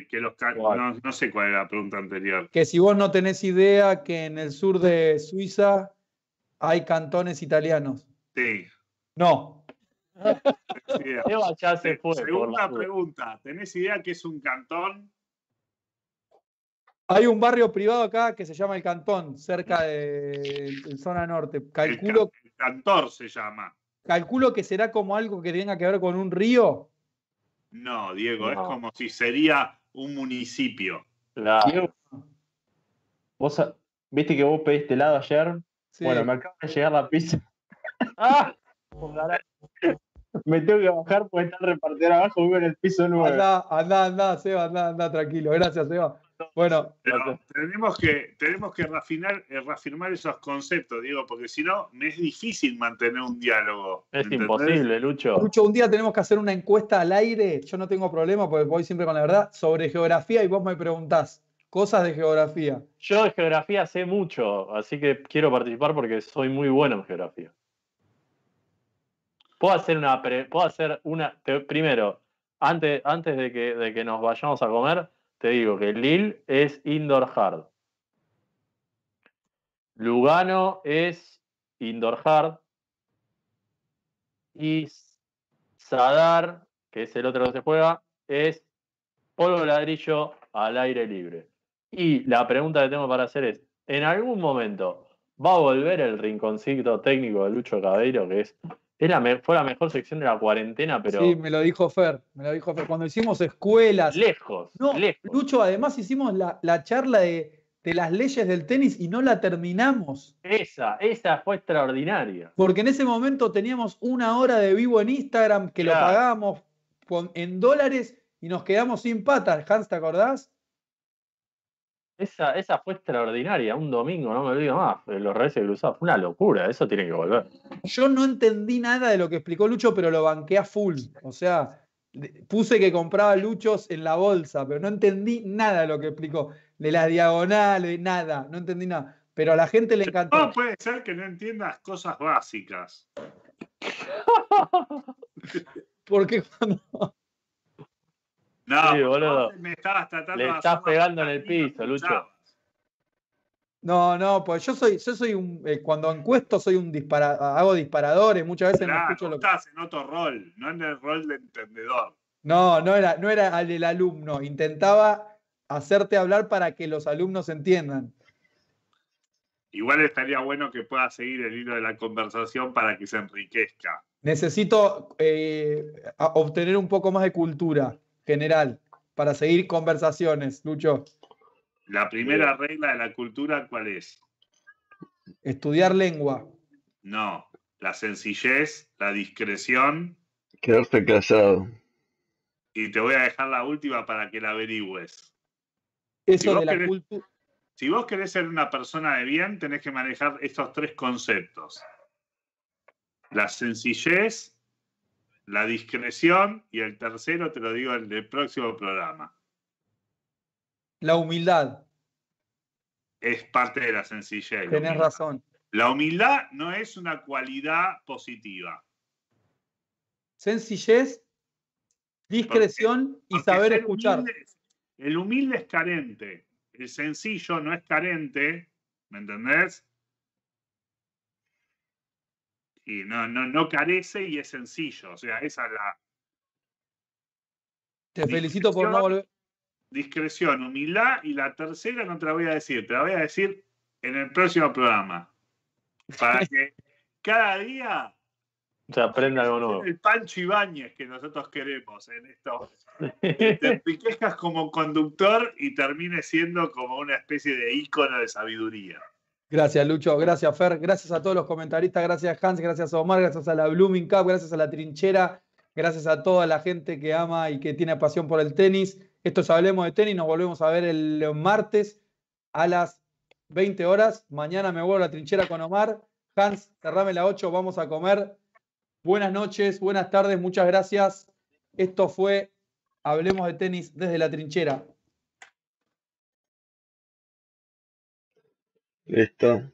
que los no, no, sé cuál era la pregunta anterior. Que si vos no tenés idea que en el sur de Suiza hay cantones italianos. Sí. No. Segunda pregunta. ¿Tenés idea qué es un cantón? Hay un barrio privado acá que se llama El Cantón, cerca de, zona norte. Calculo, el, Cantor se llama. Calculo que será como algo que tenga que ver con un río. No, Diego, es como si sería un municipio. Claro. vos, viste que vos pediste helado ayer bueno, me acaba de llegar la pizza. Ah. Me tengo que bajar porque está repartiendo abajo, vivo en el piso nuevo. Andá, andá, anda, Seba, andá, andá, tranquilo. Gracias, Seba. Bueno. tenemos que, tenemos que eh, reafirmar esos conceptos, digo, porque si no, es difícil mantener un diálogo. Es imposible, Lucho. Lucho, un día tenemos que hacer una encuesta al aire, yo no tengo problema porque voy siempre con la verdad, sobre geografía y vos me preguntás cosas de geografía. Yo de geografía sé mucho, así que quiero participar porque soy muy bueno en geografía. Puedo hacer una. Puedo hacer una primero, antes, antes de, que, que nos vayamos a comer, te digo que Lille es indoor hard. Lugano es indoor hard. Y Sadar, que es el otro que se juega, es polvo ladrillo al aire libre. Y la pregunta que tengo para hacer es, ¿en algún momento va a volver el rinconcito técnico de Lucho Cabeiro, que es, fue la mejor sección de la cuarentena, pero... Sí, me lo dijo Fer, me lo dijo Fer, cuando hicimos escuelas... Lejos, no, lejos. Lucho, además hicimos la, charla de, las leyes del tenis y no la terminamos. Esa, esa fue extraordinaria. Porque en ese momento teníamos una hora de vivo en Instagram que lo pagábamos en dólares y nos quedamos sin patas, Hans, ¿te acordás? Esa, fue extraordinaria, un domingo, no me olvido más. Eh, los Reyes cruzados, fue una locura, eso tiene que volver. Yo no entendí nada de lo que explicó Lucho, pero lo banqué a full. O sea, puse que compraba luchos en la bolsa, pero no entendí nada de lo que explicó. De las diagonales, nada, no entendí nada. Pero a la gente le encantó. No puede ser que no entiendas cosas básicas. Porque cuando, no, Me estabas pegando en el piso, Lucho. No, no, pues yo soy, yo soy un, eh, cuando encuesto soy un disparador, hago disparadores, muchas veces escucho lo que... estás en otro rol, no en el rol de entendedor. No, no era, no era el del alumno, intentaba hacerte hablar para que los alumnos entiendan. Igual estaría bueno que pueda seguir el hilo de la conversación para que se enriquezca. Necesito eh, obtener un poco más de cultura general para seguir conversaciones, Lucho? La primera regla de la cultura, ¿cuál es? Estudiar lengua. No, la sencillez, la discreción. Quedarte. casado. Y te voy a dejar la última para que la averigües. Eso la cultura. Si vos querés ser una persona de bien, tenés que manejar estos tres conceptos. La sencillez, la discreción y el tercero te lo digo el del próximo programa. La humildad. Es parte de la sencillez. Tenés razón. La humildad no es una cualidad positiva. Sencillez, discreción y saber escuchar. el humilde es carente, el sencillo no es carente, ¿me entendés? y no, no, no carece y es sencillo. O sea, esa es la. Te felicito por no volver. Discreción, humildad y la tercera no te la voy a decir, te la voy a decir en el próximo programa. Para que cada día se aprenda algo nuevo. El Pancho Ibáñez que nosotros queremos en esto. Eh, te enriquezcas como conductor y termine siendo como una especie de ícono de sabiduría. Gracias, Lucho. Gracias, Fer. Gracias a todos los comentaristas. Gracias, Hans. Gracias a Omar. Gracias a la Blooming Cup. Gracias a la trinchera. Gracias a toda la gente que ama y que tiene pasión por el tenis. Esto es Hablemos de Tenis. Nos volvemos a ver el martes a las 20 horas. Mañana me vuelvo a la trinchera con Omar. Hans, cerrame la 8. Vamos a comer. Buenas noches, buenas tardes. Muchas gracias. Esto fue Hablemos de Tenis desde la trinchera. Esto...